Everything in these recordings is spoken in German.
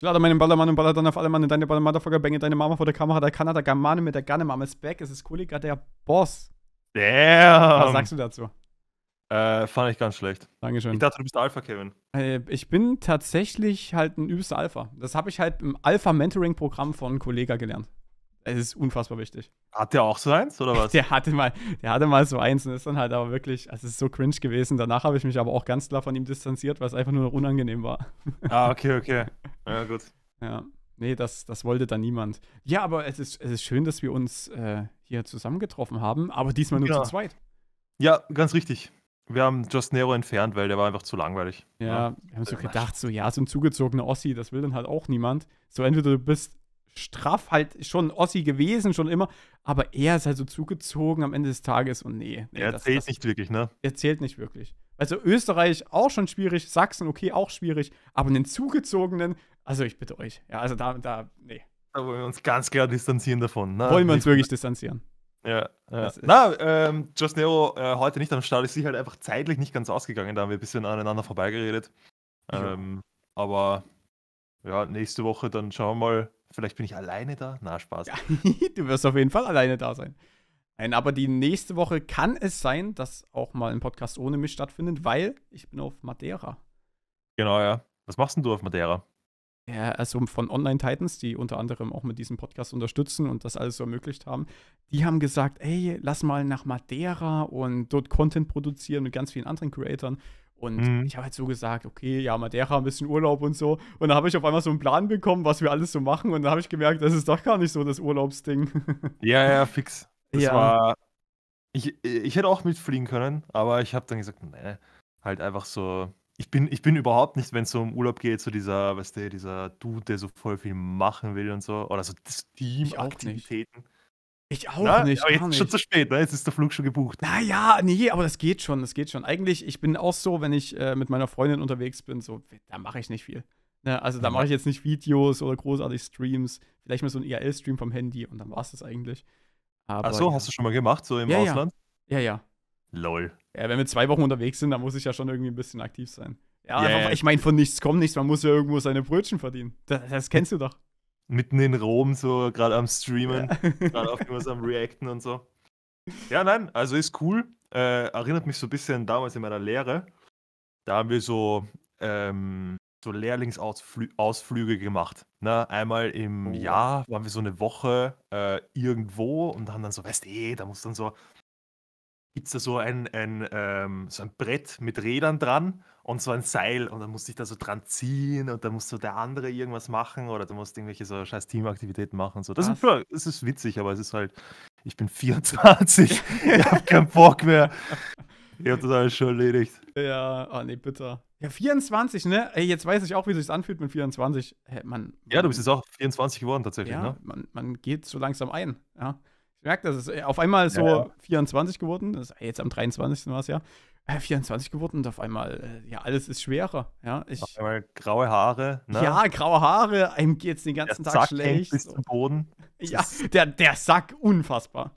Lade meinen Ballermann und baller dann auf alle Mann in deine ballermann Motherfucker, bange deine Mama vor der Kamera, der Kanada, Germane mit der Gunne, Mama ist back, es ist Kulika, der Boss. Damn. Was sagst du dazu? Äh, fand ich ganz schlecht. Dankeschön. Ich dachte, du bist Alpha, Kevin. Äh, ich bin tatsächlich halt ein übster Alpha. Das habe ich halt im Alpha-Mentoring-Programm von Kollega gelernt es ist unfassbar wichtig. Hat der auch so eins oder was? Der hatte mal, der hatte mal so eins und ist dann halt aber wirklich, also es ist so cringe gewesen. Danach habe ich mich aber auch ganz klar von ihm distanziert, weil es einfach nur noch unangenehm war. Ah, okay, okay. Ja, gut. Ja. Nee, das, das wollte dann niemand. Ja, aber es ist, es ist schön, dass wir uns äh, hier zusammengetroffen haben, aber diesmal nur ja. zu zweit. Ja, ganz richtig. Wir haben Just Nero entfernt, weil der war einfach zu langweilig. Ja, ja. wir haben so äh, gedacht, so ja, so ein zugezogener Ossi, das will dann halt auch niemand. So entweder du bist straff halt schon Ossi gewesen, schon immer. Aber er ist halt so zugezogen am Ende des Tages und nee. nee er zählt das, nicht wirklich, ne? Er zählt nicht wirklich. Also Österreich auch schon schwierig, Sachsen okay auch schwierig, aber einen zugezogenen, also ich bitte euch. Ja, also da, da, nee. Da wollen wir uns ganz klar distanzieren davon. Ne? Wollen wir uns wirklich distanzieren. Ja, ja. Na, ähm, Just Nero äh, heute nicht am Start, ist sich halt einfach zeitlich nicht ganz ausgegangen, da haben wir ein bisschen aneinander vorbeigeredet. Ähm, Aber ja, nächste Woche dann schauen wir mal, Vielleicht bin ich alleine da. Na, Spaß. Ja, du wirst auf jeden Fall alleine da sein. Nein, aber die nächste Woche kann es sein, dass auch mal ein Podcast ohne mich stattfindet, weil ich bin auf Madeira. Genau, ja. Was machst denn du auf Madeira? Ja, also von Online Titans, die unter anderem auch mit diesem Podcast unterstützen und das alles so ermöglicht haben, die haben gesagt, ey, lass mal nach Madeira und dort Content produzieren mit ganz vielen anderen Creatoren. Und mhm. ich habe halt so gesagt, okay, ja, Madeira, ein bisschen Urlaub und so. Und dann habe ich auf einmal so einen Plan bekommen, was wir alles so machen. Und dann habe ich gemerkt, das ist doch gar nicht so das Urlaubsding. Ja, ja, fix. Das ja. war. Ich, ich hätte auch mitfliegen können, aber ich habe dann gesagt, nee, halt einfach so. Ich bin, ich bin überhaupt nicht, wenn es so um Urlaub geht, so dieser, weißt du, dieser Dude, der so voll viel machen will und so. Oder so Steam-Aktivitäten. Teamaktivitäten. Ich auch Na, nicht. Aber jetzt nicht. schon zu spät, ne? Jetzt ist der Flug schon gebucht. Naja, nee, aber das geht schon, das geht schon. Eigentlich, ich bin auch so, wenn ich äh, mit meiner Freundin unterwegs bin, so, da mache ich nicht viel. Ne? Also da mhm. mache ich jetzt nicht Videos oder großartig Streams. Vielleicht mal so ein IRL-Stream vom Handy und dann war es das eigentlich. Aber, Ach so, ja. hast du schon mal gemacht, so im ja, Ausland? Ja. ja, ja. Lol. Ja, wenn wir zwei Wochen unterwegs sind, dann muss ich ja schon irgendwie ein bisschen aktiv sein. Ja, yeah. einfach, ich meine, von nichts kommt nichts, man muss ja irgendwo seine Brötchen verdienen. Das, das kennst du doch mitten in Rom, so gerade am Streamen, ja. gerade auf irgendwas am Reacten und so. Ja, nein, also ist cool. Äh, erinnert mich so ein bisschen damals in meiner Lehre. Da haben wir so, ähm, so Lehrlingsausflüge gemacht. Ne? Einmal im oh. Jahr waren wir so eine Woche äh, irgendwo und haben dann so, weißt du, eh, da muss dann so, gibt es da so ein, ein, ähm, so ein Brett mit Rädern dran und so ein Seil und dann musst du dich da so dran ziehen und dann musst du der andere irgendwas machen oder du musst irgendwelche so scheiß Teamaktivitäten machen und so. Das, ist, das ist, witzig, aber es ist halt, ich bin 24, ich habe keinen Bock mehr. Ich habe das alles schon erledigt. Ja, oh nee, bitte. Ja, 24, ne? Ey, jetzt weiß ich auch, wie es sich anfühlt mit 24. Hey, man, ja, du bist jetzt auch 24 geworden tatsächlich, ja, ne? Man, man geht so langsam ein, ja. Ich merke, das ist äh, auf einmal so ja, ja. 24 geworden. Das ist jetzt am 23. war es ja. 24 äh, geworden und auf einmal, äh, ja, alles ist schwerer. Ja, ich, auf einmal graue Haare. Ne? Ja, graue Haare, einem geht es den ganzen der Tag Sack schlecht. Bis zum Boden. Ja, der, der Sack, unfassbar.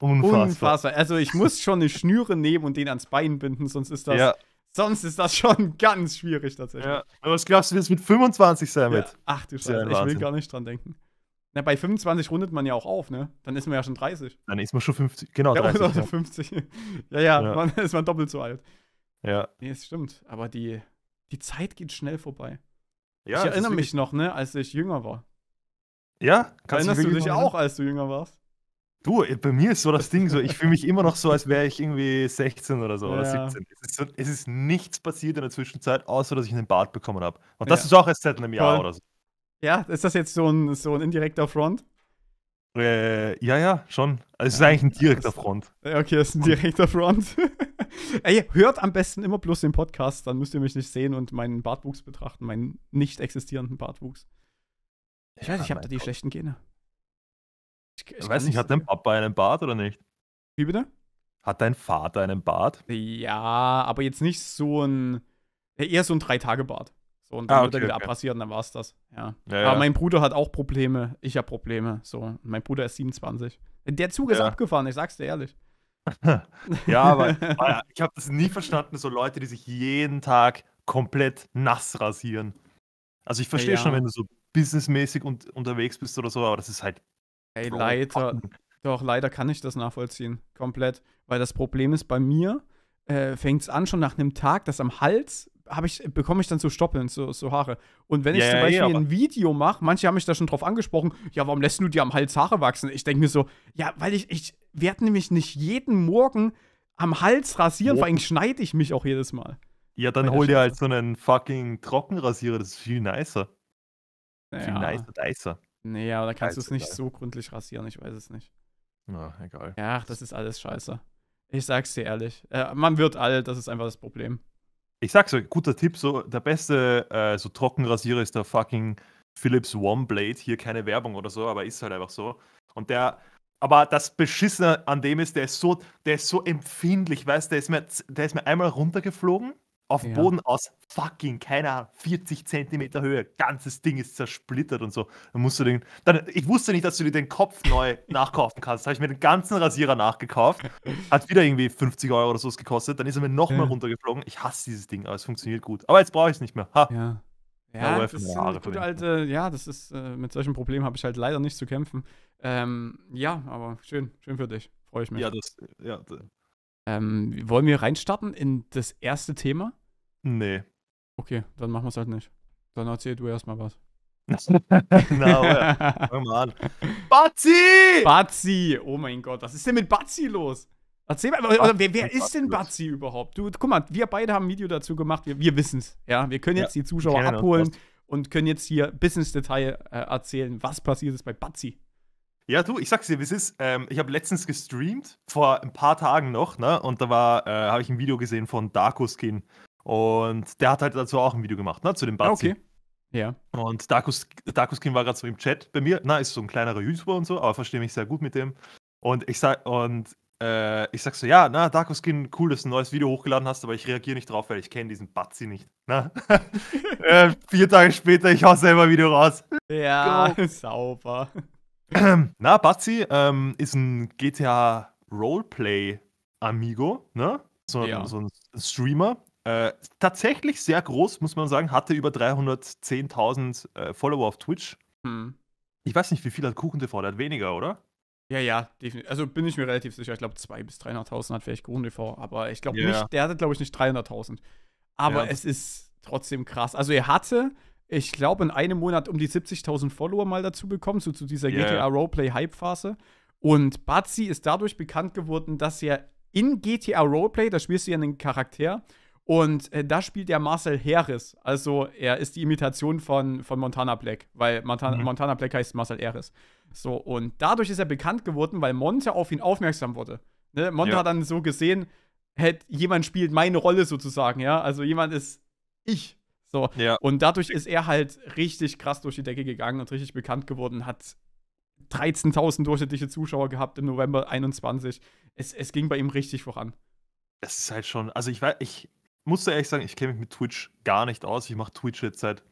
unfassbar. Unfassbar. Also ich muss schon eine Schnüre nehmen und den ans Bein binden, sonst ist das. Ja. Sonst ist das schon ganz schwierig tatsächlich. Ja. Aber was glaubst du jetzt mit 25 Samet? Ja. Ach du Scheiße, ich will gar nicht dran denken. Na, bei 25 rundet man ja auch auf, ne? Dann ist man ja schon 30. Dann ist man schon 50. Genau, 30. Oder ja. 50. Also ja, ja, ja. Man, ist man doppelt so alt. Ja. Nee, es stimmt. Aber die, die Zeit geht schnell vorbei. Ja, ich erinnere mich noch, ne, als ich jünger war. Ja, kannst Erinnerst du dich auch, als du jünger warst? Du, äh, bei mir ist so das Ding so, ich fühle mich immer noch so, als wäre ich irgendwie 16 oder so ja. oder 17. Es ist, so, es ist, nichts passiert in der Zwischenzeit, außer dass ich einen Bart bekommen habe. Und das ja. ist auch erst seit einem Jahr Voll. oder so. Ja, ist das jetzt so ein, so ein indirekter Front? Äh, ja, ja, schon. Also es ja, ist eigentlich ein direkter ist, Front. Okay, das ist ein direkter Front. Ey, hört am besten immer bloß den Podcast, dann müsst ihr mich nicht sehen und meinen Bartwuchs betrachten, meinen nicht existierenden Bartwuchs. Ich weiß, ich habe da die Gott. schlechten Gene. Ich, ich weiß nicht, hat dein Papa einen Bart oder nicht? Wie bitte? Hat dein Vater einen Bart? Ja, aber jetzt nicht so ein. Eher so ein Drei-Tage-Bart und ah, dann ah, okay, wird er wieder okay. und dann war es das. Ja. ja Aber ja. mein Bruder hat auch Probleme. Ich habe Probleme. So, mein Bruder ist 27. Der Zug ist ja. abgefahren, ich sag's dir ehrlich. ja, aber ich habe das nie verstanden, so Leute, die sich jeden Tag komplett nass rasieren. Also ich verstehe schon, wenn du so businessmäßig und, unterwegs bist oder so, aber das ist halt. Ey, leider. Doch, leider kann ich das nachvollziehen. Komplett. Weil das Problem ist, bei mir äh, fängt es an, schon nach einem Tag, dass am Hals habe ich, bekomme ich dann so Stoppeln, so, so Haare. Und wenn ich ja, zum Beispiel ja, eh, ein Video mache, manche haben mich da schon drauf angesprochen, ja, warum lässt du dir am Hals Haare wachsen? Ich denke mir so, ja, weil ich, ich werde nämlich nicht jeden Morgen am Hals rasieren, oh. vor allem schneide ich mich auch jedes Mal. Ja, dann hol dir halt so einen fucking Trockenrasierer, das ist viel nicer. Naja. Viel nicer, nicer. Naja, aber da kannst du es nicht so gründlich rasieren, ich weiß es nicht. Na, egal. Ja, das ist alles scheiße. Ich sag's dir ehrlich. Äh, man wird alt, das ist einfach das Problem ich sag so, guter Tipp, so der beste äh, so Trockenrasierer ist der fucking Philips OneBlade. Hier keine Werbung oder so, aber ist halt einfach so. Und der, aber das Beschissene an dem ist, der ist so, der ist so empfindlich, weißt du, der ist mir einmal runtergeflogen auf ja. Boden aus fucking, keine Ahnung, 40 Zentimeter Höhe. Ganzes Ding ist zersplittert und so. Dann musst du den. Dann, ich wusste nicht, dass du dir den Kopf neu nachkaufen kannst. Da habe ich mir den ganzen Rasierer nachgekauft. Hat wieder irgendwie 50 Euro oder so gekostet. Dann ist er mir nochmal ja. runtergeflogen. Ich hasse dieses Ding, aber es funktioniert gut. Aber jetzt brauche ich es nicht mehr. Ha. Ja. Ja, ja, das sind alte, ja, das ist, äh, mit solchen Problemen habe ich halt leider nicht zu kämpfen. Ähm, ja, aber schön, schön für dich. Freue ich mich. Ja, das, ja, ähm, wollen wir reinstarten in das erste Thema? Nee. Okay, dann machen wir es halt nicht. Dann erzähl du erstmal was. Na, aber, fang mal an. Batzi! Batzi! Oh mein Gott, was ist denn mit Batzi los? Erzähl mal, oder wer, wer ist denn Batzi überhaupt? Du, guck mal, wir beide haben ein Video dazu gemacht, wir, wir wissen es. Ja, wir können jetzt ja, die Zuschauer abholen und können jetzt hier business Detail äh, erzählen, was passiert ist bei Batzi. Ja, du, ich sag's dir, wie es ist. Ähm, ich habe letztens gestreamt, vor ein paar Tagen noch, ne? Und da war, äh, habe ich ein Video gesehen von Darko Und der hat halt dazu auch ein Video gemacht, ne? Zu dem ah, Batzi. Okay. Ja. Und Darkus, war gerade so im Chat bei mir. Na, ist so ein kleinerer YouTuber und so, aber verstehe mich sehr gut mit dem. Und ich sag, und äh, ich sag so, ja, na, Darkuskin, cool, dass du ein neues Video hochgeladen hast, aber ich reagiere nicht drauf, weil ich kenne diesen Batzi nicht. Na? Ne? äh, vier Tage später, ich hau selber Video raus. Ja, Go. sauber. Na, Batzi ähm, ist ein GTA Roleplay Amigo, ne? So, ja. so ein Streamer. Äh, tatsächlich sehr groß, muss man sagen. Hatte über 310.000 äh, Follower auf Twitch. Hm. Ich weiß nicht, wie viel hat KuchenTV? Der hat weniger, oder? Ja, ja, definitiv. Also bin ich mir relativ sicher. Ich glaube, 200.000 bis 300.000 hat vielleicht KuchenTV. Aber ich glaube yeah. nicht, der hatte, glaube ich, nicht 300.000. Aber ja. es ist trotzdem krass. Also er hatte ich glaube, in einem Monat um die 70.000 Follower mal dazu bekommen, so zu dieser yeah. GTA Roleplay-Hype-Phase. Und Batzi ist dadurch bekannt geworden, dass er in GTA Roleplay, da spielst du ja einen Charakter, und äh, da spielt er Marcel Harris. Also er ist die Imitation von, von Montana Black, weil Montana, mhm. Montana Black heißt Marcel Harris. So, und dadurch ist er bekannt geworden, weil Monte auf ihn aufmerksam wurde. Ne? Monte ja. hat dann so gesehen, hätte jemand spielt meine Rolle sozusagen, ja. Also jemand ist ich so. Ja. Und dadurch ist er halt richtig krass durch die Decke gegangen und richtig bekannt geworden, hat 13.000 durchschnittliche Zuschauer gehabt im November 21. Es, es ging bei ihm richtig voran. Das ist halt schon, also ich weiß, ich musste ehrlich sagen, ich kenne mich mit Twitch gar nicht aus. Ich mache Twitch jetzt seit,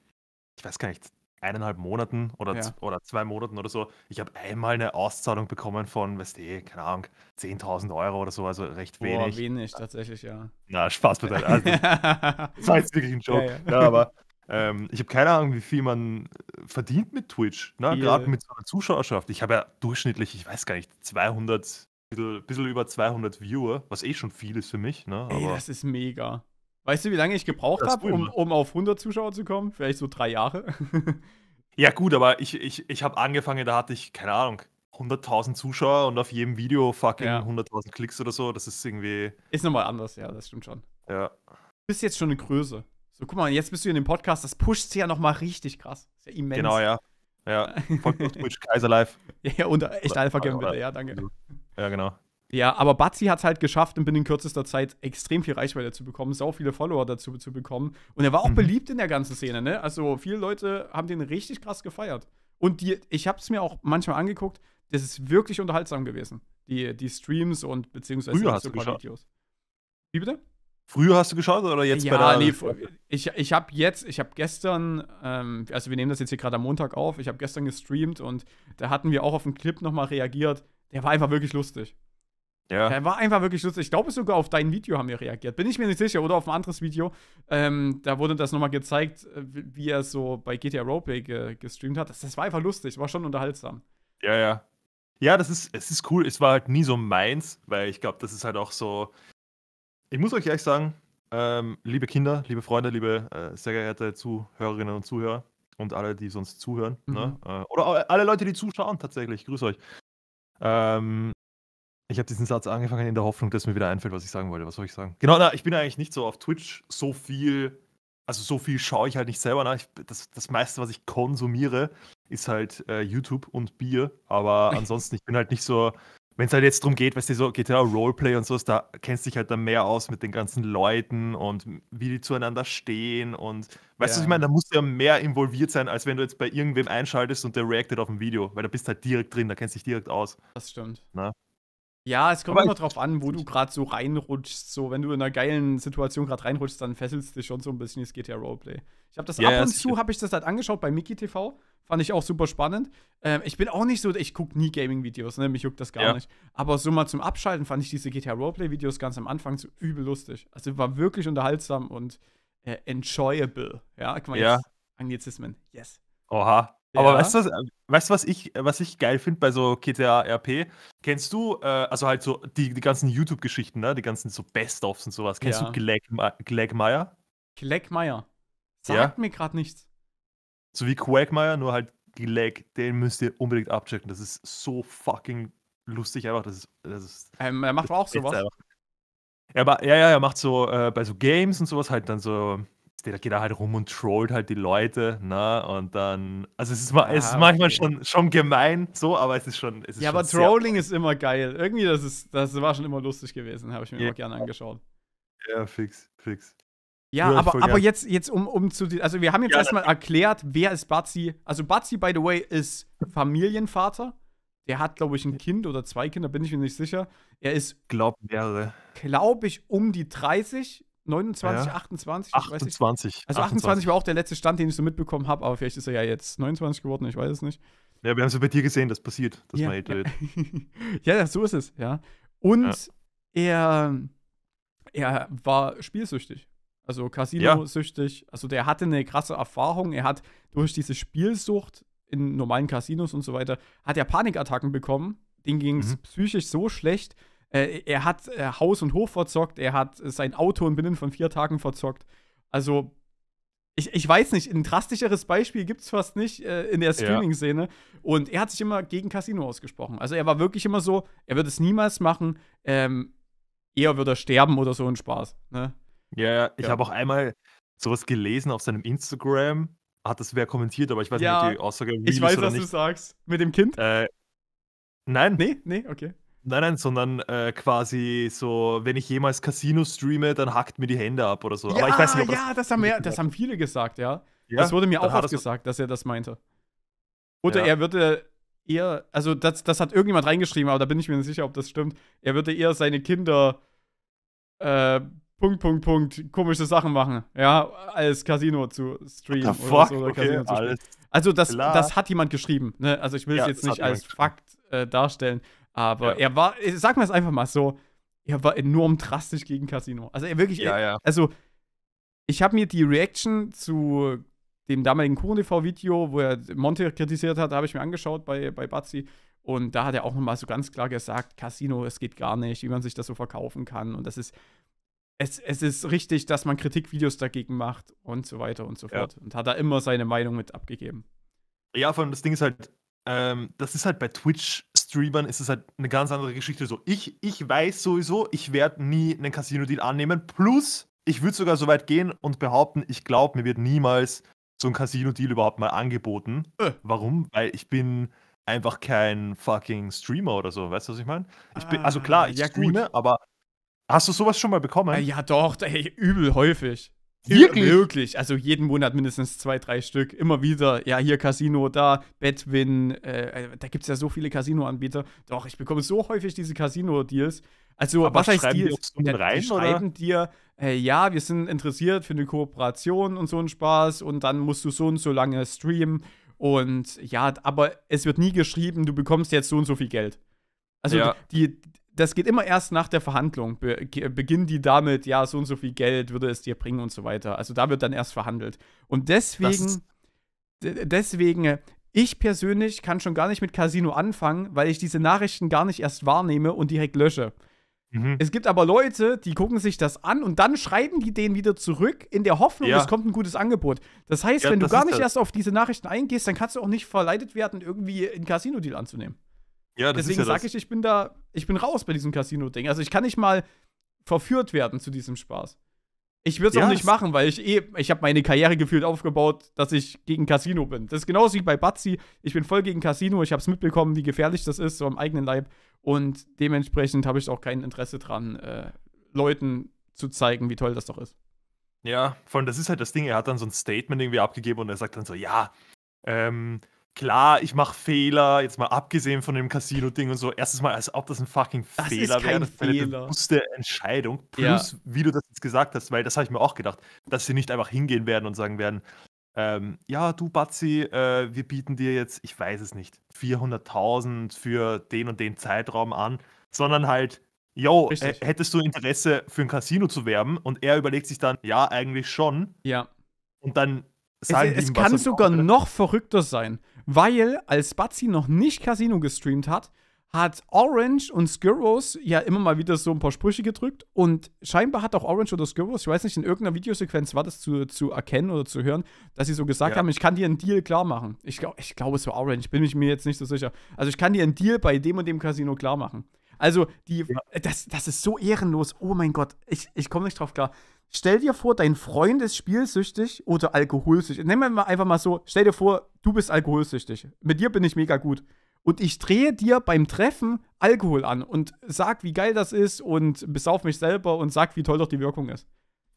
ich weiß gar nicht, eineinhalb Monaten oder, ja. oder zwei Monaten oder so, ich habe einmal eine Auszahlung bekommen von, weißt du, eh, keine Ahnung, 10.000 Euro oder so, also recht Boah, wenig. wenig, tatsächlich, ja. Na, Spaß bitte. Also, das war jetzt wirklich ein Joke. Ja, ja. ja aber ähm, ich habe keine Ahnung, wie viel man äh, verdient mit Twitch, ne? gerade mit so einer Zuschauerschaft. Ich habe ja durchschnittlich, ich weiß gar nicht, 200, ein bisschen über 200 Viewer, was eh schon viel ist für mich. Ne? Aber Ey, das ist mega. Weißt du, wie lange ich gebraucht habe, um, um auf 100 Zuschauer zu kommen? Vielleicht so drei Jahre. ja, gut, aber ich, ich, ich habe angefangen, da hatte ich, keine Ahnung, 100.000 Zuschauer und auf jedem Video fucking ja. 100.000 Klicks oder so. Das ist irgendwie. Ist nochmal anders, ja, das stimmt schon. Ja. Du bist jetzt schon eine Größe. So, guck mal, jetzt bist du in dem Podcast, das pusht sie ja nochmal richtig krass. ist ja immens. Genau, ja. Ja, folgt auf Twitch, Kaiser Live. Ja, und echt Alpha Game, bitte, ja, danke. Ja, genau. Ja, aber Batzi hat es halt geschafft, binnen kürzester Zeit extrem viel Reichweite zu bekommen, so viele Follower dazu zu bekommen. Und er war auch mhm. beliebt in der ganzen Szene, ne? Also viele Leute haben den richtig krass gefeiert. Und die, ich habe es mir auch manchmal angeguckt, das ist wirklich unterhaltsam gewesen. Die, die Streams und beziehungsweise Früher hast du Videos. Wie bitte? Früher hast du geschaut oder jetzt ja, bei der. Nee, ich, ich habe jetzt, ich habe gestern, ähm, also wir nehmen das jetzt hier gerade am Montag auf, ich habe gestern gestreamt und da hatten wir auch auf den Clip nochmal reagiert. Der war einfach wirklich lustig. Ja. Der äh, war einfach wirklich lustig. Ich glaube, sogar auf dein Video haben wir reagiert. Bin ich mir nicht sicher. Oder auf ein anderes Video. Ähm, da wurde das nochmal gezeigt, äh, wie er so bei GTA Roleplay ge gestreamt hat. Das, das, war einfach lustig. War schon unterhaltsam. Ja, ja. Ja, das ist, es ist cool. Es war halt nie so meins, weil ich glaube, das ist halt auch so. Ich muss euch ehrlich sagen, ähm, liebe Kinder, liebe Freunde, liebe äh, sehr geehrte Zuhörerinnen und Zuhörer und alle, die sonst zuhören, ne? mhm. ne? äh, oder alle Leute, die zuschauen, tatsächlich, grüß euch. Ähm, ich habe diesen Satz angefangen in der Hoffnung, dass mir wieder einfällt, was ich sagen wollte. Was soll ich sagen? Genau, na, ich bin eigentlich nicht so auf Twitch so viel, also so viel schaue ich halt nicht selber nach. Ich, das, das meiste, was ich konsumiere, ist halt äh, YouTube und Bier. Aber ansonsten, ich bin halt nicht so, wenn es halt jetzt darum geht, weißt du, so GTA Roleplay und sowas, da kennst du dich halt dann mehr aus mit den ganzen Leuten und wie die zueinander stehen und weißt ja. du, ich meine, da musst du ja mehr involviert sein, als wenn du jetzt bei irgendwem einschaltest und der reactet auf ein Video, weil da bist du halt direkt drin, da kennst du dich direkt aus. Das stimmt. Na? Ja, es kommt aber immer drauf an, wo du gerade so reinrutschst. So, wenn du in einer geilen Situation gerade reinrutschst, dann fesselst dich schon so ein bisschen. ins gta Roleplay. Ich habe das yeah, ab und zu habe ich das halt angeschaut bei Mickey TV. Fand ich auch super spannend. Ähm, ich bin auch nicht so, ich gucke nie Gaming-Videos, ne? Mich juckt das gar ja. nicht. Aber so mal zum Abschalten fand ich diese GTA Roleplay-Videos ganz am Anfang so übel lustig. Also war wirklich unterhaltsam und äh, enjoyable. Ja, guck mal, ja. Jetzt, Anglizismen. Yes. Oha. Aber weißt du, was, äh, weißt, was, ich, äh, was ich geil finde bei so GTA-RP? Kennst du, äh, also halt so die, die ganzen YouTube-Geschichten, ne? die ganzen so Best-ofs und sowas. Kennst ja. du äh, Glegmeier? Glegmeier? Sagt ja. mir gerade nichts. So wie Quagmeier, nur halt Gleg, den müsst ihr unbedingt abchecken. Das ist so fucking lustig einfach. Das ist, das ist, ähm, er macht auch sowas. Ja, aber, ja, ja, er macht so äh, bei so Games und sowas halt dann so der geht da halt rum und trollt halt die Leute, ne? Und dann, also es ist, ah, es ist ah, manchmal okay. schon, schon gemein, so, aber es ist schon. Es ist ja, schon aber Trolling ist immer geil. Irgendwie, das, ist, das war schon immer lustig gewesen, habe ich mir ja. immer gerne angeschaut. Ja, fix, fix. Ja, ja aber, aber jetzt, jetzt um, um zu. Also, wir haben jetzt ja, erstmal erklärt, wer ist Batzi. Also, Batzi, by the way, ist Familienvater. Der hat, glaube ich, ein Kind oder zwei Kinder, bin ich mir nicht sicher. Er ist. Glaub mehrere. Glaube ich, um die 30 29, ja. 28, 28. Also 28. 28 war auch der letzte Stand, den ich so mitbekommen habe, aber vielleicht ist er ja jetzt 29 geworden, ich weiß es nicht. Ja, wir haben es ja bei dir gesehen, das passiert. Das ja, ja. ja, so ist es, ja. Und ja. er, er war spielsüchtig. Also Casino-süchtig. Also der hatte eine krasse Erfahrung. Er hat durch diese Spielsucht in normalen Casinos und so weiter, hat er Panikattacken bekommen. Den ging es mhm. psychisch so schlecht, äh, er hat äh, Haus und Hof verzockt, er hat äh, sein Auto und binnen von vier Tagen verzockt. Also, ich, ich weiß nicht, ein drastischeres Beispiel gibt es fast nicht äh, in der Streaming-Szene. Ja. Und er hat sich immer gegen Casino ausgesprochen. Also er war wirklich immer so, er würde es niemals machen, ähm, eher würde er sterben oder so ein Spaß. Ne? Ja, ich habe auch einmal sowas gelesen auf seinem Instagram. Hat das wer kommentiert, aber ich weiß ja, nicht, ob die Aussage Ich weiß, was nicht. du sagst. Mit dem Kind? Äh, nein. Nee, nee, okay. Nein, nein, sondern äh, quasi so, wenn ich jemals Casino streame, dann hackt mir die Hände ab oder so. Ja, Aber ich weiß nicht, ob ja, das, haben, wir, das haben viele gesagt, ja. ja das wurde mir auch oft gesagt, dass er das meinte. Oder ja. er würde eher, also das, das hat irgendjemand reingeschrieben, aber da bin ich mir nicht sicher, ob das stimmt. Er würde eher seine Kinder äh, Punkt, Punkt, Punkt, komische Sachen machen, ja, als Casino zu streamen oder fuck? so. Oder okay, Casino zu alles. Also das, das hat jemand geschrieben, ne? Also ich will es ja, jetzt nicht als Fakt äh, darstellen, aber ja. er war, sag mal es einfach mal so, er war enorm drastisch gegen Casino. Also er wirklich, ja, ja. also ich habe mir die Reaction zu dem damaligen Kuchen-TV-Video, wo er Monte kritisiert hat, habe ich mir angeschaut bei, bei Bazzi. Und da hat er auch nochmal so ganz klar gesagt, Casino, es geht gar nicht, wie man sich das so verkaufen kann. Und das ist, es, es ist richtig, dass man Kritikvideos dagegen macht und so weiter und so fort. Ja. Und hat da immer seine Meinung mit abgegeben. Ja, vor allem das Ding ist halt, ähm, das ist halt bei Twitch Streamern ist es halt eine ganz andere Geschichte. So, ich, ich weiß sowieso, ich werde nie einen Casino-Deal annehmen. Plus, ich würde sogar so weit gehen und behaupten, ich glaube, mir wird niemals so ein Casino-Deal überhaupt mal angeboten. Äh. Warum? Weil ich bin einfach kein fucking Streamer oder so. Weißt du, was ich meine? Ich bin, also ah, klar, ich ja, streame, gut. aber hast du sowas schon mal bekommen? Äh, ja, doch, ey, übel häufig. Wirklich? Wirklich. Also jeden Monat mindestens zwei, drei Stück. Immer wieder. Ja, hier Casino, da, Bedwin. Äh, äh, da gibt es ja so viele Casino-Anbieter. Doch, ich bekomme so häufig diese Casino-Deals. Also, Aber was heißt Deals? Die, rein, die schreiben oder? dir, äh, ja, wir sind interessiert für eine Kooperation und so einen Spaß. Und dann musst du so und so lange streamen. Und ja, aber es wird nie geschrieben, du bekommst jetzt so und so viel Geld. Also ja. die, das geht immer erst nach der Verhandlung. Be beginnen die damit, ja, so und so viel Geld würde es dir bringen und so weiter. Also da wird dann erst verhandelt. Und deswegen, deswegen, ich persönlich kann schon gar nicht mit Casino anfangen, weil ich diese Nachrichten gar nicht erst wahrnehme und direkt lösche. Mhm. Es gibt aber Leute, die gucken sich das an und dann schreiben die denen wieder zurück in der Hoffnung, ja. es kommt ein gutes Angebot. Das heißt, ja, wenn du gar nicht das. Halt erst auf diese Nachrichten eingehst, dann kannst du auch nicht verleitet werden, irgendwie einen Casino-Deal anzunehmen. Ja, das Deswegen ja sage ich, ich bin da, ich bin raus bei diesem Casino-Ding. Also ich kann nicht mal verführt werden zu diesem Spaß. Ich würde es ja, auch nicht machen, weil ich eh, ich habe meine Karriere gefühlt aufgebaut, dass ich gegen Casino bin. Das ist genauso wie bei Batzi. Ich bin voll gegen Casino. Ich habe es mitbekommen, wie gefährlich das ist, so am eigenen Leib. Und dementsprechend habe ich auch kein Interesse dran, äh, Leuten zu zeigen, wie toll das doch ist. Ja, vor allem, das ist halt das Ding. Er hat dann so ein Statement irgendwie abgegeben und er sagt dann so: Ja, ähm, klar, ich mache Fehler, jetzt mal abgesehen von dem Casino-Ding und so. Erstens mal, als ob das ein fucking das Fehler wäre. Das ist eine bewusste Entscheidung. Plus, ja. wie du das jetzt gesagt hast, weil das habe ich mir auch gedacht, dass sie nicht einfach hingehen werden und sagen werden, ähm, ja, du Batzi, äh, wir bieten dir jetzt, ich weiß es nicht, 400.000 für den und den Zeitraum an, sondern halt, yo, äh, hättest du Interesse für ein Casino zu werben? Und er überlegt sich dann, ja, eigentlich schon. Ja. Und dann es, es kann sogar noch verrückter sein. Weil als Bazzi noch nicht Casino gestreamt hat, hat Orange und Skyros ja immer mal wieder so ein paar Sprüche gedrückt und scheinbar hat auch Orange oder Skyros, ich weiß nicht, in irgendeiner Videosequenz war das zu, zu erkennen oder zu hören, dass sie so gesagt ja. haben, ich kann dir einen Deal klar machen. Ich glaube, ich glaub, es war Orange, bin ich mir jetzt nicht so sicher. Also ich kann dir einen Deal bei dem und dem Casino klar machen. Also die, ja. das, das ist so ehrenlos. Oh mein Gott, ich, ich komme nicht drauf klar stell dir vor, dein Freund ist spielsüchtig oder alkoholsüchtig. Nehmen wir einfach mal so, stell dir vor, du bist alkoholsüchtig. Mit dir bin ich mega gut. Und ich drehe dir beim Treffen Alkohol an und sag, wie geil das ist und besauf mich selber und sag, wie toll doch die Wirkung ist.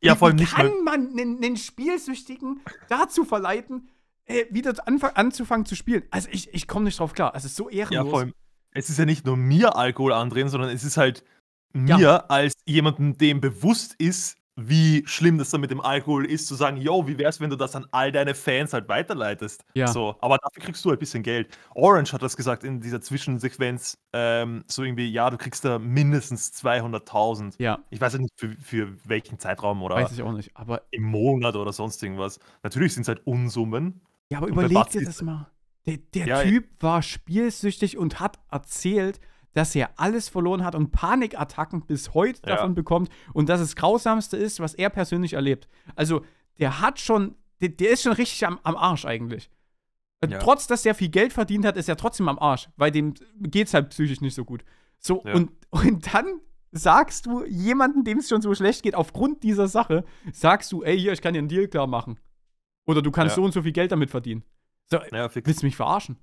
Ja, vor allem nicht. Kann man einen Spielsüchtigen dazu verleiten, äh, wieder anzufangen zu spielen? Also ich, ich komme nicht drauf klar. Es also ist so ehrenlos. Ja, vor allem, es ist ja nicht nur mir Alkohol andrehen, sondern es ist halt mir ja. als jemandem, dem bewusst ist, wie schlimm das dann mit dem Alkohol ist, zu sagen, yo, wie wär's, wenn du das an all deine Fans halt weiterleitest? Ja. So, aber dafür kriegst du halt ein bisschen Geld. Orange hat das gesagt in dieser Zwischensequenz, ähm, so irgendwie, ja, du kriegst da mindestens 200.000. Ja. Ich weiß ja nicht, für, für, welchen Zeitraum oder. Weiß ich auch nicht, aber. Im Monat oder sonst irgendwas. Natürlich sind es halt Unsummen. Ja, aber überleg dir das mal. Der, der ja, Typ war spielsüchtig und hat erzählt, dass er alles verloren hat und Panikattacken bis heute ja. davon bekommt und dass es grausamste ist, was er persönlich erlebt. Also, der hat schon, der, der ist schon richtig am, am Arsch eigentlich. Ja. Trotz, dass er viel Geld verdient hat, ist er trotzdem am Arsch, weil dem geht es halt psychisch nicht so gut. So, ja. und, und dann sagst du jemanden, dem es schon so schlecht geht, aufgrund dieser Sache, sagst du, ey, hier, ich kann dir einen Deal klar machen. Oder du kannst ja. so und so viel Geld damit verdienen. So, ja, willst du mich verarschen?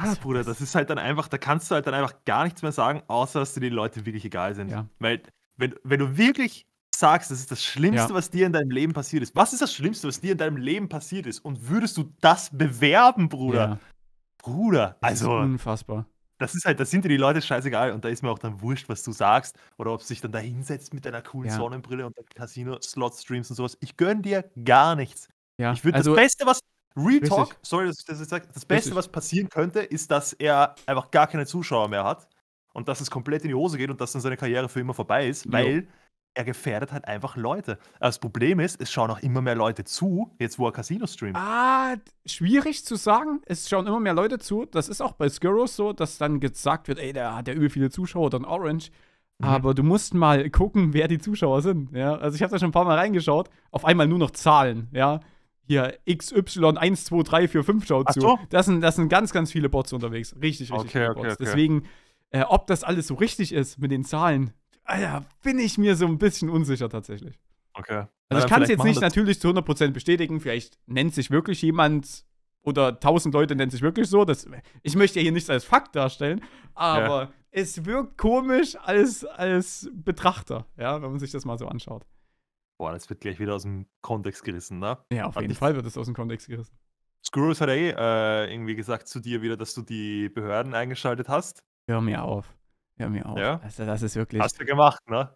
Ja, Bruder, das ist halt dann einfach, da kannst du halt dann einfach gar nichts mehr sagen, außer dass dir die Leute wirklich egal sind. Ja. Weil, wenn, wenn du wirklich sagst, das ist das Schlimmste, ja. was dir in deinem Leben passiert ist, was ist das Schlimmste, was dir in deinem Leben passiert ist? Und würdest du das bewerben, Bruder? Ja. Bruder, also. Das ist also unfassbar. Das ist halt, da sind dir die Leute scheißegal und da ist mir auch dann wurscht, was du sagst oder ob es sich dann da hinsetzt mit deiner coolen Sonnenbrille und Casino-Slot-Streams und sowas. Ich gönn dir gar nichts. Ja, ich würde also, das Beste, was Real Talk, sorry, dass ich das jetzt sage, das Beste, Richtig. was passieren könnte, ist, dass er einfach gar keine Zuschauer mehr hat und dass es komplett in die Hose geht und dass dann seine Karriere für immer vorbei ist, jo. weil er gefährdet halt einfach Leute. Das Problem ist, es schauen auch immer mehr Leute zu, jetzt wo er Casino streamt. Ah, schwierig zu sagen. Es schauen immer mehr Leute zu. Das ist auch bei Skurros so, dass dann gesagt wird, ey, der hat ja übel viele Zuschauer, dann Orange. Mhm. Aber du musst mal gucken, wer die Zuschauer sind. Ja? Also ich habe da schon ein paar Mal reingeschaut. Auf einmal nur noch Zahlen, ja hier XY12345 schaut Ach zu. So? Das, sind, das sind ganz, ganz viele Bots unterwegs. Richtig, richtig okay, viele Bots. Okay. Deswegen, äh, ob das alles so richtig ist mit den Zahlen, Alter, bin ich mir so ein bisschen unsicher tatsächlich. Okay. Also ich kann es jetzt nicht natürlich zu 100% bestätigen. Vielleicht nennt sich wirklich jemand oder 1000 Leute nennen sich wirklich so. Das, ich möchte ja hier nichts als Fakt darstellen, aber ja. es wirkt komisch als, als Betrachter, ja, wenn man sich das mal so anschaut. Boah, das wird gleich wieder aus dem Kontext gerissen, ne? Ja, auf hat jeden Fall wird das aus dem Kontext gerissen. Screws hat eh äh, irgendwie gesagt zu dir wieder, dass du die Behörden eingeschaltet hast. Hör mir auf. Hör mir auf. Ja? Also das ist wirklich. Hast du gemacht, ne?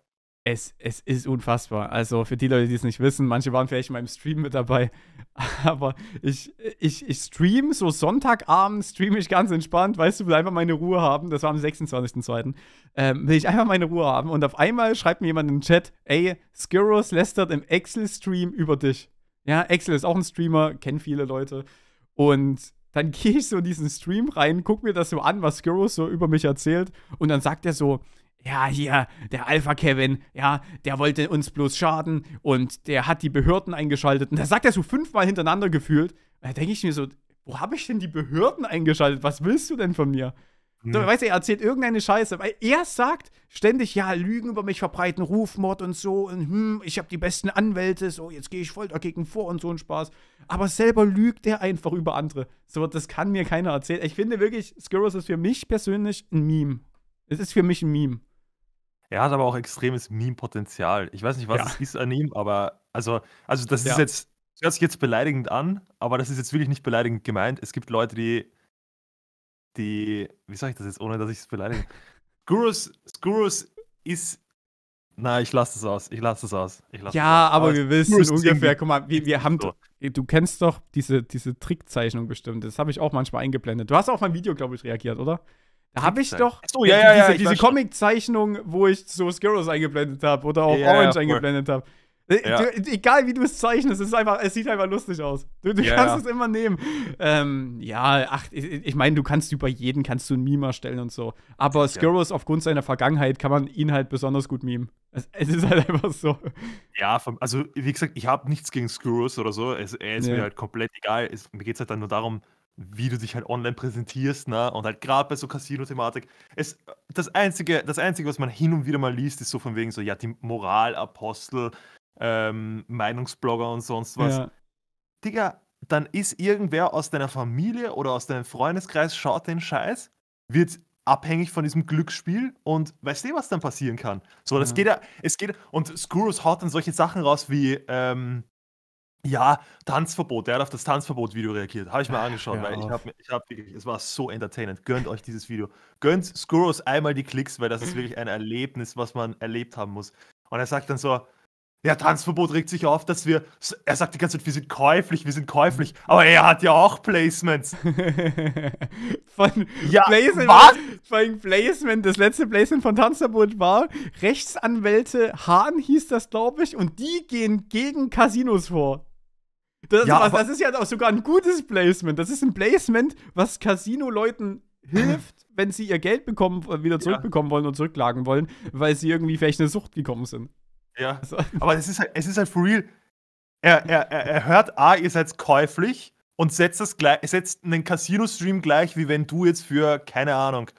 es, es ist unfassbar. Also für die Leute, die es nicht wissen, manche waren vielleicht in meinem Stream mit dabei, aber ich, ich, ich stream so Sonntagabend, streame ich ganz entspannt, weißt du, will einfach meine Ruhe haben. Das war am 26.02. Ähm, will ich einfach meine Ruhe haben und auf einmal schreibt mir jemand im Chat, ey, Skiros lästert im Excel-Stream über dich. Ja, Excel ist auch ein Streamer, kennen viele Leute. Und dann gehe ich so in diesen Stream rein, guck mir das so an, was Skiros so über mich erzählt und dann sagt er so, ja, hier, der Alpha Kevin, ja, der wollte uns bloß schaden und der hat die Behörden eingeschaltet. Und da sagt er so fünfmal hintereinander gefühlt. Da denke ich mir so, wo habe ich denn die Behörden eingeschaltet? Was willst du denn von mir? Mhm. So, weißt du, er erzählt irgendeine Scheiße, weil er sagt ständig, ja, Lügen über mich verbreiten, Rufmord und so, und hm, ich habe die besten Anwälte, so, jetzt gehe ich voll dagegen vor und so ein Spaß. Aber selber lügt er einfach über andere. So, das kann mir keiner erzählen. Ich finde wirklich, Skurrus ist für mich persönlich ein Meme. Es ist für mich ein Meme. Er hat aber auch extremes Meme-Potenzial. Ich weiß nicht, was ja. es ist an ihm, aber also, also das ja. ist jetzt, das hört sich jetzt beleidigend an, aber das ist jetzt wirklich nicht beleidigend gemeint. Es gibt Leute, die, die, wie sage ich das jetzt, ohne dass ich es beleidige? Skurus, Skurus ist na, ich lasse das aus. Ich lasse das aus. Ich lass ja, aus. aber, wir wissen ungefähr, guck mal, wir, wir haben. So. Du kennst doch diese, diese Trickzeichnung bestimmt. Das habe ich auch manchmal eingeblendet. Du hast auch auf mein Video, glaube ich, reagiert, oder? Habe ich doch so, ja, ja, ja, diese, diese Comic-Zeichnung, wo ich so Skyros eingeblendet habe oder auch ja, Orange äh, ja, eingeblendet habe. Ja. egal wie du es zeichnest, es, ist einfach, es sieht einfach lustig aus. Du, du ja, kannst ja. es immer nehmen. Ähm, ja, ach, ich, ich meine, du kannst über jeden kannst du ein Meme erstellen und so. Aber Skurrus, aufgrund seiner Vergangenheit, kann man ihn halt besonders gut memen. Es, es ist halt einfach so. Ja, also wie gesagt, ich habe nichts gegen Skurrus oder so. Es, er ist mir halt komplett egal. Es, mir geht es halt dann nur darum, wie du dich halt online präsentierst, ne? Und halt gerade bei so Casino-Thematik. das, einzige, das Einzige, was man hin und wieder mal liest, ist so von wegen so, ja, die Moralapostel, ähm, Meinungsblogger und sonst was. Ja. Digga, dann ist irgendwer aus deiner Familie oder aus deinem Freundeskreis, schaut den Scheiß, wird abhängig von diesem Glücksspiel und weißt du, was dann passieren kann. So, das ja. geht ja, es geht, und Skurrus haut dann solche Sachen raus wie, ähm, ja, Tanzverbot, der hat auf das Tanzverbot-Video reagiert. Habe ich mir ah, angeschaut, ja, weil ich habe ich hab wirklich, es war so entertainend. Gönnt euch dieses Video. Gönnt Skuros einmal die Klicks, weil das ist wirklich ein Erlebnis, was man erlebt haben muss. Und er sagt dann so, ja, Tanzverbot regt sich auf, dass wir, er sagt die ganze Zeit, wir sind käuflich, wir sind käuflich, aber er hat ja auch Placements. von ja, Placement, was? Von Placement, das letzte Placement von Tanzverbot war, Rechtsanwälte Hahn hieß das, glaube ich, und die gehen gegen Casinos vor. Das, ja, was, also, das ist ja auch sogar ein gutes Placement. Das ist ein Placement, was Casino-Leuten hilft, wenn sie ihr Geld bekommen, äh, wieder zurückbekommen wollen und zurücklagen wollen, weil sie irgendwie vielleicht eine Sucht gekommen sind. Ja. Also. Aber es ist halt, es ist halt for real. Er, er, er, er hört, ah, ihr seid käuflich und setzt, das gleich, setzt einen Casino-Stream gleich, wie wenn du jetzt für, keine Ahnung,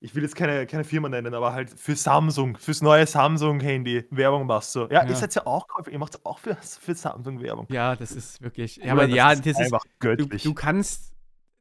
ich will jetzt keine, keine Firma nennen, aber halt für Samsung, fürs neue Samsung-Handy Werbung machst du. Ja, ja. ihr seid ja auch käuflich, ihr macht auch für, für Samsung Werbung. Ja, das ist wirklich. Ja, aber das ja, das ist einfach göttlich. Du, du, kannst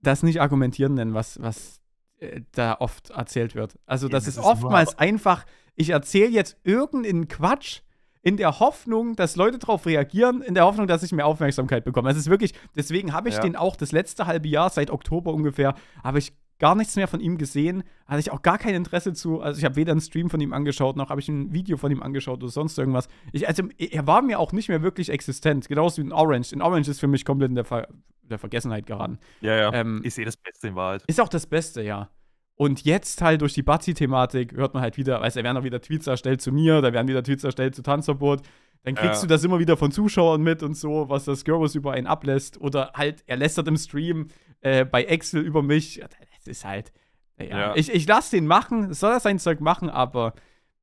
das nicht argumentieren denn was, was äh, da oft erzählt wird. Also, das, ja, das ist, ist oftmals wow. einfach, ich erzähle jetzt irgendeinen Quatsch in der Hoffnung, dass Leute darauf reagieren, in der Hoffnung, dass ich mehr Aufmerksamkeit bekomme. Es ist wirklich, deswegen habe ich ja. den auch das letzte halbe Jahr, seit Oktober ungefähr, habe ich gar nichts mehr von ihm gesehen, hatte ich auch gar kein Interesse zu. Also ich habe weder einen Stream von ihm angeschaut, noch habe ich ein Video von ihm angeschaut oder sonst irgendwas. Ich, also er war mir auch nicht mehr wirklich existent, genauso wie in Orange. In Orange ist für mich komplett in der, Ver der Vergessenheit geraten. Ja, ja. Ähm, ist eh das Beste in Wahrheit. Ist auch das Beste, ja. Und jetzt halt durch die Bazzi-Thematik hört man halt wieder, weißt du, da werden auch wieder Tweets erstellt zu mir, da werden wieder Tweets erstellt zu Tanzverbot. Dann kriegst ja. du das immer wieder von Zuschauern mit und so, was das Girlboss über einen ablässt. Oder halt, er lästert im Stream äh, bei Excel über mich ist halt. Ja. ja. Ich, ich lasse den machen, soll er sein Zeug machen, aber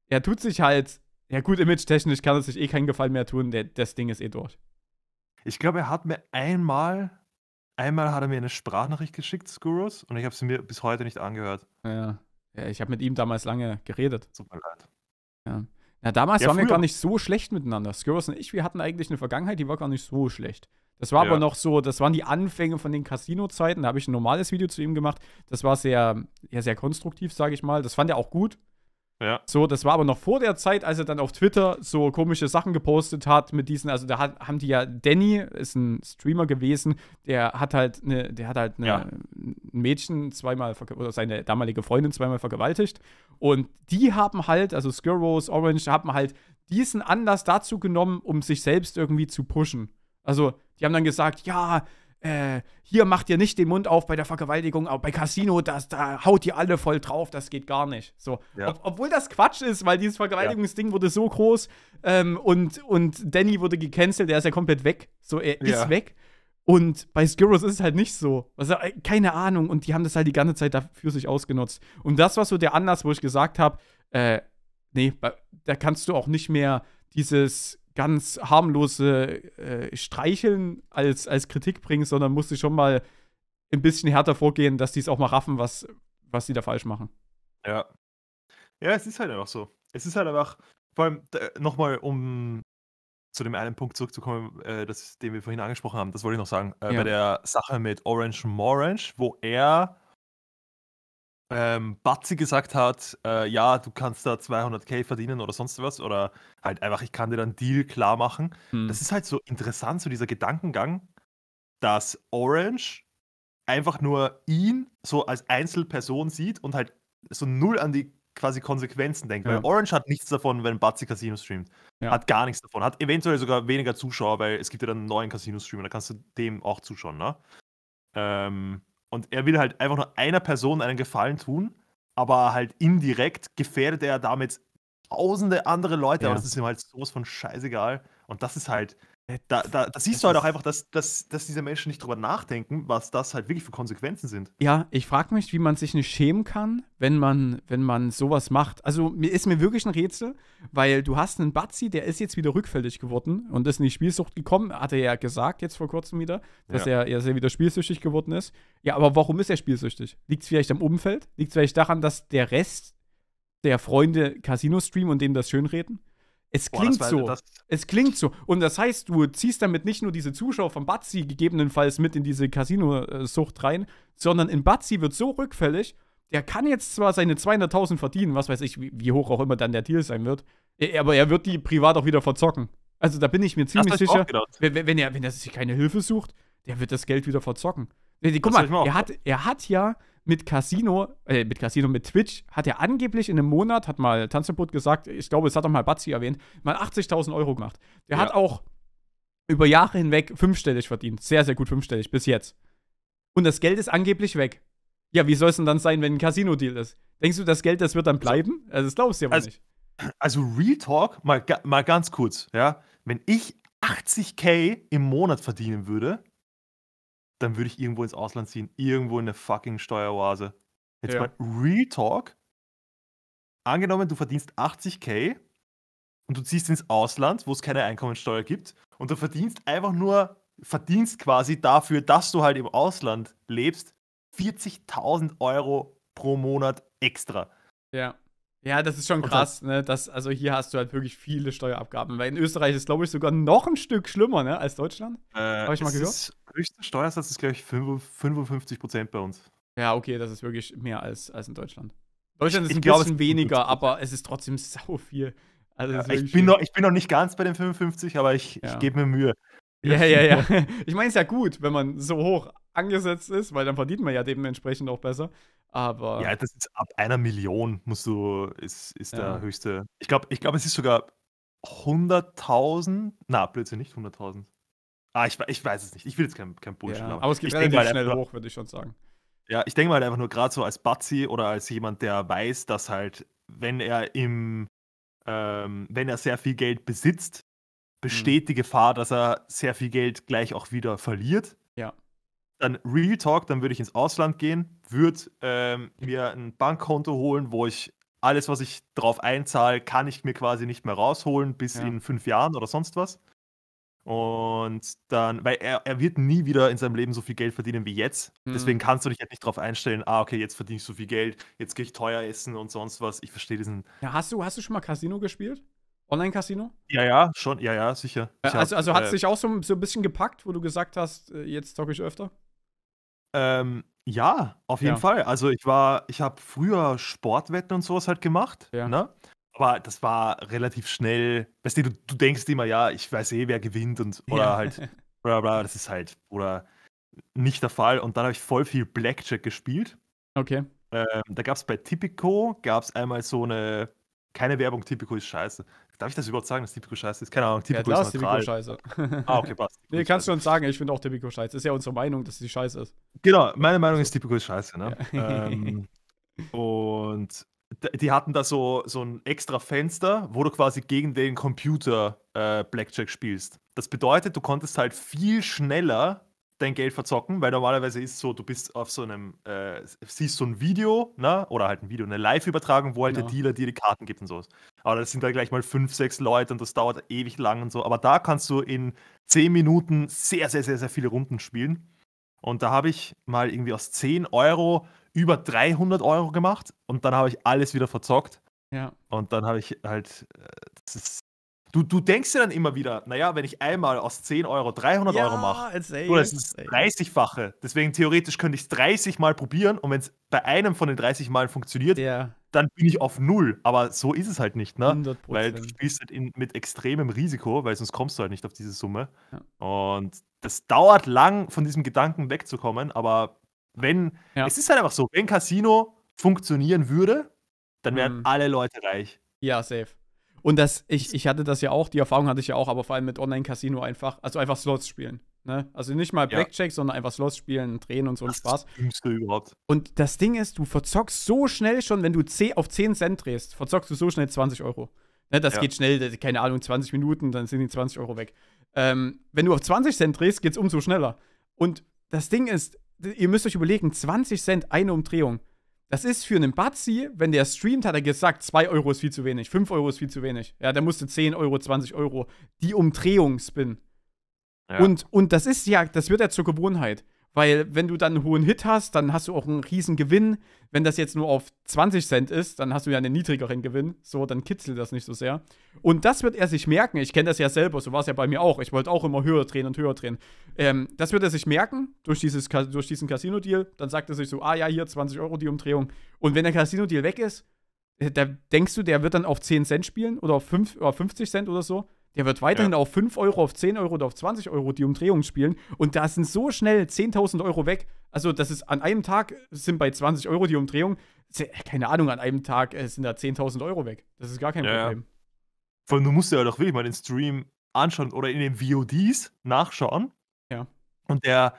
er tut sich halt. Ja, gut, image-technisch kann er sich eh keinen Gefallen mehr tun, der, das Ding ist eh durch. Ich glaube, er hat mir einmal, einmal hat er mir eine Sprachnachricht geschickt, Skurros, und ich habe sie mir bis heute nicht angehört. Ja, ja ich habe mit ihm damals lange geredet. Tut mir leid. Ja. Na, damals ja, waren früher. wir gar nicht so schlecht miteinander. Skurros und ich, wir hatten eigentlich eine Vergangenheit, die war gar nicht so schlecht. Das war ja. aber noch so, das waren die Anfänge von den Casino-Zeiten. Da habe ich ein normales Video zu ihm gemacht. Das war sehr, ja, sehr konstruktiv, sage ich mal. Das fand er auch gut. Ja. So, das war aber noch vor der Zeit, als er dann auf Twitter so komische Sachen gepostet hat mit diesen, also da hat, haben die ja, Danny ist ein Streamer gewesen, der hat halt eine, der hat halt eine, ja. ein Mädchen zweimal oder seine damalige Freundin zweimal vergewaltigt. Und die haben halt, also Skirros, Orange, haben halt diesen Anlass dazu genommen, um sich selbst irgendwie zu pushen. Also, die haben dann gesagt, ja, äh, hier macht ihr nicht den Mund auf bei der Vergewaltigung, aber bei Casino, das, da haut ihr alle voll drauf, das geht gar nicht. So. Ja. Ob, obwohl das Quatsch ist, weil dieses Vergewaltigungsding ja. wurde so groß ähm, und, und Danny wurde gecancelt, der ist ja komplett weg. So, er ja. ist weg. Und bei Skirros ist es halt nicht so. Also, äh, keine Ahnung. Und die haben das halt die ganze Zeit dafür sich ausgenutzt. Und das war so der Anlass, wo ich gesagt habe, äh, nee, da kannst du auch nicht mehr dieses ganz harmlose äh, Streicheln als, als Kritik bringen, sondern musst du schon mal ein bisschen härter vorgehen, dass die es auch mal raffen, was, was die da falsch machen. Ja. Ja, es ist halt einfach so. Es ist halt einfach, vor allem äh, nochmal, um zu dem einen Punkt zurückzukommen, äh, das, den wir vorhin angesprochen haben, das wollte ich noch sagen, äh, ja. bei der Sache mit Orange Morange, wo er ähm, Batzi gesagt hat, äh, ja, du kannst da 200k verdienen oder sonst was, oder halt einfach, ich kann dir dann Deal klar machen. Hm. Das ist halt so interessant, so dieser Gedankengang, dass Orange einfach nur ihn so als Einzelperson sieht und halt so null an die quasi Konsequenzen denkt. Ja. Weil Orange hat nichts davon, wenn Batzi Casino streamt. Ja. Hat gar nichts davon. Hat eventuell sogar weniger Zuschauer, weil es gibt ja dann einen neuen Casino-Streamer, da kannst du dem auch zuschauen, ne? Ähm, und er will halt einfach nur einer Person einen Gefallen tun, aber halt indirekt gefährdet er damit tausende andere Leute, ja. aber das ist ihm halt sowas von scheißegal. Und das ist halt, Ne, da, da, da siehst das du halt auch einfach, dass, dass, dass diese Menschen nicht drüber nachdenken, was das halt wirklich für Konsequenzen sind. Ja, ich frage mich, wie man sich nicht schämen kann, wenn man, wenn man sowas macht. Also mir ist mir wirklich ein Rätsel, weil du hast einen Batzi, der ist jetzt wieder rückfällig geworden und ist in die Spielsucht gekommen, hat er ja gesagt jetzt vor kurzem wieder, dass, ja. er, dass er wieder spielsüchtig geworden ist. Ja, aber warum ist er spielsüchtig? Liegt es vielleicht am Umfeld? Liegt es vielleicht daran, dass der Rest der Freunde Casino streamen und denen das schönreden? Es klingt Boah, so. Das. Es klingt so. Und das heißt, du ziehst damit nicht nur diese Zuschauer von Batzi gegebenenfalls mit in diese Casino-Sucht rein, sondern in Batzi wird so rückfällig, der kann jetzt zwar seine 200.000 verdienen, was weiß ich, wie, wie, hoch auch immer dann der Deal sein wird, äh, aber er wird die privat auch wieder verzocken. Also da bin ich mir ziemlich das sicher, wenn, wenn, er, wenn er sich keine Hilfe sucht, der wird das Geld wieder verzocken. Nee, guck mal, er hat, er hat ja mit Casino, äh, mit Casino, mit Twitch, hat er angeblich in einem Monat, hat mal Tanzverbot gesagt, ich glaube, es hat auch mal Batzi erwähnt, mal 80.000 Euro gemacht. Der ja. hat auch über Jahre hinweg fünfstellig verdient. Sehr, sehr gut fünfstellig, bis jetzt. Und das Geld ist angeblich weg. Ja, wie soll es denn dann sein, wenn ein Casino-Deal ist? Denkst du, das Geld, das wird dann also- bleiben? Also, das glaubst du ja wohl also, nicht. Also, Real Talk, mal, mal ganz kurz, ja. Wenn ich 80k im Monat verdienen würde, dann würde ich irgendwo ins Ausland ziehen. Irgendwo in der fucking Steueroase. Jetzt ja. mal Real Talk. Angenommen, du verdienst 80k und du ziehst ins Ausland, wo es keine Einkommensteuer gibt und du verdienst einfach nur, verdienst quasi dafür, dass du halt im Ausland lebst, 40.000 Euro pro Monat extra. Ja. Ja, das ist schon krass, ne? Das, also hier hast du halt wirklich viele Steuerabgaben. Weil in Österreich ist, glaube ich, sogar noch ein Stück schlimmer, ne, als Deutschland. Äh, Habe ich mal gehört. Ist, höchster Steuersatz ist, glaube ich, 55 Prozent bei uns. Ja, okay, das ist wirklich mehr als, als in Deutschland. Deutschland ist ich ein glaub, bisschen weniger, aber es ist trotzdem sau viel. Also ja, ich, bin noch, ich bin noch nicht ganz bei den 55, aber ich, ja. ich gebe mir Mühe. Ja, ja, ja. Ich meine, es ist ja gut, wenn man so hoch angesetzt ist, weil dann verdient man ja dementsprechend auch besser. Aber. Ja, das ist ab einer Million musst du, ist, ist ja. der höchste. Ich glaube, ich glaub, es ist sogar 100.000. Na, Blödsinn, nicht 100.000. Ah, ich, ich weiß es nicht. Ich will jetzt kein, kein Bullshit. Ja, aber, es geht relativ schnell einfach, hoch, würde ich schon sagen. Ja, ich denke mal halt einfach nur gerade so als Batzi oder als jemand, der weiß, dass halt, wenn er im, ähm, wenn er sehr viel Geld besitzt, besteht mhm. die Gefahr, dass er sehr viel Geld gleich auch wieder verliert. Ja. Dann Real Talk, dann würde ich ins Ausland gehen, würde ähm, mir ein Bankkonto holen, wo ich alles, was ich drauf einzahle, kann ich mir quasi nicht mehr rausholen bis ja. in fünf Jahren oder sonst was. Und dann, weil er, er wird nie wieder in seinem Leben so viel Geld verdienen wie jetzt. Mhm. Deswegen kannst du dich halt nicht darauf einstellen, ah, okay, jetzt verdiene ich so viel Geld, jetzt gehe ich teuer essen und sonst was. Ich verstehe diesen. Ja, hast du, hast du schon mal Casino gespielt? Online-Casino? Ja, ja, schon, ja, ja, sicher. Äh, also, also hat es äh, dich auch so, so ein bisschen gepackt, wo du gesagt hast, äh, jetzt zocke ich öfter? Ähm, ja, auf jeden ja. Fall. Also ich war, ich habe früher Sportwetten und sowas halt gemacht. Ja. Ne? aber das war relativ schnell. Weißt du, du, du denkst immer, ja, ich weiß eh, wer gewinnt und oder ja. halt, bla bla, das ist halt, oder nicht der Fall. Und dann habe ich voll viel Blackjack gespielt. Okay. Ähm, da gab es bei Tipico, gab es einmal so eine, keine Werbung, Tipico ist scheiße. Darf ich das überhaupt sagen, dass Tipico scheiße ist? Keine Ahnung, Tipico ja, klar, ist neutral. Tipico scheiße. Ah, okay, passt. nee, kannst du uns sagen, ich finde auch Tipico scheiße. Ist ja unsere Meinung, dass sie scheiße ist. Genau, meine Meinung ist, Tipico ist scheiße, ne? Ähm, und die hatten da so, so ein extra Fenster, wo du quasi gegen den Computer äh, Blackjack spielst. Das bedeutet, du konntest halt viel schneller dein Geld verzocken, weil normalerweise ist es so, du bist auf so einem, äh, siehst so ein Video, ne? oder halt ein Video, eine Live-Übertragung, wo halt genau. der Dealer dir die Karten gibt und sowas. Aber das sind da gleich mal fünf, sechs Leute und das dauert ewig lang und so. Aber da kannst du in zehn Minuten sehr, sehr, sehr, sehr viele Runden spielen. Und da habe ich mal irgendwie aus 10 Euro über 300 Euro gemacht und dann habe ich alles wieder verzockt. Ja. Und dann habe ich halt, äh, das ist Du, du denkst dir dann immer wieder, naja, wenn ich einmal aus 10 Euro 300 ja, Euro mache, das ist 30-fache. Deswegen theoretisch könnte ich es 30 Mal probieren und wenn es bei einem von den 30 Malen funktioniert, ja. dann bin ich auf Null. Aber so ist es halt nicht, ne? 100%. Weil du spielst halt in, mit extremem Risiko, weil sonst kommst du halt nicht auf diese Summe. Ja. Und das dauert lang, von diesem Gedanken wegzukommen, aber wenn, ja. es ist halt einfach so, wenn Casino funktionieren würde, dann wären mhm. alle Leute reich. Ja, safe. Und das, ich, ich hatte das ja auch, die Erfahrung hatte ich ja auch, aber vor allem mit Online-Casino einfach, also einfach Slots spielen. Ne? Also nicht mal Blackjack, ja. sondern einfach Slots spielen, drehen und so das Spaß. Das überhaupt. Und das Ding ist, du verzockst so schnell schon, wenn du auf 10 Cent drehst, verzockst du so schnell 20 Euro. Ne, das ja. geht schnell, keine Ahnung, 20 Minuten, dann sind die 20 Euro weg. Ähm, wenn du auf 20 Cent drehst, geht's umso schneller. Und das Ding ist, ihr müsst euch überlegen, 20 Cent eine Umdrehung. Das ist für einen Bazi, wenn der streamt, hat er gesagt, 2 Euro ist viel zu wenig, 5 Euro ist viel zu wenig. Ja, der musste 10 Euro, 20 Euro die Umdrehung spinnen. Ja. Und, und das ist ja, das wird ja zur Gewohnheit. Weil wenn du dann einen hohen Hit hast, dann hast du auch einen riesen Gewinn. Wenn das jetzt nur auf 20 Cent ist, dann hast du ja einen niedrigeren Gewinn. So, dann kitzelt das nicht so sehr. Und das wird er sich merken. Ich kenne das ja selber, so war es ja bei mir auch. Ich wollte auch immer höher drehen und höher drehen. Ähm, das wird er sich merken durch, dieses, durch diesen Casino-Deal. Dann sagt er sich so, ah ja, hier 20 Euro die Umdrehung. Und wenn der Casino-Deal weg ist, äh, da denkst du, der wird dann auf 10 Cent spielen oder auf 5, oder 50 Cent oder so? Der wird weiterhin ja. auf 5 Euro, auf 10 Euro oder auf 20 Euro die Umdrehung spielen. Und da sind so schnell 10.000 Euro weg. Also, das ist an einem Tag sind bei 20 Euro die Umdrehung. Äh, keine Ahnung, an einem Tag äh, sind da 10.000 Euro weg. Das ist gar kein ja. Problem. Vor allem, du musst ja doch wirklich mal den Stream anschauen oder in den VODs nachschauen. Ja. Und der,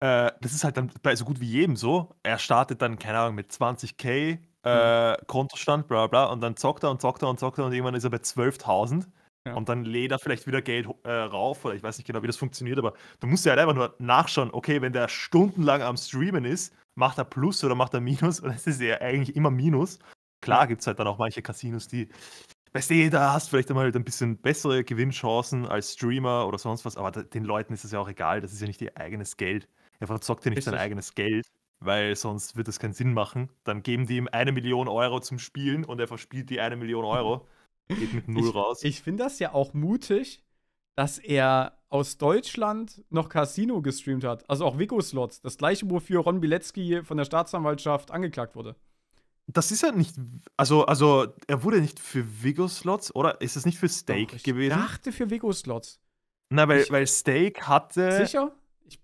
äh, das ist halt dann bei so gut wie jedem so. Er startet dann, keine Ahnung, mit 20k äh, mhm. Kontostand, bla bla, und dann zockt er und zockt er und zockt er und irgendwann ist er bei 12.000. Ja. Und dann lädt er vielleicht wieder Geld äh, rauf oder ich weiß nicht genau, wie das funktioniert, aber du musst ja halt einfach nur nachschauen, okay, wenn der stundenlang am Streamen ist, macht er Plus oder macht er Minus? Und es ist ja eigentlich immer Minus. Klar gibt es halt dann auch manche Casinos, die, weißt du, da hast vielleicht einmal halt ein bisschen bessere Gewinnchancen als Streamer oder sonst was, aber den Leuten ist es ja auch egal, das ist ja nicht ihr eigenes Geld. Er verzockt ja nicht sein eigenes Geld weil sonst wird das keinen Sinn machen. Dann geben die ihm eine Million Euro zum Spielen und er verspielt die eine Million Euro. Geht mit null ich, raus. Ich finde das ja auch mutig, dass er aus Deutschland noch Casino gestreamt hat. Also auch Vico-Slots. Das gleiche, wofür Ron Bilecki von der Staatsanwaltschaft angeklagt wurde. Das ist ja nicht. Also, also er wurde nicht für Vigo-Slots, oder? Ist es nicht für Steak Doch, ich gewesen? Ich dachte für Vigo-Slots. Na, weil, ich, weil Steak hatte. Sicher? Ich,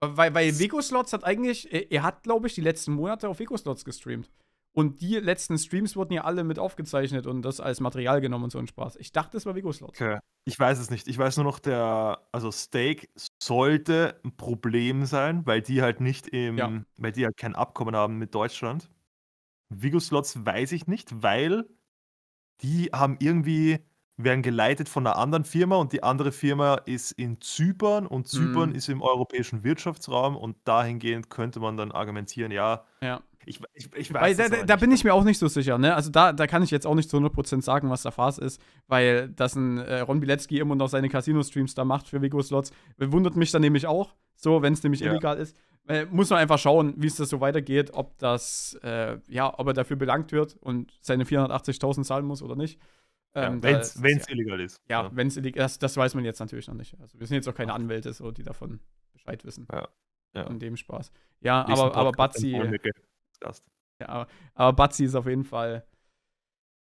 weil weil Vigo-Slots hat eigentlich. Er, er hat, glaube ich, die letzten Monate auf Vigo-Slots gestreamt. Und die letzten Streams wurden ja alle mit aufgezeichnet und das als Material genommen und so ein Spaß. Ich dachte, es war Vigo Slots. Okay. Ich weiß es nicht. Ich weiß nur noch, der, also Steak sollte ein Problem sein, weil die halt nicht im, ja. weil die halt kein Abkommen haben mit Deutschland. Vigo Slots weiß ich nicht, weil die haben irgendwie werden geleitet von einer anderen Firma und die andere Firma ist in Zypern und Zypern mhm. ist im europäischen Wirtschaftsraum und dahingehend könnte man dann argumentieren, ja. ja. Ich, ich, ich weiß weil, da, da bin ich mir auch nicht so sicher, ne? Also da, da kann ich jetzt auch nicht zu 100% sagen, was da Farce ist, weil dass ein äh, Ron Bilecki immer noch seine Casino-Streams da macht für Vigo-Slots, wundert mich dann nämlich auch, so, wenn es nämlich ja. illegal ist. Äh, muss man einfach schauen, wie es das so weitergeht, ob das, äh, ja, ob er dafür belangt wird und seine 480.000 zahlen muss oder nicht. Ähm, wenn es illegal ist. Ja, ja. wenn es illegal ist, das, das weiß man jetzt natürlich noch nicht. Also wir sind jetzt auch keine Ach. Anwälte, so, die davon Bescheid wissen. Ja. ja. Von dem Spaß. Ja, aber, aber Batzi. Ja, aber, aber Batzi ist auf jeden Fall.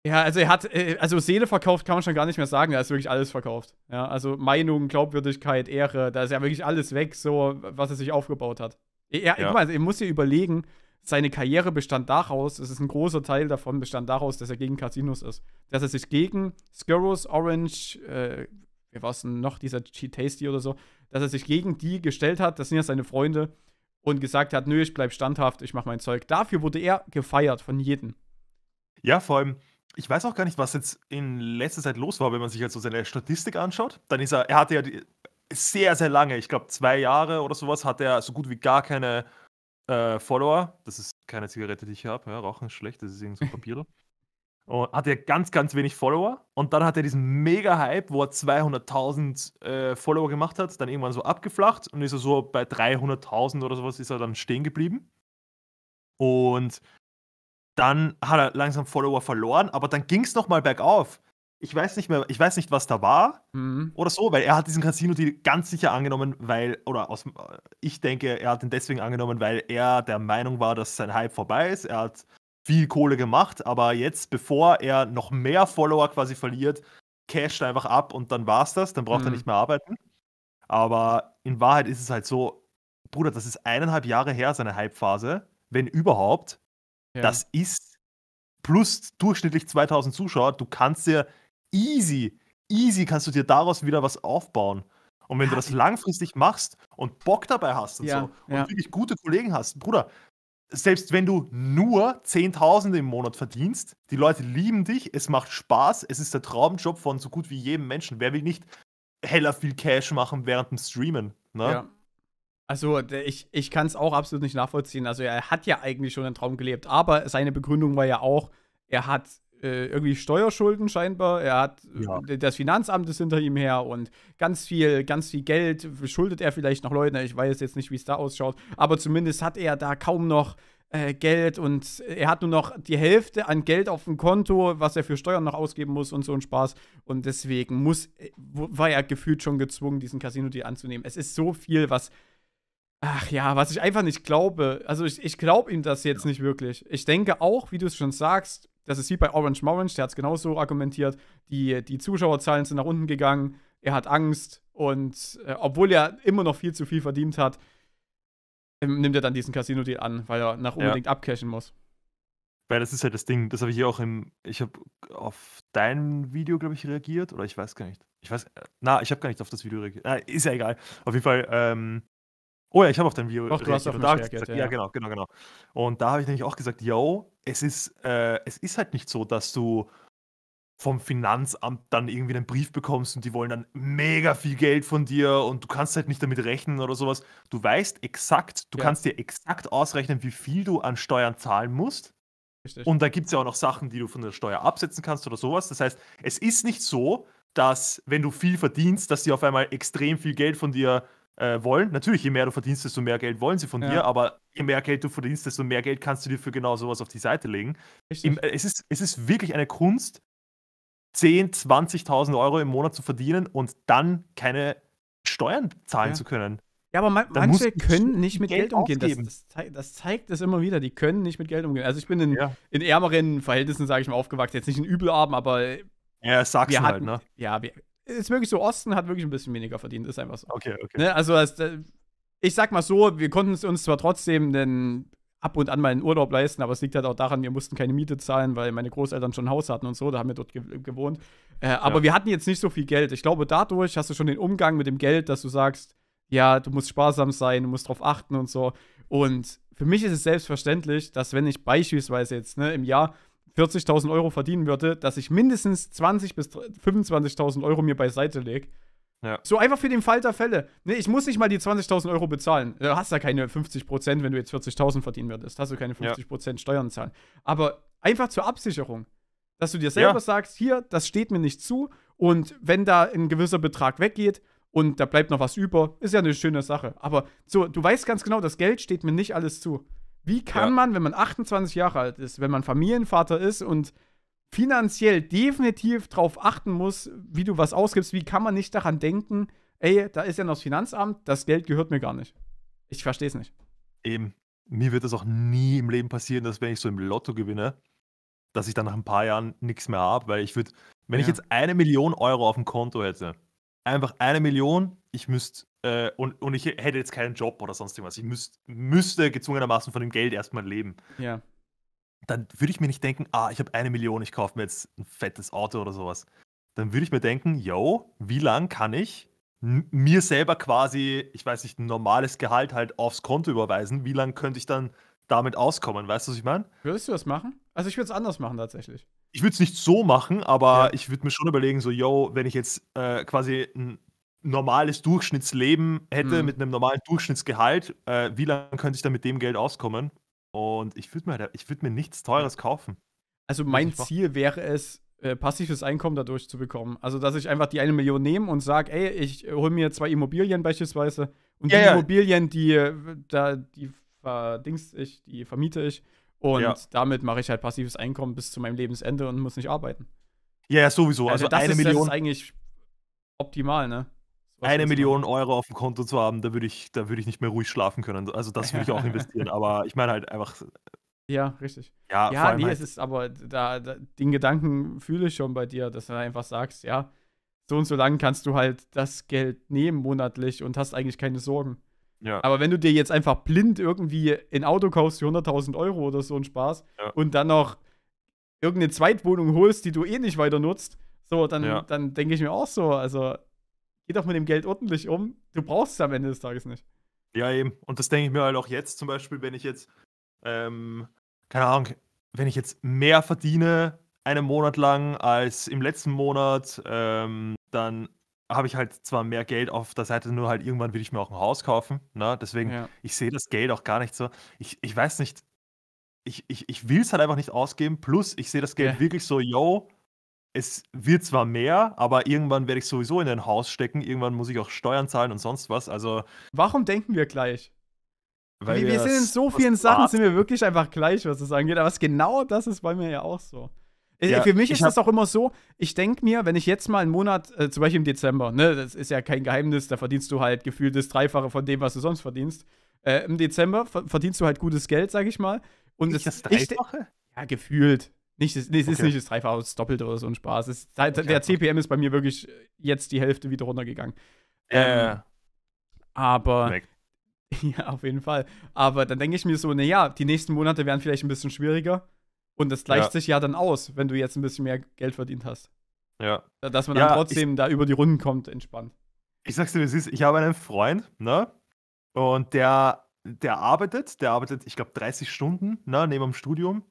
Ja, also er hat, äh, also Seele verkauft kann man schon gar nicht mehr sagen, er ist wirklich alles verkauft. Ja, also Meinung, Glaubwürdigkeit, Ehre, da ist ja wirklich alles weg, so was er sich aufgebaut hat. Er, ja. Guck mal, er muss ja überlegen, seine Karriere bestand daraus, es ist ein großer Teil davon bestand daraus, dass er gegen Casinos ist. Dass er sich gegen Skurrus, Orange, äh, wer war es denn noch, dieser Cheat Tasty oder so, dass er sich gegen die gestellt hat, das sind ja seine Freunde, und gesagt hat, nö, ich bleib standhaft, ich mach mein Zeug. Dafür wurde er gefeiert von jedem. Ja, vor allem, ich weiß auch gar nicht, was jetzt in letzter Zeit los war, wenn man sich jetzt so seine Statistik anschaut. Dann ist er, er hatte ja die, sehr, sehr lange, ich glaube zwei Jahre oder sowas, hat er so gut wie gar keine äh, Follower. Das ist keine Zigarette, die ich habe. Ja, Rauchen ist schlecht, das ist irgend so ein Papier. Und hat er ganz, ganz wenig Follower. Und dann hat er diesen Mega-Hype, wo er 200.000 äh, Follower gemacht hat, dann irgendwann so abgeflacht und ist er so bei 300.000 oder sowas ist er dann stehen geblieben. Und dann hat er langsam Follower verloren, aber dann ging es nochmal bergauf ich weiß nicht mehr, ich weiß nicht, was da war mhm. oder so, weil er hat diesen Casino-Deal ganz sicher angenommen, weil, oder aus, äh, ich denke, er hat ihn deswegen angenommen, weil er der Meinung war, dass sein Hype vorbei ist. Er hat viel Kohle gemacht, aber jetzt, bevor er noch mehr Follower quasi verliert, casht einfach ab und dann war's das, dann braucht mhm. er nicht mehr arbeiten. Aber in Wahrheit ist es halt so, Bruder, das ist eineinhalb Jahre her, seine Hype-Phase, wenn überhaupt. Ja. Das ist plus durchschnittlich 2000 Zuschauer. Du kannst dir easy, easy kannst du dir daraus wieder was aufbauen. Und wenn du das langfristig machst und Bock dabei hast und ja, so und ja. wirklich gute Kollegen hast, Bruder, selbst wenn du nur 10.000 im Monat verdienst, die Leute lieben dich, es macht Spaß, es ist der Traumjob von so gut wie jedem Menschen. Wer will nicht heller viel Cash machen während dem Streamen? Ne? Ja. Also ich, ich kann es auch absolut nicht nachvollziehen. Also er hat ja eigentlich schon einen Traum gelebt, aber seine Begründung war ja auch, er hat äh, irgendwie Steuerschulden scheinbar. Er hat äh, ja. das Finanzamt ist hinter ihm her und ganz viel, ganz viel Geld schuldet er vielleicht noch Leuten. Ich weiß jetzt nicht, wie es da ausschaut, aber zumindest hat er da kaum noch äh, Geld und er hat nur noch die Hälfte an Geld auf dem Konto, was er für Steuern noch ausgeben muss und so ein Spaß. Und deswegen muss, äh, war er gefühlt schon gezwungen, diesen Casino-Deal anzunehmen. Es ist so viel, was Ach ja, was ich einfach nicht glaube. Also ich, ich glaube ihm das jetzt ja. nicht wirklich. Ich denke auch, wie du es schon sagst, das ist wie bei Orange Morange, der hat es genauso argumentiert. Die, die Zuschauerzahlen sind nach unten gegangen, er hat Angst und äh, obwohl er immer noch viel zu viel verdient hat, ähm, nimmt er dann diesen Casino-Deal an, weil er nach unbedingt ja. abcashen muss. Weil das ist ja das Ding, das habe ich hier auch im, ich habe auf dein Video, glaube ich, reagiert, oder ich weiß gar nicht. Ich weiß, äh, na, ich habe gar nicht auf das Video reagiert. Na, ist ja egal. Auf jeden Fall, ähm, Oh ja, ich habe auf dein Video Ach, du hast auf da gesagt, ja, ja, genau, genau, genau. Und da habe ich nämlich auch gesagt, yo, es ist, äh, es ist halt nicht so, dass du vom Finanzamt dann irgendwie einen Brief bekommst und die wollen dann mega viel Geld von dir und du kannst halt nicht damit rechnen oder sowas. Du weißt exakt, du ja. kannst dir exakt ausrechnen, wie viel du an Steuern zahlen musst. Richtig. Und da gibt es ja auch noch Sachen, die du von der Steuer absetzen kannst oder sowas. Das heißt, es ist nicht so, dass wenn du viel verdienst, dass die auf einmal extrem viel Geld von dir äh, wollen. Natürlich, je mehr du verdienst, desto mehr Geld wollen sie von ja. dir, aber je mehr Geld du verdienst, desto mehr Geld kannst du dir für genau sowas auf die Seite legen. Im, äh, es, ist, es ist wirklich eine Kunst, 10, 20.000 Euro im Monat zu verdienen und dann keine Steuern zahlen ja. zu können. Ja, aber man, manche können nicht mit Geld, Geld umgehen. Das, das, das, zeigt es immer wieder. Die können nicht mit Geld umgehen. Also ich bin in, ja. in ärmeren Verhältnissen, sage ich mal, aufgewachsen. Jetzt nicht in Übelarben, aber ja, sag's wir halt, hatten, halt, ne? Ja, wir, ist wirklich so, Osten hat wirklich ein bisschen weniger verdient, ist einfach so. Okay, okay. Ne? Also, äh, ich sag mal so, wir konnten uns zwar trotzdem den ab und an mal einen Urlaub leisten, aber es liegt halt auch daran, wir mussten keine Miete zahlen, weil meine Großeltern schon ein Haus hatten und so, da haben wir dort ge gewohnt. Äh, ja. aber wir hatten jetzt nicht so viel Geld. Ich glaube, dadurch hast du schon den Umgang mit dem Geld, dass du sagst, ja, du musst sparsam sein, du musst drauf achten und so. Und für mich ist es selbstverständlich, dass wenn ich beispielsweise jetzt ne, im Jahr 40.000 Euro verdienen würde, dass ich mindestens 20.000 bis 25.000 Euro mir beiseite lege. Ja. So einfach für den Fall der Fälle. Nee, ich muss nicht mal die 20.000 Euro bezahlen. Du hast ja keine 50%, wenn du jetzt 40.000 verdienen würdest. Hast du keine 50% ja. Steuern zahlen. Aber einfach zur Absicherung. Dass du dir selber ja. sagst, hier, das steht mir nicht zu. Und wenn da ein gewisser Betrag weggeht und da bleibt noch was über, ist ja eine schöne Sache. Aber so, du weißt ganz genau, das Geld steht mir nicht alles zu. Wie kann ja. man, wenn man 28 Jahre alt ist, wenn man Familienvater ist und finanziell definitiv darauf achten muss, wie du was ausgibst, wie kann man nicht daran denken, ey, da ist ja noch das Finanzamt, das Geld gehört mir gar nicht. Ich verstehe es nicht. Eben. Mir wird es auch nie im Leben passieren, dass wenn ich so im Lotto gewinne, dass ich dann nach ein paar Jahren nichts mehr habe, weil ich würde, wenn ja. ich jetzt eine Million Euro auf dem Konto hätte, einfach eine Million, ich müsste äh, und, und ich hätte jetzt keinen Job oder sonst irgendwas. Ich müsst, müsste gezwungenermaßen von dem Geld erstmal leben. Ja. Dann würde ich mir nicht denken, ah, ich habe eine Million, ich kaufe mir jetzt ein fettes Auto oder sowas. Dann würde ich mir denken, yo, wie lang kann ich mir selber quasi, ich weiß nicht, ein normales Gehalt halt aufs Konto überweisen? Wie lang könnte ich dann damit auskommen? Weißt du, was ich meine? Würdest du das machen? Also ich würde es anders machen tatsächlich. Ich würde es nicht so machen, aber ja. ich würde mir schon überlegen, so, yo, wenn ich jetzt äh, quasi ein normales Durchschnittsleben hätte, mhm. mit einem normalen Durchschnittsgehalt, äh, wie lange könnte ich dann mit dem Geld auskommen? Und ich würde mir, würd mir nichts Teures kaufen. Also mein Ziel wäre es, äh, passives Einkommen dadurch zu bekommen. Also, dass ich einfach die eine Million nehme und sage, ey, ich äh, hole mir zwei Immobilien beispielsweise und yeah, die yeah. Immobilien, die, äh, da, die verdings ich, die vermiete ich und ja. damit mache ich halt passives Einkommen bis zu meinem Lebensende und muss nicht arbeiten. Ja, yeah, sowieso. Also, also das eine ist, Million. Das ist eigentlich optimal, ne? eine Million Euro auf dem Konto zu haben, da würde ich, da ich nicht mehr ruhig schlafen können. Also das würde ich auch investieren. Aber ich meine halt einfach. Äh, ja, richtig. Ja, ja nee, halt es ist aber da, da, den Gedanken fühle ich schon bei dir, dass du einfach sagst, ja, so und so lange kannst du halt das Geld nehmen monatlich und hast eigentlich keine Sorgen. Ja. Aber wenn du dir jetzt einfach blind irgendwie ein Auto kaufst für 100.000 Euro oder so ein Spaß ja. und dann noch irgendeine Zweitwohnung holst, die du eh nicht weiter nutzt, so, dann, ja. dann denke ich mir auch so, also geh doch mit dem Geld ordentlich um. Du brauchst es am Ende des Tages nicht. Ja, eben. Und das denke ich mir halt auch jetzt zum Beispiel, wenn ich jetzt, ähm, keine Ahnung, wenn ich jetzt mehr verdiene einen Monat lang als im letzten Monat, ähm, dann habe ich halt zwar mehr Geld auf der Seite, nur halt irgendwann will ich mir auch ein Haus kaufen. Ne? Deswegen, ja. ich sehe das Geld auch gar nicht so. Ich, ich weiß nicht, ich, ich, ich will es halt einfach nicht ausgeben. Plus, ich sehe das Geld ja. wirklich so, yo, es wird zwar mehr, aber irgendwann werde ich sowieso in ein Haus stecken, irgendwann muss ich auch Steuern zahlen und sonst was. Also. Warum denken wir gleich? Weil wir, wir sind in so vielen Sachen sind wir wirklich einfach gleich, was das angeht. Aber genau das ist bei mir ja auch so. Ja, Für mich ist das auch immer so, ich denke mir, wenn ich jetzt mal einen Monat, äh, zum Beispiel im Dezember, ne, das ist ja kein Geheimnis, da verdienst du halt gefühlt das Dreifache von dem, was du sonst verdienst. Äh, Im Dezember verdienst du halt gutes Geld, sag ich mal. Und ich das, das Dreifache? Ich, ja, gefühlt. Nicht, nee, es okay. ist nicht das Dreifache, das Doppelte oder so ein Spaß. Ist, halt, der, der CPM ist bei mir wirklich jetzt die Hälfte wieder runtergegangen. Äh. Ähm, aber. Weg. Ja, auf jeden Fall. Aber dann denke ich mir so, naja, die nächsten Monate werden vielleicht ein bisschen schwieriger. Und das gleicht ja. sich ja dann aus, wenn du jetzt ein bisschen mehr Geld verdient hast. Ja. Dass man ja, dann trotzdem ich, da über die Runden kommt, entspannt. Ich sag's dir, wie es ist. Ich habe einen Freund, ne? Und der, der arbeitet, der arbeitet, ich glaube, 30 Stunden, ne, neben dem Studium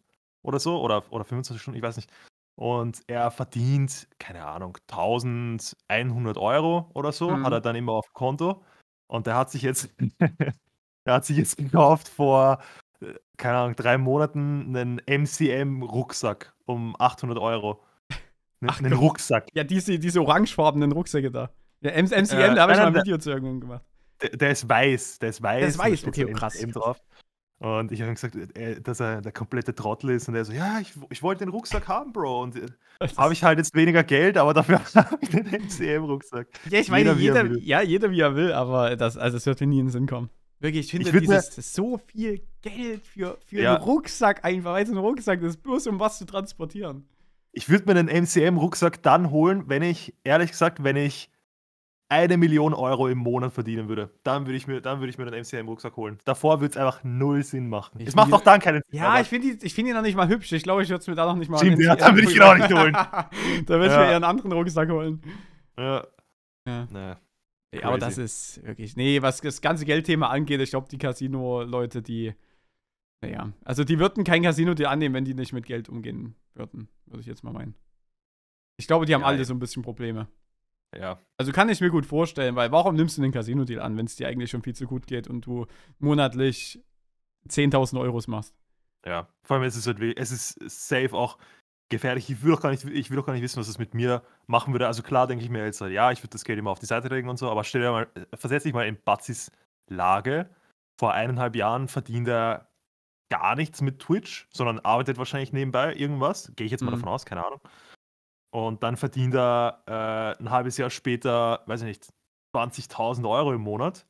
oder so oder, oder 25 Stunden, ich weiß nicht. Und er verdient, keine Ahnung, 1100 Euro oder so, mhm. hat er dann immer auf Konto. Und der hat sich jetzt, der hat sich jetzt gekauft vor, äh, keine Ahnung, drei Monaten einen MCM-Rucksack um 800 Euro. Einen, Ach, einen Rucksack. Ja, diese, diese orangefarbenen Rucksäcke da. Ja, MCM, äh, da habe ich mal ein Video zu irgendwann gemacht. Der, der, ist weiß, der ist weiß. Der ist weiß, okay, krass. Eben drauf. Und ich habe gesagt, äh, äh, dass er der komplette Trottel ist. Und er so, ja, ich, ich wollte den Rucksack haben, Bro. Und äh, habe ich halt jetzt weniger Geld, aber dafür habe ich den MCM-Rucksack. Ja, ich meine, jeder, jeder ja, jeder wie er will, aber das, also das wird mir nie in den Sinn kommen. Wirklich, ich finde ich dieses mir, so viel Geld für, für ja. einen Rucksack einfach, Weißt du, ein Rucksack ist, bloß um was zu transportieren. Ich würde mir einen MCM-Rucksack dann holen, wenn ich, ehrlich gesagt, wenn ich eine Million Euro im Monat verdienen würde, dann würde ich mir, dann würde ich mir den MCM-Rucksack holen. Davor würde es einfach null Sinn machen. Ich es macht auch dann keinen Sinn. Ja, ich finde ich find noch nicht mal hübsch. Ich glaube, ich würde es mir da noch nicht mal Stimmt, ja, dann würde ich ihn auch nicht holen. da würde ich mir eher einen anderen Rucksack holen. Ja. ja. Naja. Crazy. Aber das ist wirklich. Nee, was das ganze Geldthema angeht, ich glaube, die Casino-Leute, die. Naja. Also, die würden kein Casino dir annehmen, wenn die nicht mit Geld umgehen würden. Würde ich jetzt mal meinen. Ich glaube, die haben ja, alle so ein bisschen Probleme. Ja. Also kann ich mir gut vorstellen, weil warum nimmst du den Casino-Deal an, wenn es dir eigentlich schon viel zu gut geht und du monatlich 10.000 Euros machst? Ja, vor allem ist es halt, es ist safe auch gefährlich. Ich will auch gar nicht, ich will auch gar nicht wissen, was es mit mir machen würde. Also klar denke ich mir jetzt, halt, ja, ich würde das Geld immer auf die Seite legen und so, aber stell dir mal, äh, versetz dich mal in Batzis Lage. Vor eineinhalb Jahren verdient er gar nichts mit Twitch, sondern arbeitet wahrscheinlich nebenbei irgendwas. Gehe ich jetzt mal mhm. davon aus, keine Ahnung. Und dann verdient er äh, ein halbes Jahr später, weiß ich nicht, 20.000 Euro im Monat.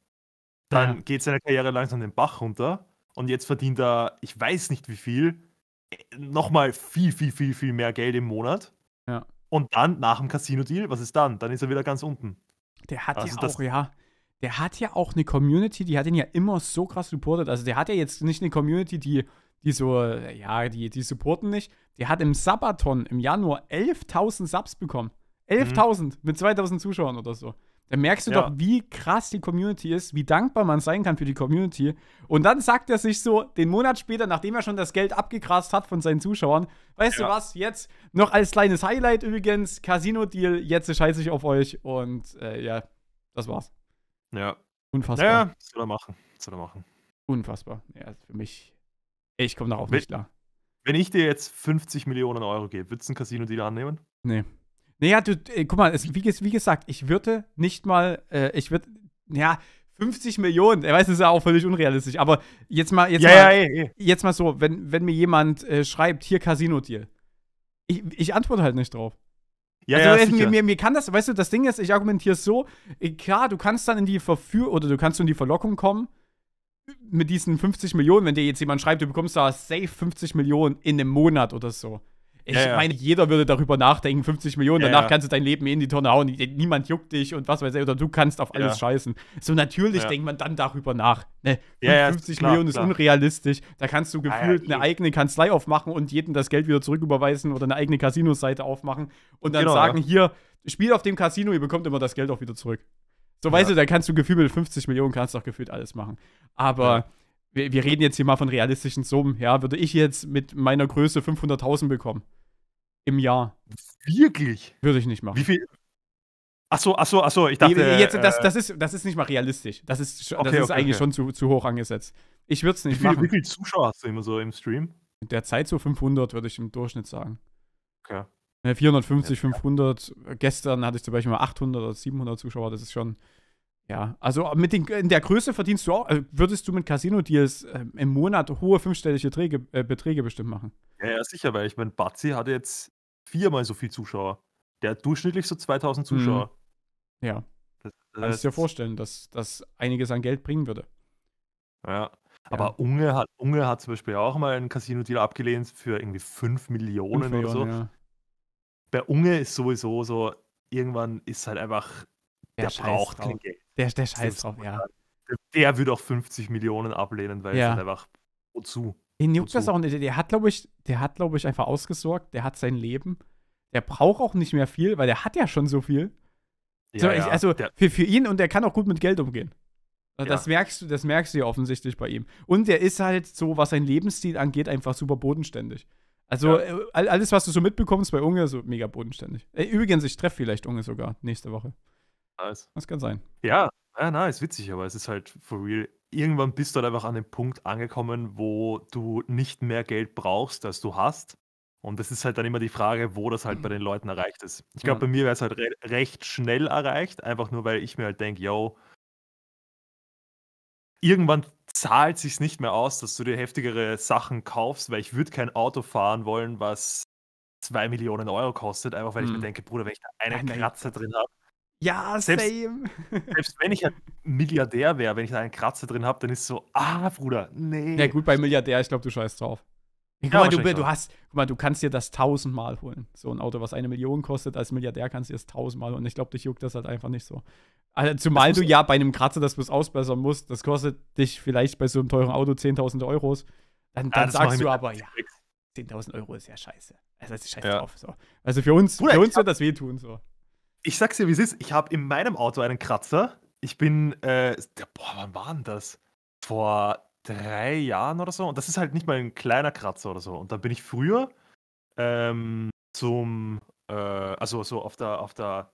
Dann ja. geht seine Karriere langsam den Bach runter. Und jetzt verdient er, ich weiß nicht wie viel, nochmal viel, viel, viel, viel mehr Geld im Monat. Ja. Und dann nach dem Casino-Deal, was ist dann? Dann ist er wieder ganz unten. Der hat also ja auch, ja. Der hat ja auch eine Community, die hat ihn ja immer so krass supportet. Also der hat ja jetzt nicht eine Community, die die so, ja, die, die supporten nicht. Die hat im Sabaton im Januar 11.000 Subs bekommen. 11.000 mhm. mit 2.000 Zuschauern oder so. Da merkst du ja. doch, wie krass die Community ist, wie dankbar man sein kann für die Community. Und dann sagt er sich so, den Monat später, nachdem er schon das Geld abgegrast hat von seinen Zuschauern, weißt ja. du was, jetzt noch als kleines Highlight übrigens, Casino-Deal, jetzt scheiße ich auf euch und äh, ja, das war's. Ja. Unfassbar. Ja, soll er machen, soll er machen. Unfassbar. Ja, für mich ich komme darauf wenn, nicht klar. Wenn ich dir jetzt 50 Millionen Euro gebe, würdest du ein Casino-Deal annehmen? Nee. Naja, du, äh, guck mal, es, wie, wie, gesagt, ich würde nicht mal, äh, ich würde, ja, 50 Millionen, er weiß, das ist ja auch völlig unrealistisch, aber jetzt mal, jetzt, ja, mal, ja, ey, eh, ey. Eh. jetzt mal so, wenn, wenn mir jemand äh, schreibt, hier Casino-Deal, ich, ich antworte halt nicht drauf. Ja, also, ja, mir, mir, kann das, weißt du, das Ding ist, ich argumentiere so, äh, klar, du kannst dann in die Verführung oder du kannst in die Verlockung kommen, mit diesen 50 Millionen, wenn dir jetzt jemand schreibt, du bekommst da safe 50 Millionen in einem Monat oder so. Ich ja, ja. meine, jeder würde darüber nachdenken, 50 Millionen, ja, danach kannst du dein Leben eh in die Tonne hauen, niemand juckt dich und was weiß ich, oder du kannst auf alles scheißen. So natürlich denkt man dann darüber nach. Ne? 50 klar, Millionen klar. ist unrealistisch, da kannst du ah, gefühlt eh. eine eigene Kanzlei aufmachen und jedem das Geld wieder zurücküberweisen oder eine eigene Casino-Seite aufmachen und dann genau, sagen, hier, spiel auf dem Casino, ihr bekommt immer das Geld auch wieder zurück. So, ja. weißt du, da kannst du gefühlt mit 50 Millionen kannst du auch gefühlt alles machen. Aber ja. wir, wir, reden jetzt hier mal von realistischen Summen. Ja, würde ich jetzt mit meiner Größe 500.000 bekommen. Im Jahr. Wirklich? Würde ich nicht machen. Wie viel? Achso, achso, achso, ich dachte. Jetzt, das, äh, das, ist, das ist nicht mal realistisch. Das ist, das okay, ist okay, eigentlich okay. schon zu, zu hoch angesetzt. Ich würde es nicht wie viel, machen. Wie viele Zuschauer hast du immer so im Stream? Derzeit so 500, würde ich im Durchschnitt sagen. Okay. 450, ne, 500. Gestern hatte ich zum Beispiel mal 800 oder 700 Zuschauer. Das ist schon, ja. Also mit den, in der Größe verdienst du auch, also, würdest du mit Casino-Deals äh, im Monat hohe fünfstellige Träge, äh, Beträge bestimmt machen. Ja, ja, sicher, weil ich meine, Batzi hatte jetzt viermal so viel Zuschauer. Der hat durchschnittlich so 2000 mhm. Zuschauer. Mhm. Ja. Das, das Kannst dir vorstellen, dass das einiges an Geld bringen würde. Ja. Aber ja. Unge, hat, Unge hat zum Beispiel auch mal einen Casino-Deal abgelehnt für irgendwie 5 Millionen, 5 Millionen oder so. Ja bei Unge ist sowieso so, irgendwann ist halt einfach, der, der Scheiß braucht kein Geld. Der, der Scheiß drauf, ja. Der, der würde auch 50 Millionen ablehnen, weil ja. es halt einfach, wozu? Den juckt das auch nicht. Der hat, glaube ich, der ich, einfach ausgesorgt. Der hat sein Leben. Der braucht auch nicht mehr viel, weil der hat ja schon so viel. Ja, so, ich, also der, für, für ihn und der kann auch gut mit Geld umgehen. Also ja. Das merkst du, das merkst du ja offensichtlich bei ihm. Und der ist halt so, was sein Lebensstil angeht, einfach super bodenständig. Also ja. Äh, alles, was du so mitbekommst bei Unge, so mega bodenständig. Äh, übrigens, ich treffe vielleicht Unge sogar nächste Woche. Nice. Das kann sein. Ja, ja, ist witzig, aber es ist halt for real. Irgendwann bist du halt einfach an dem Punkt angekommen, wo du nicht mehr Geld brauchst, als du hast. Und das ist halt dann immer die Frage, wo das halt bei den Leuten erreicht ist. Ich glaube, ja. bei mir wäre es halt re recht schnell erreicht, einfach nur weil ich mir halt denke, yo, irgendwann zahlt sich nicht mehr aus, dass du dir heftigere Sachen kaufst, weil ich würde kein Auto fahren wollen, was zwei Millionen Euro kostet, einfach weil hm. ich mir mhm. denke, Bruder, wenn ich da einen nein, Kratzer nein. drin habe. Ja, selbst, same. selbst wenn ich ein Milliardär wäre, wenn ich da einen Kratzer drin habe, dann ist so, ah, Bruder, nee. Ja, gut, bei Milliardär, ich glaube, du scheißt drauf. Guck ja, mal, du, du, hast, guck mal, du kannst dir das tausendmal holen. So ein Auto, was eine Million kostet, als Milliardär kannst du es tausendmal holen. Ich glaube, dich juckt das halt einfach nicht so. Also, zumal du ja bei einem Kratzer das bloß ausbessern musst, das kostet dich vielleicht bei so einem teuren Auto 10.000 Euros. Dann, dann sagst du aber, ja, 10.000 Euro ist ja scheiße. Also ist scheiße ja. drauf. So. Also für uns, Bruder, für uns wird das wehtun. So. Ich sag's dir, wie es ist. Ich habe in meinem Auto einen Kratzer. Ich bin, äh, boah, wann war denn das? Vor drei Jahren oder so. Und das ist halt nicht mal ein kleiner Kratzer oder so. Und dann bin ich früher ähm, zum, äh, also so auf der, auf der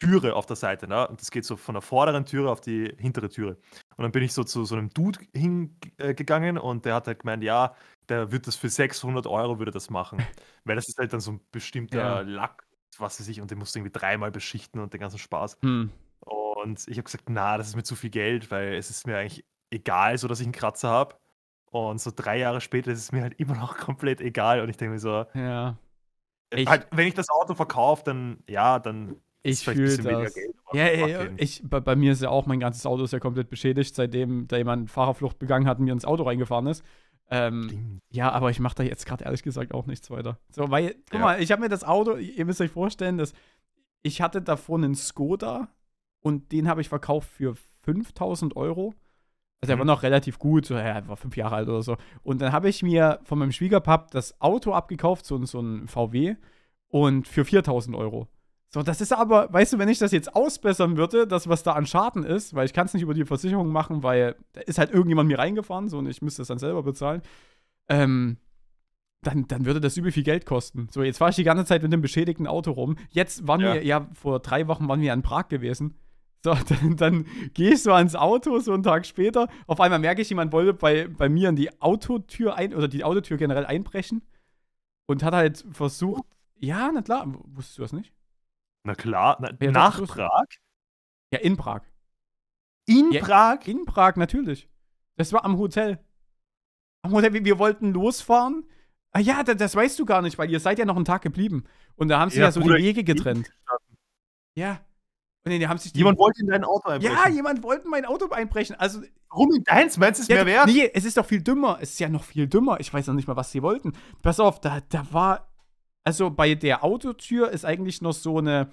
Türe auf der Seite, ne? Und das geht so von der vorderen Türe auf die hintere Türe. Und dann bin ich so zu so einem Dude hingegangen äh, und der hat halt gemeint, ja, der wird das für 600 Euro würde das machen. Weil das ist halt dann so ein bestimmter ja. Lack, was weiß ich, und den musst du irgendwie dreimal beschichten und den ganzen Spaß. Hm. Und ich habe gesagt, na, das ist mir zu viel Geld, weil es ist mir eigentlich egal, so dass ich einen Kratzer habe. Und so drei Jahre später ist es mir halt immer noch komplett egal. Und ich denke mir so, ja. Äh, ich, halt, wenn ich das Auto verkaufe, dann ja, dann ich fühle das. Geld, ja, ja, ich, bei, bei, mir ist ja auch, mein ganzes Auto ist ja komplett beschädigt, seitdem da jemand Fahrerflucht begangen hat und mir ins Auto reingefahren ist. Ähm, ja, aber ich mache da jetzt gerade ehrlich gesagt auch nichts weiter. So, weil, guck ja. mal, ich habe mir das Auto, ihr müsst euch vorstellen, dass ich hatte davor einen Skoda und den habe ich verkauft für 5000 Euro. Also er war noch relativ gut, so, er war fünf Jahre alt oder so. Und dann habe ich mir von meinem Schwiegerpap das Auto abgekauft, so, so ein VW, und für 4000 Euro. So, das ist aber, weißt du, wenn ich das jetzt ausbessern würde, das, was da an Schaden ist, weil ich kann es nicht über die Versicherung machen, weil da ist halt irgendjemand mir reingefahren, so, und ich müsste es dann selber bezahlen, ähm, dann, dann würde das übel viel Geld kosten. So, jetzt fahre ich die ganze Zeit mit dem beschädigten Auto rum. Jetzt waren ja. wir, ja, vor drei Wochen waren wir in Prag gewesen da, dann, dann gehe ich so ans Auto, so einen Tag später. Auf einmal merke ich, jemand wollte bei, bei mir in die Autotür ein oder die Autotür generell einbrechen und hat halt versucht. Oh. Ja, na klar, wusstest du das nicht? Na klar, na, ja, nach Prag? Ja, in Prag. In ja, Prag? In Prag, natürlich. Das war am Hotel. Am Hotel, wir, wollten losfahren. Ah ja, das, das, weißt du gar nicht, weil ihr seid ja noch einen Tag geblieben. Und da haben sie ja, ja so die Wege eh getrennt. Ja, und oh, die haben sich die jemand wollte in dein Auto einbrechen. Ja, jemand wollte mein Auto einbrechen. Also Warum in deins? Meinst du, es ja, mehr wert? Nee, es ist doch viel dümmer. Es ist ja noch viel dümmer. Ich weiß noch nicht mal, was sie wollten. Pass auf, da, da war. Also bei der Autotür ist eigentlich noch so eine.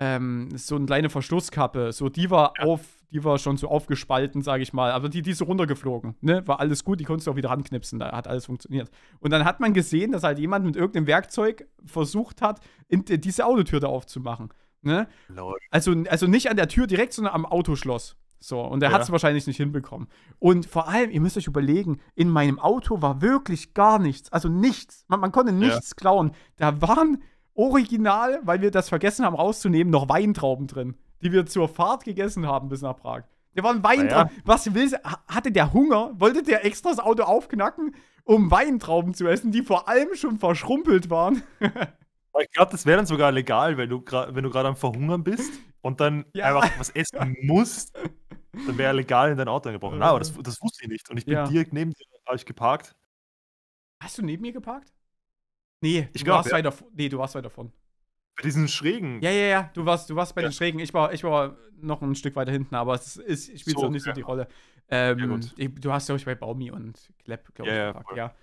Ähm, so eine kleine Verschlusskappe. So, die war ja. auf. Die war schon so aufgespalten, sag ich mal. Aber die, die ist so runtergeflogen. Ne? War alles gut. Die konntest du auch wieder ranknipsen. Da hat alles funktioniert. Und dann hat man gesehen, dass halt jemand mit irgendeinem Werkzeug versucht hat, in, in diese Autotür da aufzumachen. Ne? Lord. Also, also nicht an der Tür direkt, sondern am Autoschloss. So, und er ja. hat es wahrscheinlich nicht hinbekommen. Und vor allem, ihr müsst euch überlegen, in meinem Auto war wirklich gar nichts. Also nichts. Man, man konnte nichts ja. klauen. Da waren original, weil wir das vergessen haben rauszunehmen, noch Weintrauben drin, die wir zur Fahrt gegessen haben bis nach Prag. Da waren Weintrauben. Ja. Was willst Hatte der Hunger? Wollte der extra das Auto aufknacken, um Weintrauben zu essen, die vor allem schon verschrumpelt waren? Ich glaube, das wäre dann sogar legal, wenn du gerade am Verhungern bist und dann ja. einfach was essen musst, dann wäre legal in dein Auto eingebrochen. Na, aber das, äh. das, wusste ich nicht. Und ich bin ja. direkt neben dir, ich geparkt. Hast du neben mir geparkt? Nee, ich du, glaub, warst ja. weit nee du warst weit davon. Bei diesen Schrägen? Ja, ja, ja, du warst, du warst bei ja. den Schrägen. Ich war, ich war noch ein Stück weiter hinten, aber es ist, spielt so, auch nicht so die Rolle. Ähm, ich, du hast, glaube ich, bei Baumi und Klepp, glaube ich, geparkt, ja.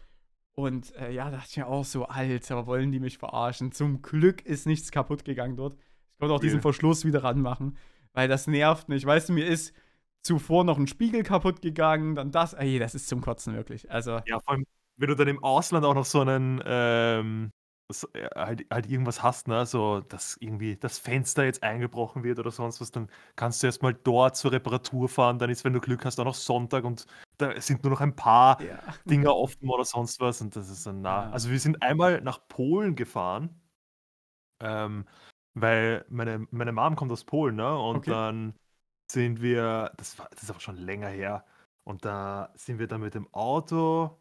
Und äh, ja, dachte ich mir auch so, Alter, wollen die mich verarschen? Zum Glück ist nichts kaputt gegangen dort. Ich konnte auch diesen Verschluss wieder ranmachen, weil das nervt mich. Weißt du, mir ist zuvor noch ein Spiegel kaputt gegangen, dann das. Ey, das ist zum Kotzen wirklich. Also. Ja, vor allem, wenn du dann im Ausland auch noch so einen ähm, das, äh, halt, halt irgendwas hast, ne? so dass irgendwie das Fenster jetzt eingebrochen wird oder sonst was, dann kannst du erstmal dort zur Reparatur fahren, dann ist, wenn du Glück hast, auch noch Sonntag und da sind nur noch ein paar ja. Dinger offen oder sonst was und das ist dann nah. Ja. Also wir sind einmal nach Polen gefahren, ähm, weil meine, meine Mom kommt aus Polen, ne? Und okay. dann sind wir, das, war, das ist aber schon länger her, und da sind wir dann mit dem Auto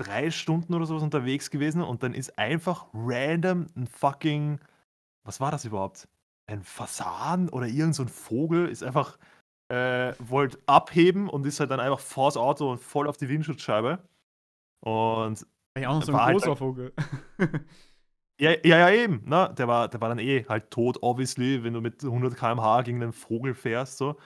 drei Stunden oder sowas unterwegs gewesen und dann ist einfach random ein fucking, was war das überhaupt? Ein Fasan oder irgendein so Vogel ist einfach, äh, wollte abheben und ist halt dann einfach vors Auto und voll auf die Windschutzscheibe. Und. Ja, auch noch so ein halt großer halt, Vogel. ja, ja, ja, eben. Na, ne? der, war, der war dann eh halt tot, obviously, wenn du mit 100 km/h gegen einen Vogel fährst. So.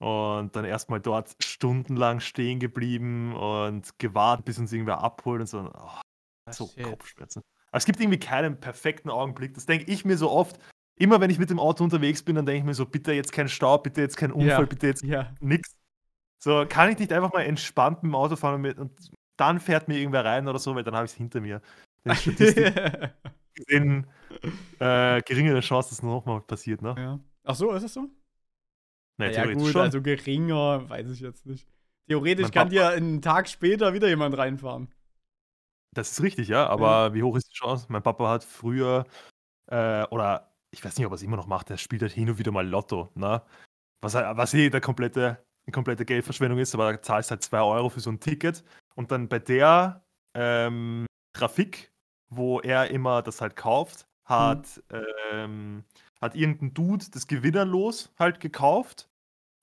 Und dann erstmal dort stundenlang stehen geblieben und gewartet, bis uns irgendwer abholt und so. Oh, ah, so Shit. Kopfschmerzen. Aber es gibt irgendwie keinen perfekten Augenblick. Das denke ich mir so oft. Immer wenn ich mit dem Auto unterwegs bin, dann denke ich mir so, bitte jetzt kein Stau, bitte jetzt kein Unfall, ja. bitte jetzt ja. nichts. So, kann ich nicht einfach mal entspannt mit dem Auto fahren und, mit, und dann fährt mir irgendwer rein oder so, weil dann habe ich es hinter mir. Denn Statistik gesehen, äh, geringere Chance, dass es nochmal passiert, ne? Ja. Ach so, ist das so? Nee, ja, gut, schon. also geringer, weiß ich jetzt nicht. Theoretisch mein kann Papa. dir einen Tag später wieder jemand reinfahren. Das ist richtig, ja, aber ja. wie hoch ist die Chance? Mein Papa hat früher, äh, oder ich weiß nicht, ob er es immer noch macht, er spielt halt hin und wieder mal Lotto, ne? Was, halt, was eh der komplette, eine komplette Geldverschwendung ist, aber da zahlst du halt 2 Euro für so ein Ticket und dann bei der ähm, Grafik, wo er immer das halt kauft, hat, hm. ähm, hat irgendein Dude das Gewinnerlos halt gekauft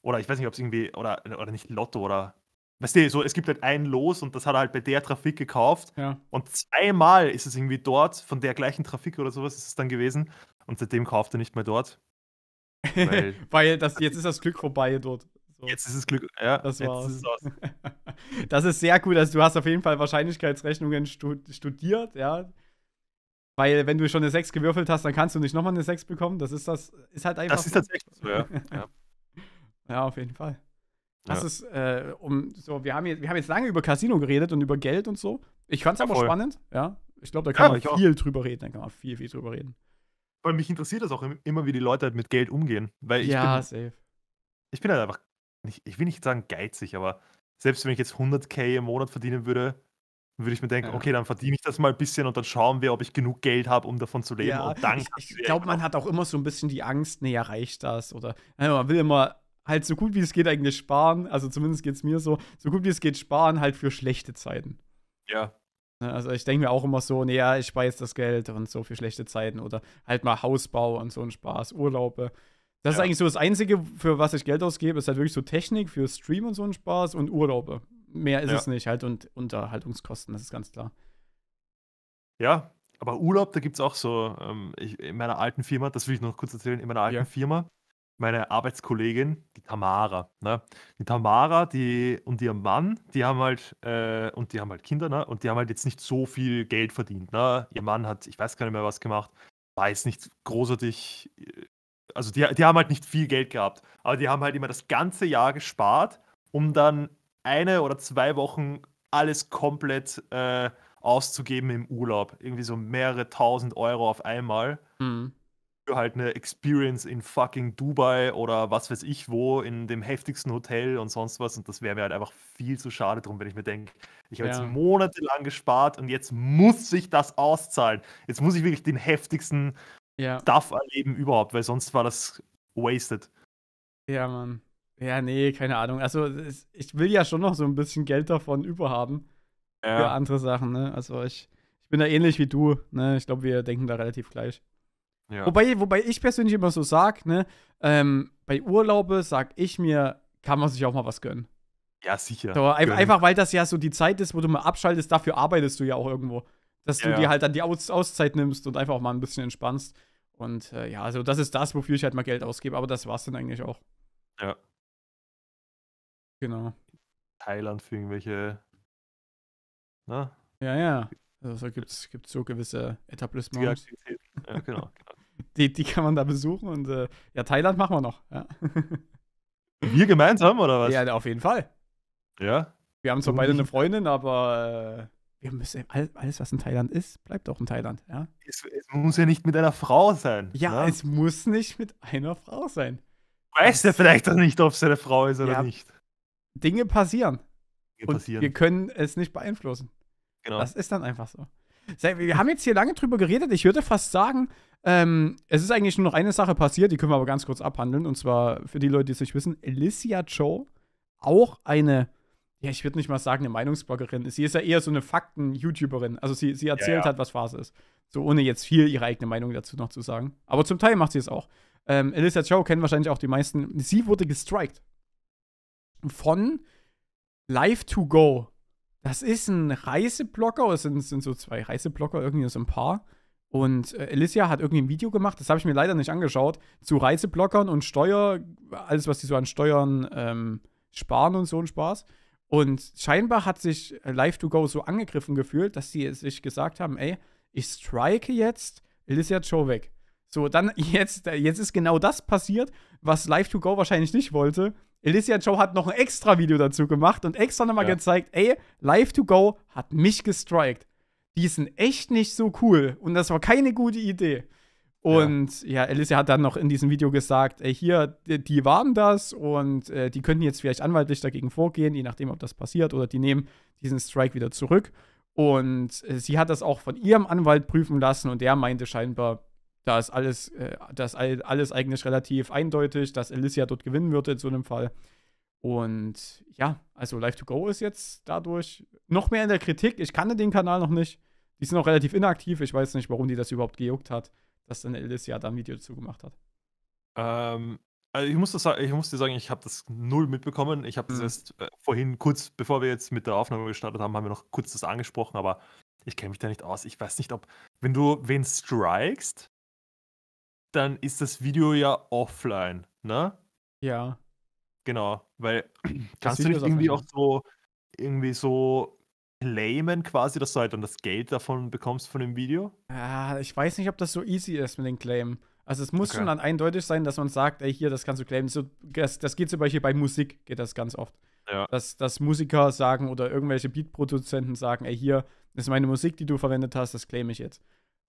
oder ich weiß nicht, ob es irgendwie, oder, oder nicht Lotto oder. Weißt du, so, es gibt halt ein Los und das hat er halt bei der Trafik gekauft. Ja. Und zweimal ist es irgendwie dort, von der gleichen Trafik oder sowas ist es dann gewesen. Und seitdem kauft er nicht mehr dort. Weil, weil das, jetzt ist das Glück vorbei dort. So. Jetzt ist es Glück. Ja, das war's. Ist das ist sehr gut. Also, du hast auf jeden Fall Wahrscheinlichkeitsrechnungen studiert, ja. Weil, wenn du schon eine 6 gewürfelt hast, dann kannst du nicht nochmal eine 6 bekommen. Das ist das, ist halt einfach. Das ist tatsächlich so, ja. ja. Ja, auf jeden Fall. Das ja. ist, äh, um, so, wir haben, jetzt, wir haben jetzt lange über Casino geredet und über Geld und so. Ich fand's ja, aber voll. spannend, ja. Ich glaube, da kann ja, man viel auch. drüber reden, da kann man viel, viel drüber reden. Weil mich interessiert das auch immer, wie die Leute halt mit Geld umgehen. Weil ich ja, bin, safe. Ich bin halt einfach, nicht, ich will nicht sagen geizig, aber selbst wenn ich jetzt 100k im Monat verdienen würde, würde ich mir denken, ja. okay, dann verdiene ich das mal ein bisschen und dann schauen wir, ob ich genug Geld habe, um davon zu leben. Ja, und dann ich, ich glaube, man hat auch immer so ein bisschen die Angst, nee, erreicht das oder man will immer halt so gut wie es geht eigentlich sparen, also zumindest geht es mir so, so gut wie es geht sparen halt für schlechte Zeiten. Ja. Ne, also ich denke mir auch immer so, naja, nee, ich spare jetzt das Geld und so für schlechte Zeiten oder halt mal Hausbau und so ein Spaß, Urlaube. Das ja. ist eigentlich so das Einzige, für was ich Geld ausgebe, ist halt wirklich so Technik für Stream und so ein Spaß und Urlaube. Mehr ist ja. es nicht halt und Unterhaltungskosten, das ist ganz klar. Ja, aber Urlaub, da gibt es auch so, ähm, ich, in meiner alten Firma, das will ich noch kurz erzählen, in meiner alten ja. Firma meine Arbeitskollegin, die Tamara. Ne? Die Tamara, die und ihr Mann, die haben halt äh, und die haben halt Kinder, ne? Und die haben halt jetzt nicht so viel Geld verdient. Ne? Ihr Mann hat, ich weiß gar nicht mehr was gemacht, war jetzt nicht großartig. Äh, also die, die haben halt nicht viel Geld gehabt, aber die haben halt immer das ganze Jahr gespart, um dann eine oder zwei Wochen alles komplett äh, auszugeben im Urlaub. Irgendwie so mehrere tausend Euro auf einmal. Mhm für halt eine Experience in fucking Dubai oder was weiß ich wo, in dem heftigsten Hotel und sonst was. Und das wäre mir halt einfach viel zu schade drum, wenn ich mir denke, ich habe ja. jetzt monatelang gespart und jetzt muss ich das auszahlen. Jetzt muss ich wirklich den heftigsten ja. Stuff erleben überhaupt, weil sonst war das wasted. Ja, Mann. Ja, nee, keine Ahnung. Also ich will ja schon noch so ein bisschen Geld davon überhaben ja. für andere Sachen, ne? Also ich, ich bin da ähnlich wie du, ne? Ich glaube, wir denken da relativ gleich. Ja. Wobei, wobei ich persönlich immer so sage, ne, ähm, bei Urlaube sag ich mir, kann man sich auch mal was gönnen. Ja, sicher. So, ein, einfach weil das ja so die Zeit ist, wo du mal abschaltest, dafür arbeitest du ja auch irgendwo. Dass ja. du dir halt dann die Aus Auszeit nimmst und einfach auch mal ein bisschen entspannst. Und äh, ja, also das ist das, wofür ich halt mal Geld ausgebe, aber das war's dann eigentlich auch. Ja. Genau. Thailand für irgendwelche. Na? Ne? Ja, ja. Also da gibt es so gewisse Etablissements. Ja, genau die, die kann man da besuchen und äh, ja, Thailand machen wir noch. Ja. Wir gemeinsam oder was? Ja, auf jeden Fall. Ja. Wir haben zwar beide eine Freundin, aber äh, wir müssen alles, was in Thailand ist, bleibt auch in Thailand. Ja. Es, es muss ja nicht mit einer Frau sein. Ja, ja, ne? es muss nicht mit einer Frau sein. Weiß ja vielleicht doch nicht, ob es eine Frau ist oder ja, nicht. Dinge passieren. Dinge passieren. Und wir können es nicht beeinflussen. Genau. Das ist dann einfach so. Wir haben jetzt hier lange drüber geredet. Ich würde fast sagen, ähm, es ist eigentlich nur noch eine Sache passiert, die können wir aber ganz kurz abhandeln. Und zwar für die Leute, die es nicht wissen: Alicia Joe, auch eine, ja, ich würde nicht mal sagen, eine Meinungsbloggerin. Sie ist ja eher so eine Fakten-YouTuberin. Also sie, sie erzählt ja, ja. halt, was Phase ist. So ohne jetzt viel ihre eigene Meinung dazu noch zu sagen. Aber zum Teil macht sie es auch. Ähm, Alicia Joe kennen wahrscheinlich auch die meisten. Sie wurde gestrikt von Live 2 Go. Das ist ein Reiseblocker, es sind, sind so zwei Reiseblocker, irgendwie so ein Paar. Und äh, Alicia hat irgendwie ein Video gemacht, das habe ich mir leider nicht angeschaut, zu Reiseblockern und Steuer, alles, was sie so an Steuern ähm, sparen und so ein Spaß. Und scheinbar hat sich äh, Live2Go so angegriffen gefühlt, dass sie sich gesagt haben, ey, ich strike jetzt Alicia Joe weg. So, dann jetzt, äh, jetzt ist genau das passiert, was Live2Go wahrscheinlich nicht wollte. Elysian Joe hat noch ein extra Video dazu gemacht und extra nochmal ja. gezeigt, ey, Live 2 Go hat mich gestrikt. Die sind echt nicht so cool und das war keine gute Idee. Und ja, ja Elysia hat dann noch in diesem Video gesagt, ey, hier, die, waren das und äh, die könnten jetzt vielleicht anwaltlich dagegen vorgehen, je nachdem, ob das passiert oder die nehmen diesen Strike wieder zurück. Und äh, sie hat das auch von ihrem Anwalt prüfen lassen und der meinte scheinbar, da ist alles, äh, das alles eigentlich relativ eindeutig, dass Alicia dort gewinnen würde in so einem Fall. Und ja, also Live to Go ist jetzt dadurch noch mehr in der Kritik. Ich kannte den Kanal noch nicht. Die sind auch relativ inaktiv. Ich weiß nicht, warum die das überhaupt gejuckt hat, dass dann Alicia da ein Video dazu gemacht hat. Ähm, also ich muss, das, ich muss dir sagen, ich habe das null mitbekommen. Ich habe das mhm. erst äh, vorhin kurz, bevor wir jetzt mit der Aufnahme gestartet haben, haben wir noch kurz das angesprochen, aber ich kenne mich da nicht aus. Ich weiß nicht, ob, wenn du wen strikest, dann ist das Video ja offline, ne? Ja. Genau, weil kannst du nicht irgendwie auch so irgendwie so claimen quasi, dass du halt dann das Geld davon bekommst von dem Video? Ja, ich weiß nicht, ob das so easy ist mit dem Claim. Also es muss okay. schon dann eindeutig sein, dass man sagt, ey, hier, das kannst du claimen. So, das, das geht zum Beispiel bei Musik, geht das ganz oft. Ja. Dass, dass Musiker sagen oder irgendwelche Beatproduzenten sagen, ey, hier ist meine Musik, die du verwendet hast, das claim ich jetzt.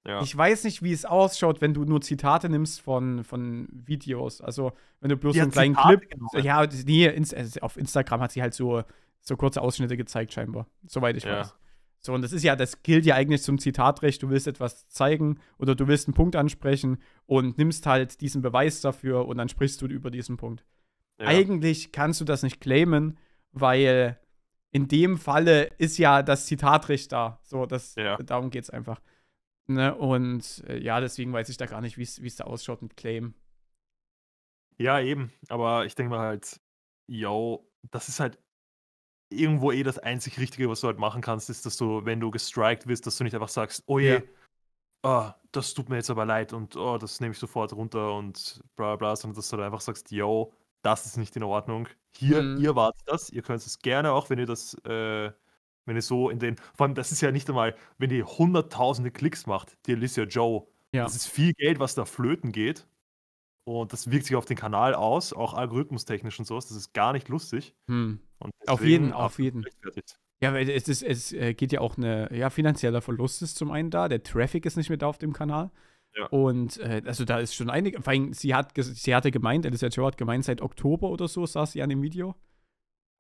Ja. Ich weiß nicht, wie es ausschaut, wenn du nur Zitate nimmst von, von Videos. Also, wenn du bloß so einen kleinen Zitate Clip. Genommen. Ja, nee, ins, also äh, auf Instagram hat sie halt so, so kurze Ausschnitte gezeigt, scheinbar. Soweit ich ja. weiß. So, und das ist ja, das gilt ja eigentlich zum Zitatrecht. Du willst etwas zeigen oder du willst einen Punkt ansprechen und nimmst halt diesen Beweis dafür und dann sprichst du über diesen Punkt. Ja. Eigentlich kannst du das nicht claimen, weil in dem Falle ist ja das Zitatrecht da. So, das, ja. darum geht es einfach. Ne? Und äh, ja, deswegen weiß ich da gar nicht, wie es da ausschaut mit Claim. Ja, eben. Aber ich denke mal halt, yo, das ist halt irgendwo eh das einzig Richtige, was du halt machen kannst, ist, dass du, wenn du gestrikt wirst, dass du nicht einfach sagst, oh je, yeah. oh, das tut mir jetzt aber leid und oh, das nehme ich sofort runter und bla bla, sondern dass du halt einfach sagst, yo, das ist nicht in Ordnung. Hier, mhm. ihr wart das, ihr könnt es gerne auch, wenn ihr das äh, wenn ihr so in den, vor allem, das ist ja nicht einmal, wenn die hunderttausende Klicks macht, die Alicia Joe, ja. das ist viel Geld, was da flöten geht. Und das wirkt sich auf den Kanal aus, auch algorithmustechnisch und sowas. Das ist gar nicht lustig. Hm. auf jeden, auf jeden. Ja, weil es, ist, es äh, geht ja auch eine, ja, finanzieller Verlust ist zum einen da, der Traffic ist nicht mehr da auf dem Kanal. Ja. Und äh, also da ist schon einige, vor allem sie, hat, sie hatte gemeint, Alicia Joe hat gemeint, seit Oktober oder so saß sie an dem Video.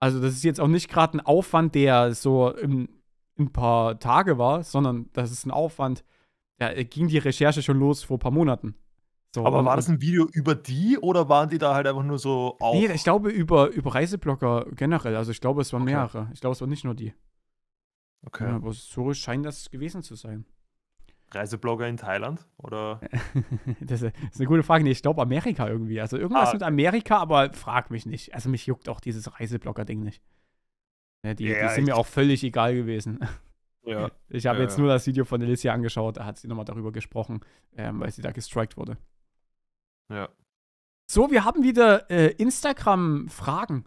Also das ist jetzt auch nicht gerade ein Aufwand, der so im, ein paar Tage war, sondern das ist ein Aufwand, da ging die Recherche schon los vor ein paar Monaten. So, Aber war das ein Video über die oder waren die da halt einfach nur so auf? Nee, ich glaube über, über Reiseblogger generell. Also ich glaube, es waren okay. mehrere. Ich glaube, es waren nicht nur die. Okay. aber so scheint das gewesen zu sein. Reiseblogger in Thailand? Oder? das ist eine gute Frage. Nee, ich glaube Amerika irgendwie. Also irgendwas ah. mit Amerika, aber frag mich nicht. Also mich juckt auch dieses Reiseblogger-Ding nicht. Ne, ja, die, yeah, die, sind mir auch völlig egal gewesen. Ja. Ich habe ja, jetzt nur das Video von Alicia angeschaut, da hat sie nochmal darüber gesprochen, ähm, weil sie da gestrikt wurde. Ja. So, wir haben wieder äh, Instagram-Fragen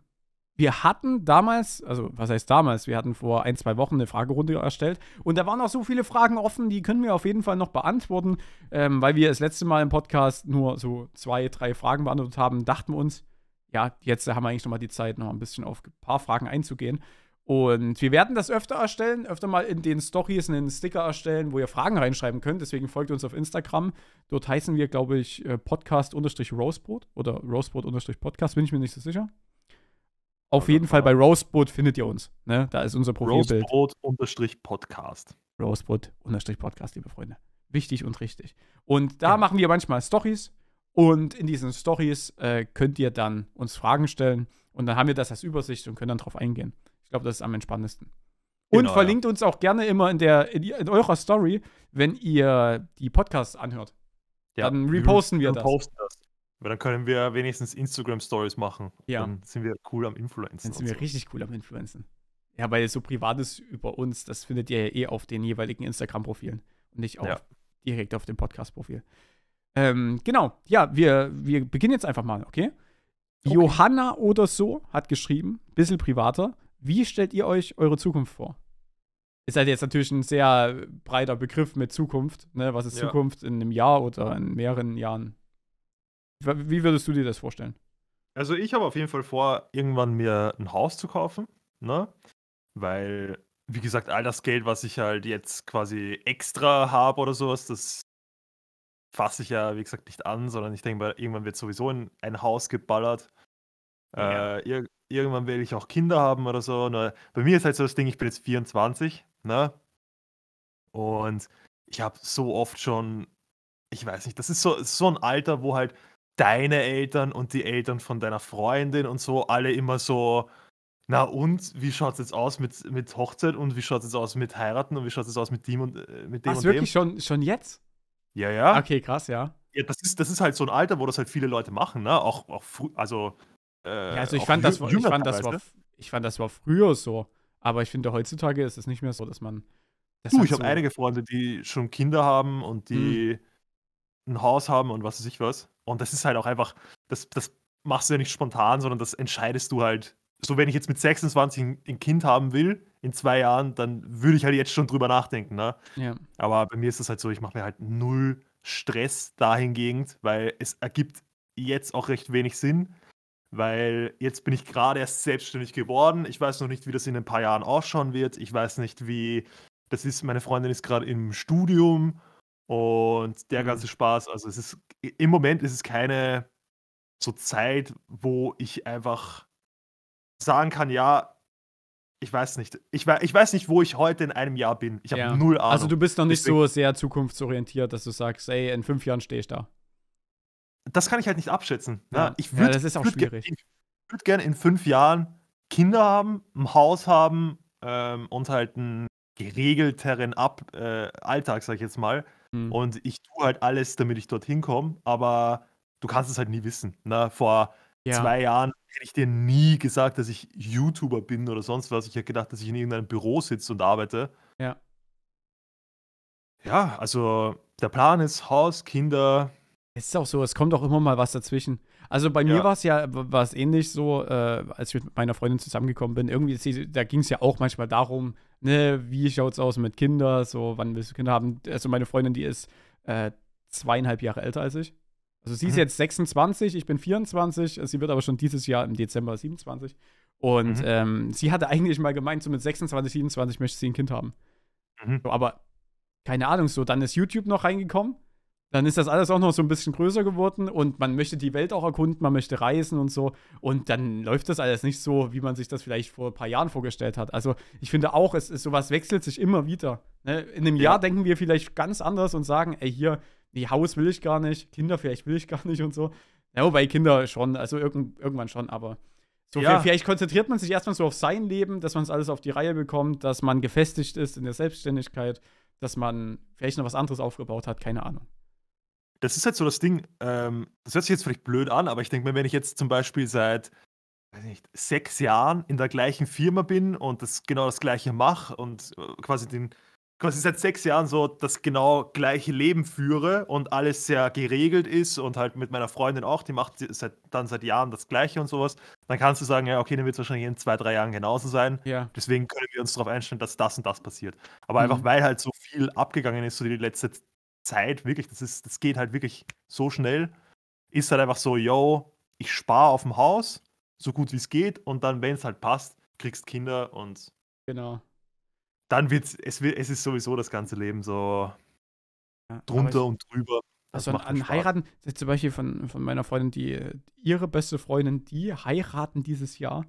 wir hatten damals, also was heißt damals, wir hatten vor ein, zwei Wochen eine Fragerunde erstellt und da waren auch so viele Fragen offen, die können wir auf jeden Fall noch beantworten, ähm, weil wir das letzte Mal im Podcast nur so zwei, drei Fragen beantwortet haben, dachten wir uns, ja, jetzt haben wir eigentlich nochmal die Zeit, noch ein bisschen auf ein paar Fragen einzugehen. Und wir werden das öfter erstellen, öfter mal in den Stories einen Sticker erstellen, wo ihr Fragen reinschreiben könnt. Deswegen folgt uns auf Instagram. Dort heißen wir, glaube ich, äh, Podcast-Rosebrot oder Rosebrot-Podcast, bin ich mir nicht so sicher. Auf also jeden Fall bei Roastbrot findet ihr uns. Ne? Da ist unser Profilbild. Roastbrot-Podcast. Roastbrot-Podcast, liebe Freunde. Wichtig und richtig. Und da ja. Genau. machen wir manchmal Stories. Und in diesen Stories äh, könnt ihr dann uns Fragen stellen. Und dann haben wir das als Übersicht und können dann drauf eingehen. Ich glaube, das ist am entspannendsten. Genau, und verlinkt ja. uns auch gerne immer in, der, in, in, eurer Story, wenn ihr die Podcasts anhört. Ja, dann reposten wir, wir das. das. Weil dann können wir wenigstens Instagram-Stories machen. Ja. Dann sind wir cool am Influencen. Dann sind wir so. richtig cool am Influencen. Ja, weil so Privates über uns, das findet ihr ja eh auf den jeweiligen Instagram-Profilen und nicht auf, ja. direkt auf dem Podcast-Profil. Ähm, genau, ja, wir, wir beginnen jetzt einfach mal, okay? okay? Johanna oder so hat geschrieben, bisschen privater. Wie stellt ihr euch eure Zukunft vor? Ist halt jetzt natürlich ein sehr breiter Begriff mit Zukunft. Ne? Was ist ja. Zukunft in einem Jahr oder in mehreren Jahren? Wie würdest du dir das vorstellen? Also ich habe auf jeden Fall vor, irgendwann mir ein Haus zu kaufen, ne? Weil, wie gesagt, all das Geld, was ich halt jetzt quasi extra habe oder sowas, das fasse ich ja, wie gesagt, nicht an, sondern ich denke mal, irgendwann wird sowieso ein Haus geballert. Ja. Äh, ir irgendwann werde ich auch Kinder haben oder so. Ne? Bei mir ist halt so das Ding, ich bin jetzt 24, ne? Und ich habe so oft schon, ich weiß nicht, das ist so, so ein Alter, wo halt deine Eltern und die Eltern von deiner Freundin und so alle immer so, na und, wie schaut es jetzt aus mit, mit Hochzeit und wie schaut es jetzt aus mit Heiraten und wie schaut es jetzt aus mit dem und äh, mit dem Ach, und wirklich dem? Schon, schon jetzt? Ja, ja. Okay, krass, ja. Ja, das ist, das ist halt so ein Alter, wo das halt viele Leute machen, ne? Auch, auch früh, also. Äh, ja, also ich fand, das, war, ich, fand das war, ich fand, das war früher so. Aber ich finde, heutzutage ist es nicht mehr so, dass man. Das du, ich habe einige Freunde, die schon Kinder haben und die. Hm ein Haus haben und was weiß ich was. Und das ist halt auch einfach, das, das machst du ja nicht spontan, sondern das entscheidest du halt. So, wenn ich jetzt mit 26 ein, Kind haben will, in zwei Jahren, dann würde ich halt jetzt schon drüber nachdenken. Ne? Ja. Aber bei mir ist das halt so, ich mache mir halt null Stress dahingehend, weil es ergibt jetzt auch recht wenig Sinn, weil jetzt bin ich gerade erst selbstständig geworden. Ich weiß noch nicht, wie das in ein paar Jahren ausschauen wird. Ich weiß nicht, wie das ist. Meine Freundin ist gerade im Studium und der mhm. ganze Spaß, also es ist, im Moment ist es keine so Zeit, wo ich einfach sagen kann, ja, ich weiß nicht. Ich, we ich weiß nicht, wo ich heute in einem Jahr bin. Ich habe ja. null also Ahnung. Also du bist noch nicht Deswegen. so sehr zukunftsorientiert, dass du sagst, ey, in fünf Jahren stehe ich da. Das kann ich halt nicht abschätzen. Ne? Ja. Ich würd, ja, das ist auch würd schwierig. Gern, ich würde gerne in fünf Jahren Kinder haben, ein Haus haben ähm, und halt einen geregelteren Ab äh, Alltag, sag ich jetzt mal. Mhm. Und ich tue halt alles, damit ich dorthin komme, aber du kannst es halt nie wissen. Ne? Vor ja. zwei Jahren hätte ich dir nie gesagt, dass ich YouTuber bin oder sonst was. Ich hätte gedacht, dass ich in irgendeinem Büro sitze und arbeite. Ja. Ja, also der Plan ist Haus, Kinder, es ist auch so, es kommt auch immer mal was dazwischen. Also bei mir ja. war es ja war's ähnlich so, äh, als ich mit meiner Freundin zusammengekommen bin. Irgendwie, da ging es ja auch manchmal darum, ne, wie es aus mit Kindern, so, wann willst du Kinder haben? Also meine Freundin, die ist äh, zweieinhalb Jahre älter als ich. Also sie ist mhm. jetzt 26, ich bin 24, sie wird aber schon dieses Jahr im Dezember 27. Und mhm. ähm, sie hatte eigentlich mal gemeint, so mit 26, 27 möchte sie ein Kind haben. Mhm. So, aber keine Ahnung, so, dann ist YouTube noch reingekommen dann ist das alles auch noch so ein bisschen größer geworden und man möchte die Welt auch erkunden, man möchte reisen und so. Und dann läuft das alles nicht so, wie man sich das vielleicht vor ein paar Jahren vorgestellt hat. Also ich finde auch, es ist sowas wechselt sich immer wieder. Ne? In einem ja. Jahr denken wir vielleicht ganz anders und sagen, ey, hier, die Haus will ich gar nicht, Kinder vielleicht will ich gar nicht und so. Ja, wobei Kinder schon, also irg irgendwann schon, aber so ja. vielleicht konzentriert man sich erstmal so auf sein Leben, dass man es alles auf die Reihe bekommt, dass man gefestigt ist in der Selbstständigkeit, dass man vielleicht noch was anderes aufgebaut hat, keine Ahnung das ist halt so das Ding, ähm, das hört sich jetzt vielleicht blöd an, aber ich denke mir, wenn ich jetzt zum Beispiel seit nicht, sechs Jahren in der gleichen Firma bin und das genau das gleiche mache und äh, quasi den quasi seit sechs Jahren so das genau gleiche Leben führe und alles sehr geregelt ist und halt mit meiner Freundin auch, die macht seit, dann seit Jahren das Gleiche und sowas, dann kannst du sagen, ja, okay, dann wird es wahrscheinlich in zwei, drei Jahren genauso sein. Ja. Deswegen können wir uns darauf einstellen, dass das und das passiert. Aber mhm. einfach, weil halt so viel abgegangen ist, so die letzte Zeit. Zeit, wirklich, das, ist, das geht halt wirklich so schnell, ist halt einfach so, yo, ich spare auf dem Haus, so gut wie es geht, und dann, wenn es halt passt, kriegst Kinder und. Genau. Dann wird es es ist sowieso das ganze Leben so drunter ich, und drüber. Das also an, an Heiraten, zum Beispiel von, von meiner Freundin, die ihre beste Freundin, die heiraten dieses Jahr.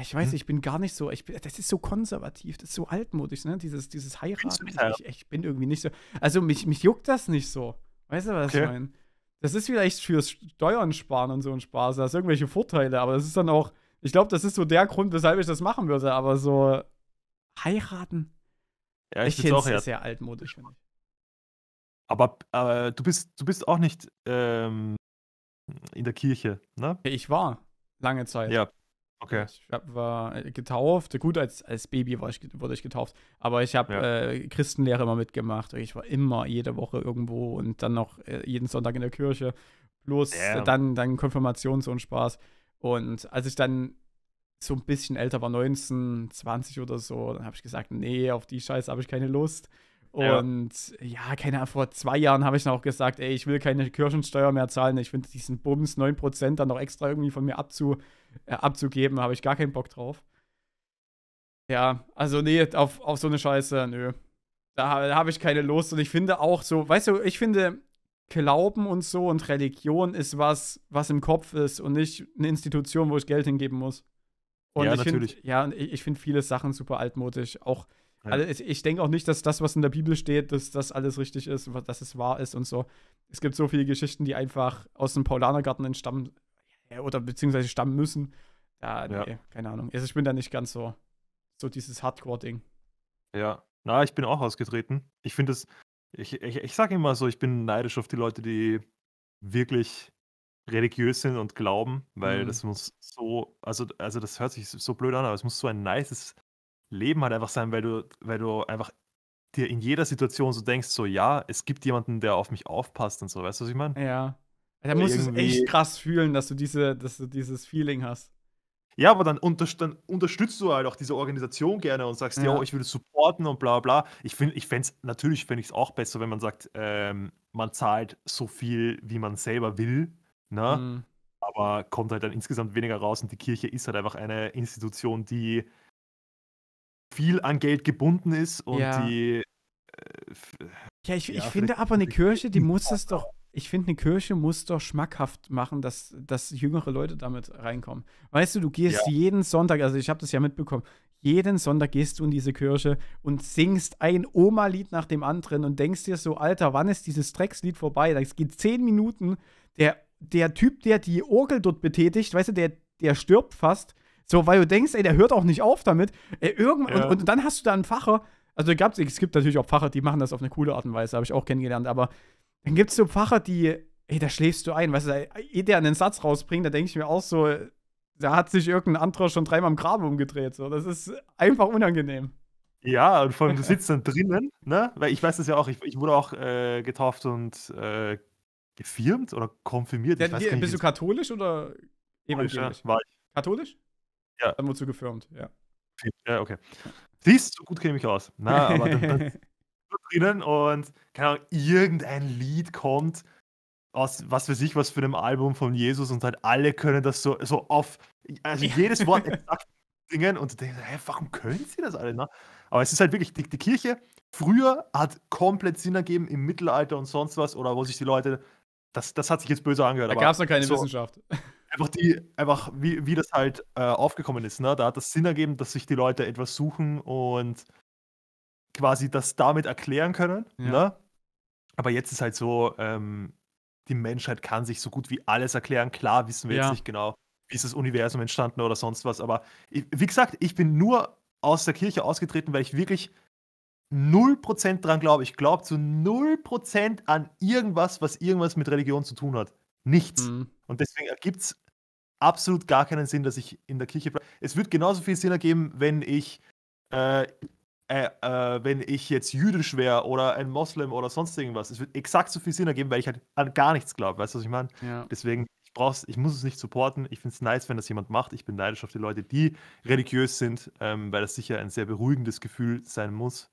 Ich weiß, hm? ich bin gar nicht so, ich bin, das ist so konservativ, das ist so altmodisch, ne? Dieses, dieses Heiraten. Nicht, halt ich, ich, bin irgendwie nicht so. Also mich, mich juckt das nicht so. Weißt du, was okay. ich meine? Das ist vielleicht fürs Steuern sparen und so ein Spaß, da ist irgendwelche Vorteile, aber das ist dann auch, ich glaube, das ist so der Grund, weshalb ich das machen würde, aber so heiraten. Ja, ich, ich finde es ja. sehr altmodisch, finde ich. Aber, aber, du, bist, du bist auch nicht ähm, in der Kirche, ne? Ich war lange Zeit. Ja, Okay. Ich hab, war äh, getauft. Gut, als, als Baby ich, wurde ich getauft. Aber ich habe ja. äh, Christenlehre immer mitgemacht. Ich war immer jede Woche irgendwo und dann noch äh, jeden Sonntag in der Kirche. Bloß äh, dann, dann Konfirmation, so ein Spaß. Und als ich dann so ein bisschen älter war, 19, 20 oder so, dann habe ich gesagt, nee, auf die Scheiße habe ich keine Lust. Und ja. ja, keine Ahnung, vor zwei Jahren habe ich dann auch gesagt, ey, ich will keine Kirchensteuer mehr zahlen. Ich finde diesen Bums 9% dann noch extra irgendwie von mir abzu äh, abzugeben, habe ich gar keinen Bock drauf. Ja, also nee, auf, auf so eine Scheiße, nö. Da, da habe ich keine Lust und ich finde auch so, weißt du, ich finde, Glauben und so und Religion ist was, was im Kopf ist und nicht eine Institution, wo ich Geld hingeben muss. Und ja, ich natürlich. Find, ja, ich, ich finde viele Sachen super altmodisch. Auch, ja. also ich, ich denke auch nicht, dass das, was in der Bibel steht, dass das alles richtig ist, dass es wahr ist und so. Es gibt so viele Geschichten, die einfach aus dem Paulanergarten entstammen, äh, oder beziehungsweise stammen müssen. Ja, nee, ja. keine Ahnung. Also ich bin da nicht ganz so, so dieses Hardcore-Ding. Ja, na, ich bin auch ausgetreten. Ich finde es, ich, ich, ich sage immer so, ich bin neidisch auf die Leute, die wirklich religiös sind und glauben, weil mhm. das muss so, also, also das hört sich so blöd an, aber es muss so ein nices Leben halt einfach sein, weil du, weil du einfach dir in jeder Situation so denkst, so ja, es gibt jemanden, der auf mich aufpasst und so, weißt du, was ich meine? Ja. Da musst du es echt krass fühlen, dass du, diese, dass du dieses Feeling hast. Ja, aber dann, unter, dann unterstützt du halt auch diese Organisation gerne und sagst, ja, ich würde supporten und bla bla. Ich finde, ich fände es, natürlich fände ich auch besser, wenn man sagt, ähm, man zahlt so viel, wie man selber will. Ne? Mhm. Aber kommt halt dann insgesamt weniger raus und die Kirche ist halt einfach eine Institution, die viel an Geld gebunden ist und ja. die. Äh, ja, ich, ja, ich finde aber eine Kirche, die muss es doch ich finde, eine Kirche muss doch schmackhaft machen, dass, dass jüngere Leute damit reinkommen. Weißt du, du gehst ja. jeden Sonntag, also ich habe das ja mitbekommen, jeden Sonntag gehst du in diese Kirche und singst ein Oma-Lied nach dem anderen und denkst dir so, Alter, wann ist dieses Dreckslied vorbei? Es geht zehn Minuten, der, der Typ, der die Orgel dort betätigt, weißt du, der, der stirbt fast. So, weil du denkst, ey, der hört auch nicht auf damit. Ey, irgendwann, ja. und, und, dann hast du da einen Facher. Also es gibt natürlich auch Facher, die machen das auf eine coole Art und Weise, habe ich auch kennengelernt, aber dann gibt es so Pfarrer, die, ey, da schläfst du ein, weißt du, ehe der einen Satz rausbringt, da denke ich mir auch so, da hat sich irgendein anderer schon dreimal im Grabe umgedreht. So. Das ist einfach unangenehm. Ja, und vor allem, du sitzt dann drinnen, ne? Weil ich weiß das ja auch, ich, ich wurde auch äh, getauft und äh, gefirmt oder konfirmiert. Ich Ja, die, bist du katholisch oder evangelisch? Ja, war ich. Katholisch? Ja. Dann wurdest du gefirmt, ja. Ja, okay. Siehst du, so gut kenne ich mich aus. Na, aber dann, dann drinnen und keine Ahnung, irgendein Lied kommt aus was für sich was für einem Album von Jesus und halt alle können das so, so auf, also jedes Wort exakt singen und du denkst, hä, warum können sie das alle? Ne? Aber es ist halt wirklich, die, die Kirche früher hat komplett Sinn ergeben im Mittelalter und sonst was oder wo sich die Leute, das, das hat sich jetzt böse angehört. Da gab es noch keine so, Wissenschaft. Einfach, die, einfach wie, wie das halt äh, aufgekommen ist. Ne? Da hat das Sinn ergeben, dass sich die Leute etwas suchen und quasi das damit erklären können. Ja. Ne? Aber jetzt ist halt so, ähm, die Menschheit kann sich so gut wie alles erklären. Klar wissen wir ja. jetzt nicht genau, wie ist das Universum entstanden oder sonst was. Aber ich, wie gesagt, ich bin nur aus der Kirche ausgetreten, weil ich wirklich 0% dran glaube. Ich glaube zu 0% an irgendwas, was irgendwas mit Religion zu tun hat. Nichts. Mhm. Und deswegen ergibt es absolut gar keinen Sinn, dass ich in der Kirche bleibe. Es würde genauso viel Sinn ergeben, wenn ich äh, äh, äh, wenn ich jetzt jüdisch wäre oder ein Moslem oder sonst irgendwas. Es wird exakt so viel Sinn ergeben, weil ich halt an gar nichts glaube. Weißt du, was ich meine? Ja. Deswegen, ich ich muss es nicht supporten. Ich finde es nice, wenn das jemand macht. Ich bin neidisch auf die Leute, die religiös sind, ähm, weil das sicher ein sehr beruhigendes Gefühl sein muss.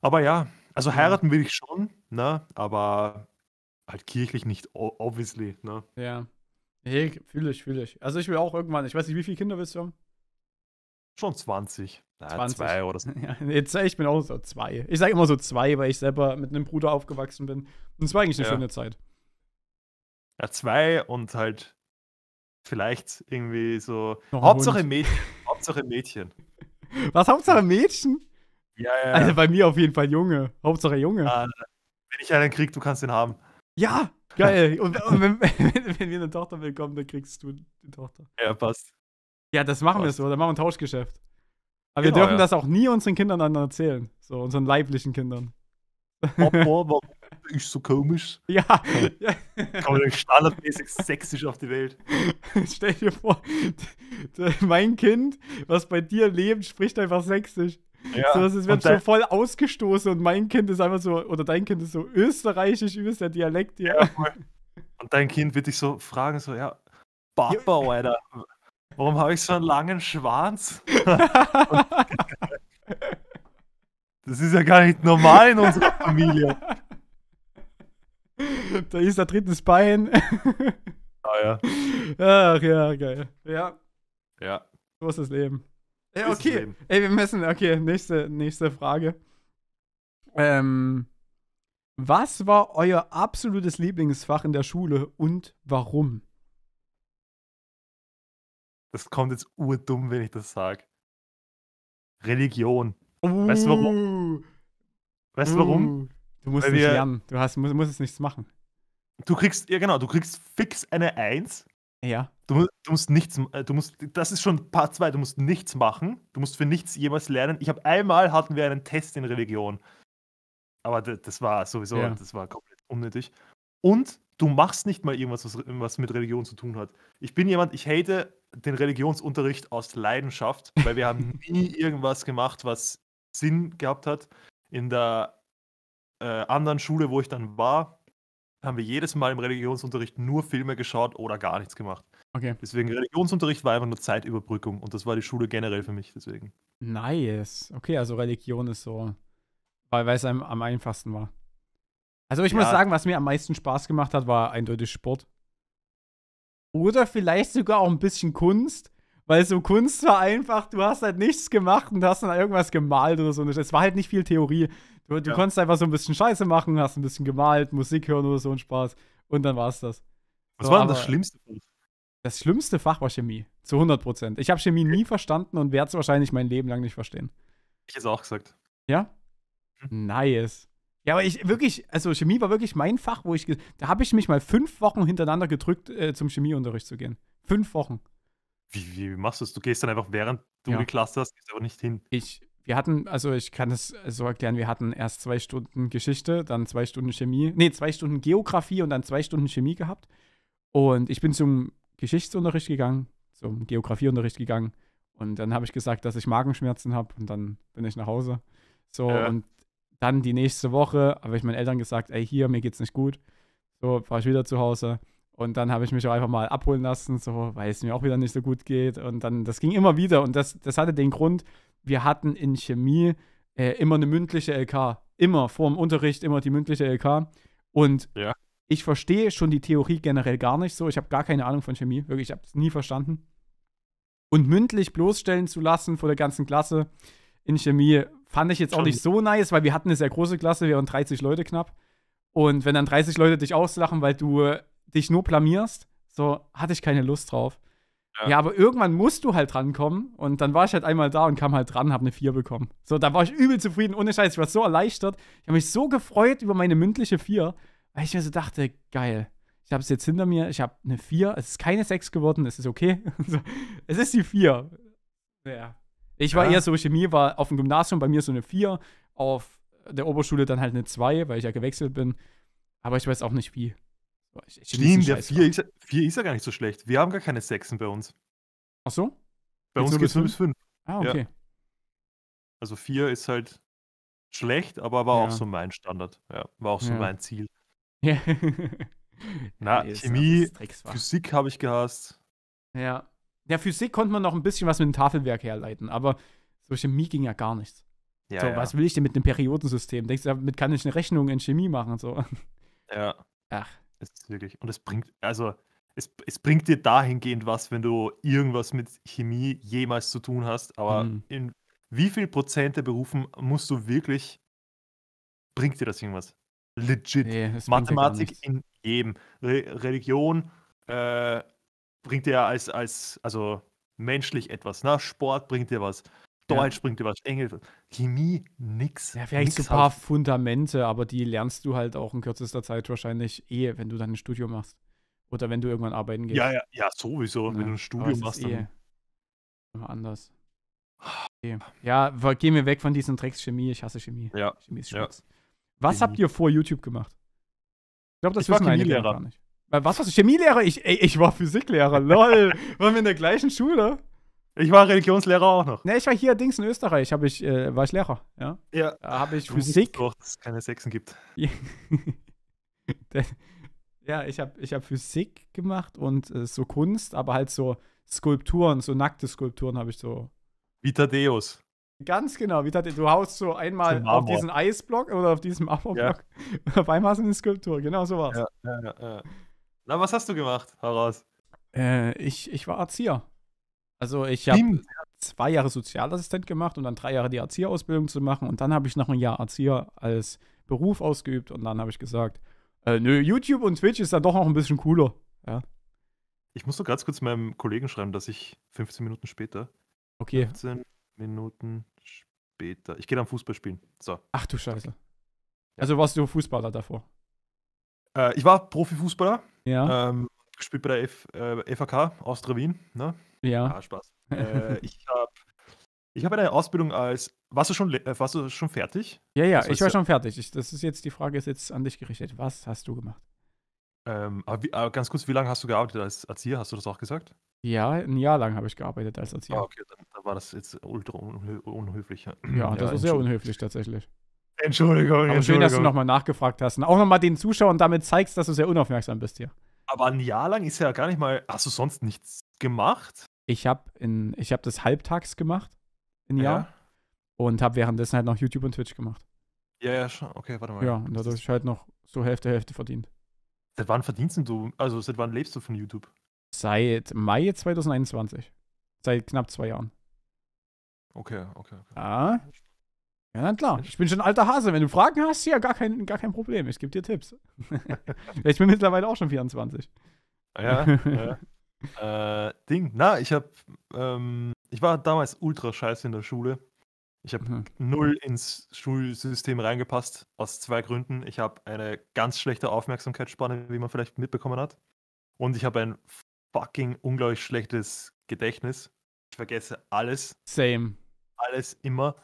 Aber ja, also heiraten will ich schon, ne? Aber halt kirchlich nicht, obviously, ne? Ja. Hey, fühle ich, fühle ich. Also ich will auch irgendwann, ich weiß nicht, wie viele Kinder willst du haben? Schon 20. Naja, 20. Zwei oder so. Ja, jetzt, ich bin auch so zwei. Ich sage immer so zwei, weil ich selber mit einem Bruder aufgewachsen bin. Und es war eigentlich eine ja. schöne Zeit. Ja, zwei und halt vielleicht irgendwie so. Noch Hauptsache Mädchen. Hauptsache Mädchen. Was, Hauptsache Mädchen? Ja, ja. Also bei mir auf jeden Fall Junge. Hauptsache Junge. Ja, ah, wenn ich einen krieg, du kannst ihn haben. Ja, geil. und, und wenn, wenn, wir eine Tochter bekommen, dann kriegst du die Tochter. Ja, passt. Ja, das machen wir so, dann machen wir ein Tauschgeschäft. Aber genau, wir dürfen ja. das auch nie unseren Kindern dann erzählen. So, unseren leiblichen Kindern. Papa, warum ist so komisch? Ja. ja. Kommt standardmäßig sächsisch auf die Welt. Stell dir vor, mein Kind, was bei dir lebt, spricht einfach sächsisch. Ja. So, es wird so voll ausgestoßen und mein Kind ist einfach so, oder dein Kind ist so österreichisch, übelst der Dialekt hier. Ja, und dein Kind wird dich so fragen, so, ja, Papa, Alter, Warum habe ich so einen langen Schwanz? das ist ja gar nicht normal in unserer Familie. Da ist der drittes Bein. Ah ja. Ach ja, geil. Ja. Ja. So ist das Leben. Ey, okay. Leben. Ey, wir müssen. Okay, nächste, nächste Frage. Ähm, was war euer absolutes Lieblingsfach in der Schule und warum? Das kommt jetzt urdumm, wenn ich das sage. Religion. Uh, weißt du warum? Weißt du warum? Du musst Weil nicht lernen. Du hast, musst, musst nichts machen. Du kriegst, ja genau, du kriegst fix eine Eins. Ja. Du, du, musst nichts, äh, du musst, das ist schon Part 2, du musst nichts machen, du musst für nichts jemals lernen. Ich habe einmal hatten wir einen Test in Religion. Aber das war sowieso, ja. das war komplett unnötig. Und du machst nicht mal irgendwas, was, was, mit Religion zu tun hat. Ich bin jemand, ich hate den Religionsunterricht aus Leidenschaft, weil wir haben nie irgendwas gemacht, was Sinn gehabt hat. In der äh, anderen Schule, wo ich dann war, haben wir jedes Mal im Religionsunterricht nur Filme geschaut oder gar nichts gemacht. Okay. Deswegen Religionsunterricht war einfach nur Zeitüberbrückung und das war die Schule generell für mich, deswegen. Nice. Okay, also Religion ist so, weil es einem am einfachsten war. Also ich ja. muss sagen, was mir am meisten Spaß gemacht hat, war eindeutig Sport. Oder vielleicht sogar auch ein bisschen Kunst, weil so Kunst war einfach, du hast halt nichts gemacht und hast dann irgendwas gemalt oder so. Es war halt nicht viel Theorie. Du, du ja. konntest einfach so ein bisschen Scheiße machen, hast ein bisschen gemalt, Musik hören oder so und Spaß. Und dann war es das. Was so, war denn das schlimmste Fach? Das schlimmste Fach war Chemie. Zu 100 Prozent. Ich habe Chemie nie verstanden und werde es wahrscheinlich mein Leben lang nicht verstehen. Ich hätte es auch gesagt. Ja? Hm. Nice. Ja, aber ich wirklich, also Chemie war wirklich mein Fach, wo ich, da habe ich mich mal fünf Wochen hintereinander gedrückt, äh, zum Chemieunterricht zu gehen. Fünf Wochen. Wie, wie machst du das? Du gehst dann einfach, während du ja. die Klasse hast, gehst aber nicht hin. Ich, wir hatten, also ich kann es so erklären, wir hatten erst zwei Stunden Geschichte, dann zwei Stunden Chemie, nee, zwei Stunden Geografie und dann zwei Stunden Chemie gehabt. Und ich bin zum Geschichtsunterricht gegangen, zum Geografieunterricht gegangen. Und dann habe ich gesagt, dass ich Magenschmerzen habe und dann bin ich nach Hause. So, ja. und dann die nächste Woche habe ich meinen Eltern gesagt, ey, hier, mir geht's nicht gut. So, war ich wieder zu Hause. Und dann habe ich mich auch einfach mal abholen lassen, so, weil es mir auch wieder nicht so gut geht. Und dann, das ging immer wieder. Und das, das hatte den Grund, wir hatten in Chemie äh, immer eine mündliche LK. Immer vor dem Unterricht immer die mündliche LK. Und ja. ich verstehe schon die Theorie generell gar nicht so. Ich habe gar keine Ahnung von Chemie. Wirklich, ich habe es nie verstanden. Und mündlich bloßstellen zu lassen vor der ganzen Klasse in Chemie Fand ich jetzt auch nicht so nice, weil wir hatten eine sehr große Klasse, wir waren 30 Leute knapp. Und wenn dann 30 Leute dich auslachen, weil du äh, dich nur blamierst, so hatte ich keine Lust drauf. Ja. ja. aber irgendwann musst du halt drankommen. Und dann war ich halt einmal da und kam halt dran, habe eine 4 bekommen. So, da war ich übel zufrieden, ohne Scheiß. Ich war so erleichtert. Ich habe mich so gefreut über meine mündliche 4, weil ich mir so dachte, geil. Ich habe es jetzt hinter mir. Ich habe eine 4. Es ist keine 6 geworden. Es ist okay. es ist die 4. Ja. Ich war ja. eher so, Chemie war auf dem Gymnasium bei mir so eine 4, auf der Oberschule dann halt eine 2, weil ich ja gewechselt bin. Aber ich weiß auch nicht wie. Ich, Stimmt, der 4 ist, 4 ist ja gar nicht so schlecht. Wir haben gar keine Sechsen bei uns. Ach so? Bei Geht's uns geht es nur bis 5. Ah, okay. Ja. Also 4 ist halt schlecht, aber war ja. auch so mein Standard. Ja, war auch so mein Ziel. Ja. Na, Chemie, Physik habe ich gehasst. Ja. Ja, Physik konnte man noch ein bisschen was mit dem Tafelwerk herleiten, aber so Chemie ging ja gar nichts. Ja, so, ja. was will ich denn mit einem Periodensystem? Denkst du, damit kann ich eine Rechnung in Chemie machen? und So. Ja. Ach. Es ist wirklich. Und es bringt, also, es, es bringt dir dahingehend was, wenn du irgendwas mit Chemie jemals zu tun hast, aber mhm. in wie viel Prozent der Berufen musst du wirklich, bringt dir das irgendwas? Legit. Nee, Mathematik in jedem. Re Religion, äh, bringt dir ja als, als, also menschlich etwas. Ne? Sport bringt dir was. Deutsch ja. bringt dir was. Englisch. Chemie, nix. Ja, vielleicht nix so ein halt. paar halt. Fundamente, aber die lernst du halt auch in kürzester Zeit wahrscheinlich eh, wenn du dann ein Studium machst. Oder wenn du irgendwann arbeiten gehst. Ja, ja, ja, sowieso. Ja. Wenn du ein Studium machst, dann. eh dann. anders. Okay. Ja, gehen wir weg von diesem Dreckschemie. Ich hasse Chemie. Ja. Chemie ist Schmutz. Ja. Was Chemie. habt ihr vor YouTube gemacht? Ich glaube, das ich wissen einige gar nicht. Was warst du? Chemielehrer? Ich, ey, ich war Physiklehrer. Lol. Waren wir in der gleichen Schule? Ich war Religionslehrer auch noch. Ne, ich war hier Dings in Österreich, hab ich, äh, war ich Lehrer. Ja. ja. Da habe ich du Physik. Doch, dass es keine Sechsen gibt. ja, ich habe ich hab Physik gemacht und äh, so Kunst, aber halt so Skulpturen, so nackte Skulpturen habe ich so. Vita Deus. Ganz genau, Vita Deus. Du haust so einmal auf diesen Eisblock oder auf diesem Marmorblock. Ja. auf einmal hast du eine Skulptur, genau so war Ja, ja, ja. ja. Na, was hast du gemacht? Heraus. Äh, ich, ich war Erzieher. Also ich habe hm. zwei Jahre Sozialassistent gemacht und dann drei Jahre die Erzieherausbildung zu machen. Und dann habe ich noch ein Jahr Erzieher als Beruf ausgeübt und dann habe ich gesagt, äh, nö, YouTube und Twitch ist dann doch noch ein bisschen cooler. Ja. Ich muss doch ganz kurz meinem Kollegen schreiben, dass ich 15 Minuten später. Okay. 15 Minuten später. Ich gehe dann Fußball spielen. So. Ach du Scheiße. Also warst du Fußballer davor? Äh, ich war Profifußballer. Ja. Ähm, gespielt bei der F äh, FAK Austria Wien. Ne? Ja. Ah, Spaß. äh, ich habe ich hab eine Ausbildung als. Warst du schon, äh, warst du schon fertig? Ja, ja, ich war ja. schon fertig. Ich, das ist jetzt die Frage, ist jetzt an dich gerichtet. Was hast du gemacht? Ähm, aber, wie, aber, ganz kurz, wie lange hast du gearbeitet als Erzieher? Hast du das auch gesagt? Ja, ein Jahr lang habe ich gearbeitet als ah, Erzieher. Ah, okay, dann, dann war das jetzt ultra unhö unhöflich. Ja, ja das war sehr unhöflich tatsächlich. Entschuldigung, Aber schön, dass du nochmal nachgefragt hast. Und auch nochmal den Zuschauern damit zeigst, dass du sehr unaufmerksam bist hier. Aber ein Jahr lang ist ja gar nicht mal. Hast du sonst nichts gemacht? Ich habe hab das halbtags gemacht, ein Jahr. Ja. Und habe währenddessen halt noch YouTube und Twitch gemacht. Ja, ja, schon. Okay, warte mal. Ja, und dadurch halt noch so Hälfte, Hälfte verdient. Seit wann verdienst du? Also, seit wann lebst du von YouTube? Seit Mai 2021. Seit knapp zwei Jahren. Okay, okay. okay. Ah, ja, na klar. Ich bin schon ein alter Hase. Wenn du Fragen hast, ja, gar kein, gar kein Problem. Ich gebe dir Tipps. ich bin mittlerweile auch schon 24. Ah ja, ja. äh, Ding, na, ich habe, ähm, ich war damals ultra scheiße in der Schule. Ich habe mhm. null ins Schulsystem reingepasst, aus zwei Gründen. Ich habe eine ganz schlechte Aufmerksamkeitsspanne, wie man vielleicht mitbekommen hat. Und ich habe ein fucking unglaublich schlechtes Gedächtnis. Ich vergesse alles. Same. Alles immer.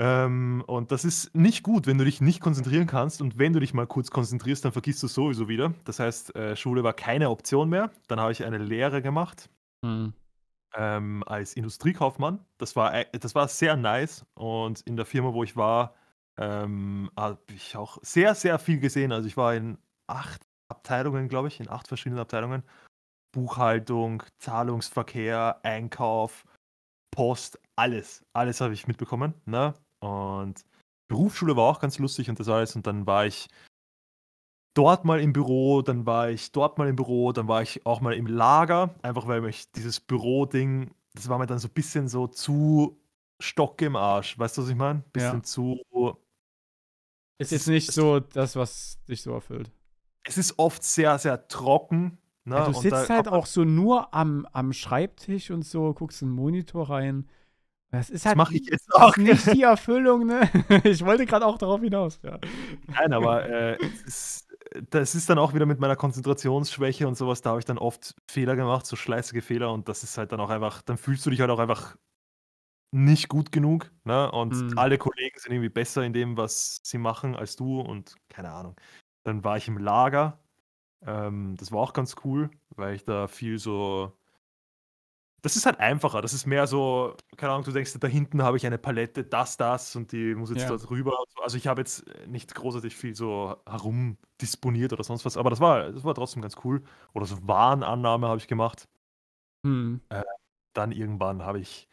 Ähm, und das ist nicht gut, wenn du dich nicht konzentrieren kannst. Und wenn du dich mal kurz konzentrierst, dann vergisst du es sowieso wieder. Das heißt, äh, Schule war keine Option mehr. Dann habe ich eine Lehre gemacht mhm. ähm, als Industriekaufmann. Das war, äh, das war sehr nice. Und in der Firma, wo ich war, ähm, habe ich auch sehr, sehr viel gesehen. Also ich war in acht Abteilungen, glaube ich, in acht verschiedenen Abteilungen. Buchhaltung, Zahlungsverkehr, Einkauf, Post, alles. Alles habe ich mitbekommen. Ne? Und Berufsschule war auch ganz lustig und das alles. Und dann war ich dort mal im Büro, dann war ich dort mal im Büro, dann war ich auch mal im Lager, einfach weil mich dieses Büro-Ding, das war mir dann so ein bisschen so zu Stock im Arsch. Weißt du, was ich meine? Bisschen ja. zu. Ist jetzt nicht so das, was dich so erfüllt. Es ist oft sehr, sehr trocken. Ne? Ja, du sitzt halt auch so nur am, am Schreibtisch und so, guckst in den Monitor rein. Das ist halt das ich jetzt auch. nicht die Erfüllung, ne? Ich wollte gerade auch darauf hinaus. Ja. Nein, aber äh, ist, das ist dann auch wieder mit meiner Konzentrationsschwäche und sowas, da habe ich dann oft Fehler gemacht, so schleißige Fehler und das ist halt dann auch einfach, dann fühlst du dich halt auch einfach nicht gut genug, ne? Und mhm. alle Kollegen sind irgendwie besser in dem, was sie machen, als du und keine Ahnung. Dann war ich im Lager. Ähm, das war auch ganz cool, weil ich da viel so das ist halt einfacher. Das ist mehr so, keine Ahnung, du denkst, da hinten habe ich eine Palette, das, das und die muss jetzt ja. dort rüber. Also ich habe jetzt nicht großartig viel so herumdisponiert oder sonst was, aber das war, das war trotzdem ganz cool. Oder so Warenannahme habe ich gemacht. Hm. Äh, dann irgendwann habe ich,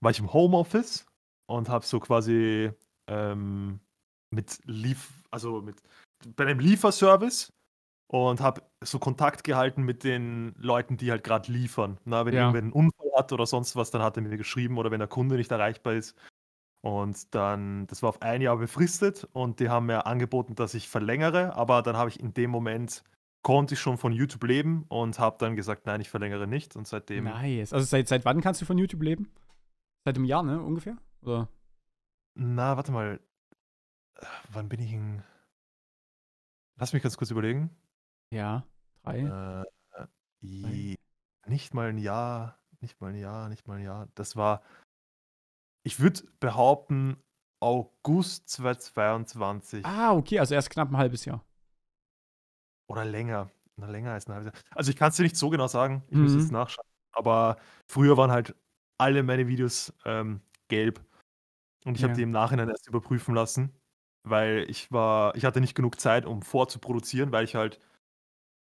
war ich im Homeoffice und habe so quasi ähm, mit Lief, also mit bei einem Lieferservice und habe so Kontakt gehalten mit den Leuten, die halt gerade liefern. Na, wenn ja. irgendwer einen Unfall hat oder sonst was, dann hat er mir geschrieben oder wenn der Kunde nicht erreichbar ist. Und dann, das war auf ein Jahr befristet und die haben mir angeboten, dass ich verlängere, aber dann habe ich in dem Moment konnte ich schon von YouTube leben und habe dann gesagt, nein, ich verlängere nicht und seitdem. Nice. Also seit, seit wann kannst du von YouTube leben? Seit einem Jahr, ne, ungefähr? Oder? Na, warte mal. Äh, wann bin ich in Lass mich ganz kurz überlegen. Ja, drei. Äh, je, äh, nicht mal ein Jahr, nicht mal ein Jahr, nicht mal ein Jahr. Das war, ich würde behaupten, August 2022. Ah, okay, also erst knapp ein halbes Jahr. Oder länger. Na, länger als ein halbes Jahr. Also ich kann es dir nicht so genau sagen, ich mhm. muss es nachschauen. Aber früher waren halt alle meine Videos ähm, gelb. Und ich ja. habe die im Nachhinein erst überprüfen lassen, weil ich war, ich hatte nicht genug Zeit, um vorzuproduzieren, weil ich halt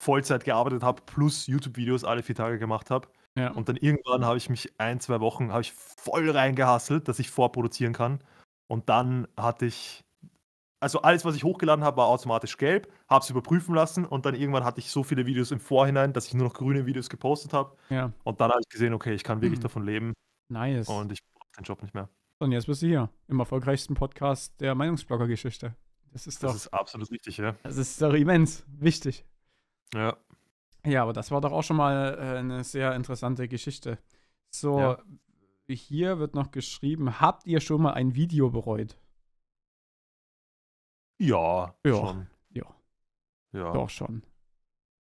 Vollzeit gearbeitet habe, plus YouTube-Videos alle vier Tage gemacht habe. Ja. Und dann irgendwann habe ich mich ein, zwei Wochen ich voll reingehasselt, dass ich vorproduzieren kann. Und dann hatte ich, also alles, was ich hochgeladen habe, war automatisch gelb, habe es überprüfen lassen und dann irgendwann hatte ich so viele Videos im Vorhinein, dass ich nur noch grüne Videos gepostet habe. Ja. Und dann habe ich gesehen, okay, ich kann wirklich mhm. davon leben. Nice. Und ich brauche den Job nicht mehr. Und jetzt bist du hier, im erfolgreichsten Podcast der Meinungsblogger-Geschichte. Das ist doch. Das ist absolut richtig, ja. Das ist doch immens wichtig. Ja. Ja, aber das war doch auch schon mal äh, eine sehr interessante Geschichte. So, ja. hier wird noch geschrieben, habt ihr schon mal ein Video bereut? Ja, ja. schon. Ja. ja. Doch schon.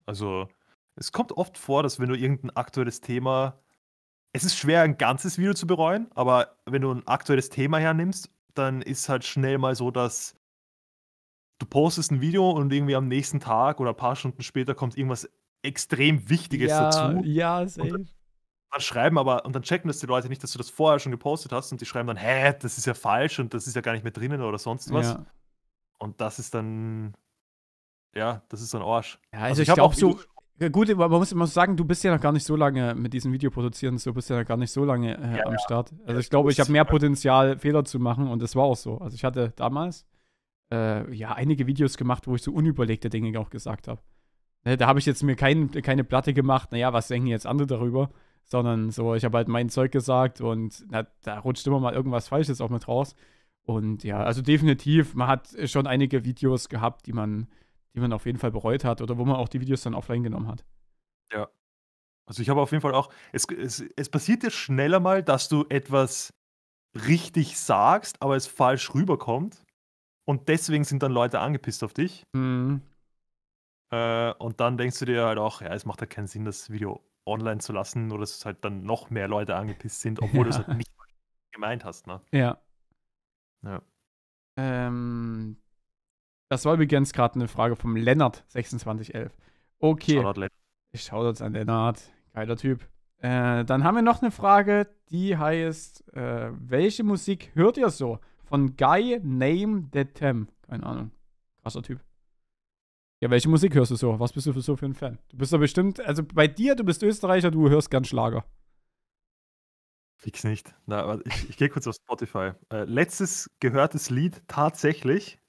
Also, es kommt oft vor, dass wenn du irgendein aktuelles Thema, es ist schwer, ein ganzes Video zu bereuen, aber wenn du ein aktuelles Thema hernimmst, dann ist halt schnell mal so, dass du postest ein Video und irgendwie am nächsten Tag oder ein paar Stunden später kommt irgendwas extrem Wichtiges ja, dazu. Ja, safe. Und dann schreiben aber, und dann checken das die Leute nicht, dass du das vorher schon gepostet hast und die schreiben dann, hä, das ist ja falsch und das ist ja gar nicht mehr drinnen oder sonst was. Ja. Und das ist dann, ja, das ist dann Arsch. Ja, also, also ich, ich glaube so, gut, man muss immer sagen, du bist ja noch gar nicht so lange mit diesem Video produzieren, so bist ja noch gar nicht so lange äh, ja, am Start. Also ich glaube, ich habe mehr halt. Potenzial, Fehler zu machen und das war auch so. Also ich hatte damals, äh, ja, einige Videos gemacht, wo ich so unüberlegte Dinge auch gesagt habe. Ne, da habe ich jetzt mir kein, keine Platte gemacht, naja, was denken jetzt andere darüber, sondern so, ich habe halt mein Zeug gesagt und na, da rutscht immer mal irgendwas Falsches auch mit raus. Und ja, also definitiv, man hat schon einige Videos gehabt, die man, die man auf jeden Fall bereut hat oder wo man auch die Videos dann offline genommen hat. Ja. Also ich habe auf jeden Fall auch, es, es, es passiert dir schneller mal, dass du etwas richtig sagst, aber es falsch rüberkommt und deswegen sind dann Leute angepisst auf dich. Mhm. Äh, und dann denkst du dir halt auch, ja, es macht ja halt keinen Sinn, das Video online zu lassen, nur dass es halt dann noch mehr Leute angepisst sind, obwohl ja. du es halt nicht gemeint hast, ne? Ja. ja. Ähm, das war übrigens gerade eine Frage vom Lennart2611. Okay. Shoutout Lennart. Ich schaue jetzt an Lennart. Geiler Typ. Äh, dann haben wir noch eine Frage, die heißt: äh, Welche Musik hört ihr so? Von Guy Name the Tem. Keine Ahnung. Krasser Typ. Ja, welche Musik hörst du so? Was bist du für so für ein Fan? Du bist doch bestimmt, also bei dir, du bist Österreicher, du hörst gern Schlager. Fix nicht. Na, ich, ich gehe kurz auf Spotify. Äh, letztes gehörtes Lied tatsächlich.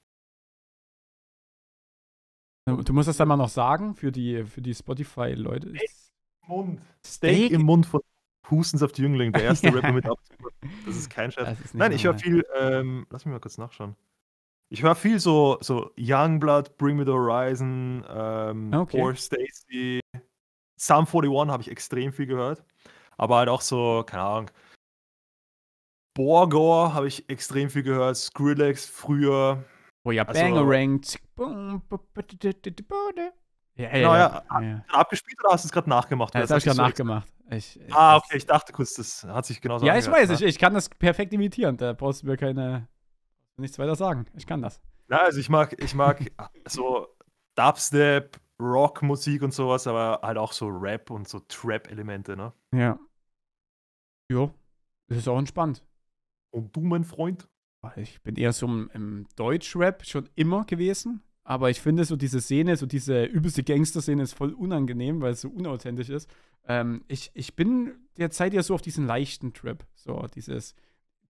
Du musst das dann mal noch sagen für die, für die Spotify-Leute. Steak im Mund. Steak im Mund von Hustens auf die Jüngling, der erste ja. Rapper mit Abzug. Das ist kein Scherz. Ist Nein, normal. ich höre viel, ähm, lass mich mal kurz nachschauen. Ich höre viel so, so Youngblood, Bring Me the Horizon, ähm, okay. Or Stacy, Psalm 41 habe ich extrem viel gehört. Aber halt auch so, keine Ahnung, Borgor habe ich extrem viel gehört, Skrillex früher. Oh ja, also, Bangerang. Genau, ja, ja, ja, ja. Abgespielt oder hast du es gerade nachgemacht? Ja, das habe ich gerade nachgemacht. Ich, ah, okay, ich dachte kurz, das hat sich genauso Ja, ich weiß, ne? ich, ich kann das perfekt imitieren. Da brauchst du mir keine nichts weiter sagen. Ich kann das. Ja, also ich mag, ich mag so Dubstep, Rockmusik und sowas, aber halt auch so Rap und so Trap-Elemente, ne? Ja. Jo, das ist auch entspannt. Und du, mein Freund? Ich bin eher so im Deutschrap schon immer gewesen. Aber ich finde so diese Szene, so diese übelste Gangster-Szene ist voll unangenehm, weil es so unauthentisch ist. Ähm, ich, ich bin derzeit ja so auf diesen leichten Trip. So, dieses,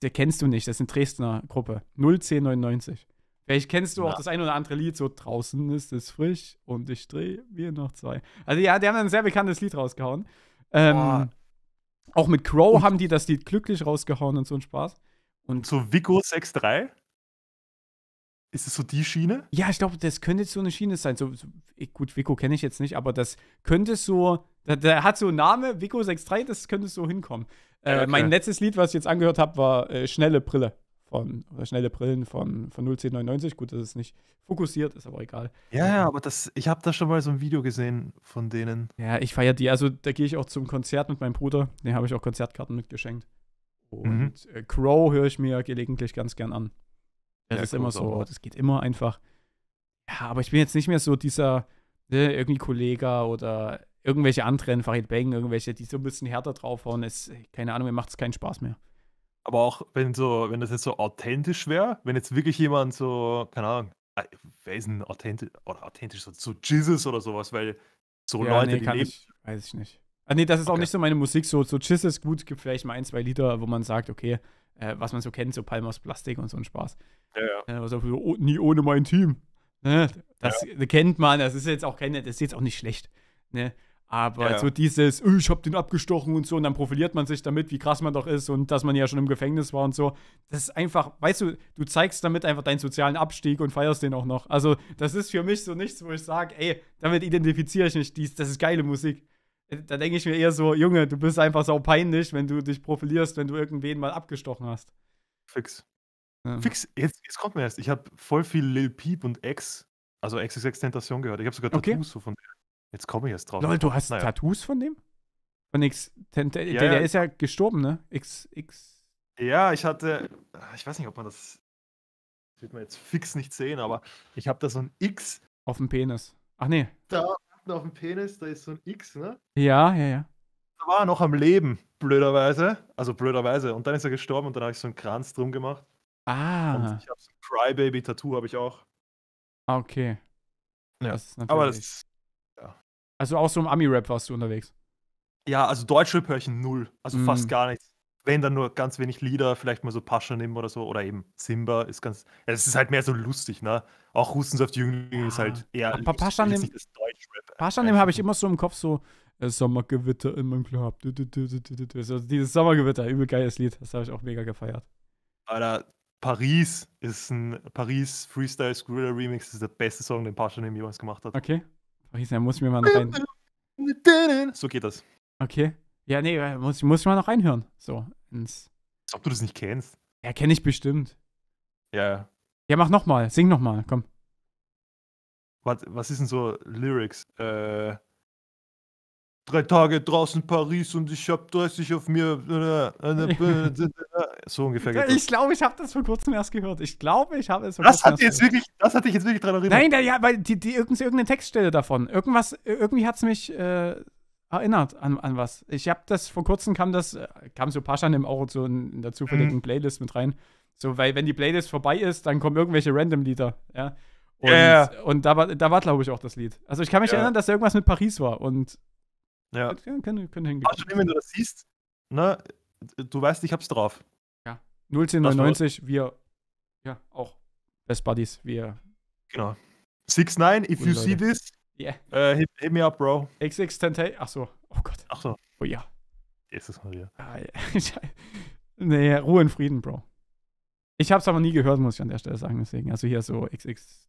der kennst du nicht, das ist eine Dresdner Gruppe. 01099. Vielleicht kennst du auch das ein oder andere Lied, so draußen ist es frisch und ich drehe mir noch zwei. Also ja, die haben ein sehr bekanntes Lied rausgehauen. Ähm, auch mit Crow und haben die das Lied glücklich rausgehauen und so ein Spaß. Und zu Vico 63? Ist es so die Schiene? Ja, ich glaube, das könnte so eine Schiene sein. So, so gut, Vico kenne ich jetzt nicht, aber das könnte so. Der, der hat so einen Namen, Vico 63, das könnte so hinkommen. Äh, okay. Mein letztes Lied, was ich jetzt angehört habe, war äh, Schnelle Brille. Von, oder schnelle Brillen von, von 01099. Gut, das ist nicht fokussiert, ist aber egal. Ja, ja, aber das, ich habe da schon mal so ein Video gesehen von denen. Ja, ich feiere die. Also da gehe ich auch zum Konzert mit meinem Bruder. Den habe ich auch Konzertkarten mitgeschenkt. Mhm. Und mhm. Crow höre ich mir gelegentlich ganz gern an. Das ja, ist immer so, oh, das geht immer einfach. Ja, aber ich bin jetzt nicht mehr so dieser ne, irgendwie Kollege oder irgendwelche anderen, Farid Bang, irgendwelche, die so ein bisschen härter draufhauen. Ist, keine Ahnung, mir macht es keinen Spaß mehr. Aber auch wenn so, wenn das jetzt so authentisch wäre, wenn jetzt wirklich jemand so, keine Ahnung, wer ist denn authentisch oder authentisch, so zu so Jesus oder sowas, weil so ja, Leute, nee, die leben. Ich, weiß ich nicht. Ah, nee, das ist okay. auch nicht so meine Musik, so, so Jesus, gut, gibt vielleicht mal ein, zwei Lieder, wo man sagt, okay, äh, was man so kennt, so Palmas Plastik und so ein Spaß. Ja, ja. Äh, also oh, nie ohne mein Team. Ne? Das ja. kennt man, das ist jetzt auch keine, das ist jetzt auch nicht schlecht. Ne? Aber ja. so dieses, oh, ich hab den abgestochen und so, und dann profiliert man sich damit, wie krass man doch ist und dass man ja schon im Gefängnis war und so. Das ist einfach, weißt du, du zeigst damit einfach deinen sozialen Abstieg und feierst den auch noch. Also, das ist für mich so nichts, wo ich sage, ey, damit identifiziere ich mich, das ist geile Musik da denke ich mir eher so, Junge, du bist einfach so peinlich, wenn du dich profilierst, wenn du irgendwen mal abgestochen hast. Fix. Ja. Fix, jetzt, jetzt kommt mir erst. Ich habe voll viel Lil Peep und X, also XXX Tentation gehört. Ich habe sogar Tattoos okay. so von dem. Jetzt komme ich erst drauf. Lol, du hast naja. Tattoos von dem? Von X. Ten, ten, ja, der, der ist ja gestorben, ne? X, X. Ja, ich hatte. Ah, ich weiß nicht, ob man das. Das wird man jetzt fix nicht sehen, aber ich habe da so ein X. Auf dem Penis. Ach nee. Da unten auf dem Penis, da ist so ein X, ne? Ja, ja, ja. Da war er noch am Leben, blöderweise. Also blöderweise. Und dann ist er gestorben und dann habe ich so einen Kranz drum gemacht. Ah. Und ich habe so ein Crybaby-Tattoo, habe ich auch. Ah, okay. Ja, das aber das ist, ja. Also auch so im Ami-Rap warst du unterwegs? Ja, also deutsche höre null. Also mm. fast gar nichts. Wenn dann nur ganz wenig Lieder, vielleicht mal so Pascha nehmen oder so. Oder eben Simba ist ganz. Ja, das ist halt mehr so lustig, ne? Auch Russen auf die ja. ist ah. halt eher. Pascha Paschanim Paschanim habe ich immer so im Kopf so äh, Sommergewitter in meinem Club. dieses Sommergewitter, übel geiles Lied. Das habe ich auch mega gefeiert. Alter, Paris ist ein Paris Freestyle Skrilla Remix das ist der beste Song, den Paschanim jemals gemacht hat. Okay. Paris, dann muss ich mir mal noch rein. So geht das. Okay. Ja, nee, äh, muss, muss ich mal noch reinhören. So. Ins Als ob du das nicht kennst. Ja, kenne ich bestimmt. Ja, Ja. Ja, mach nochmal. Sing nochmal. Komm was, was ist denn so Lyrics? Äh, drei Tage draußen Paris und ich hab 30 auf mir. Äh, so ungefähr. Geht ich glaube, ich habe das vor kurzem erst gehört. Ich glaube, ich habe es vor das kurzem hat erst jetzt gehört. wirklich, Das hatte ich jetzt wirklich dran erinnert. Nein, da, ja, weil die, die, irgendeine Textstelle davon. Irgendwas, irgendwie hat es mich äh, erinnert an, an was. Ich habe das vor kurzem kam das, äh, kam so Paschan im Auto so in, in der mhm. zufälligen Playlist mit rein. So, weil wenn die Playlist vorbei ist, dann kommen irgendwelche Random-Lieder, ja. Und, ja, und da war, da war glaube ich, auch das Lied. Also ich kann mich ja. erinnern, dass da irgendwas mit Paris war. Und ja. Können, können, hingehen. Also, wenn du das siehst, ne, du weißt, ich hab's drauf. Ja. 01099, wir, ja, auch Best Buddies, wir. Genau. 69, if you Leute. see this, yeah. Uh, hit, hit, me up, bro. XX Tentation, ach so, oh Gott. Ach so. Oh ja. Jesus Maria. Ah, ja. nee, Ruhe in Frieden, Bro. Ich hab's aber nie gehört, muss ich an der Stelle sagen, deswegen. Also hier so XX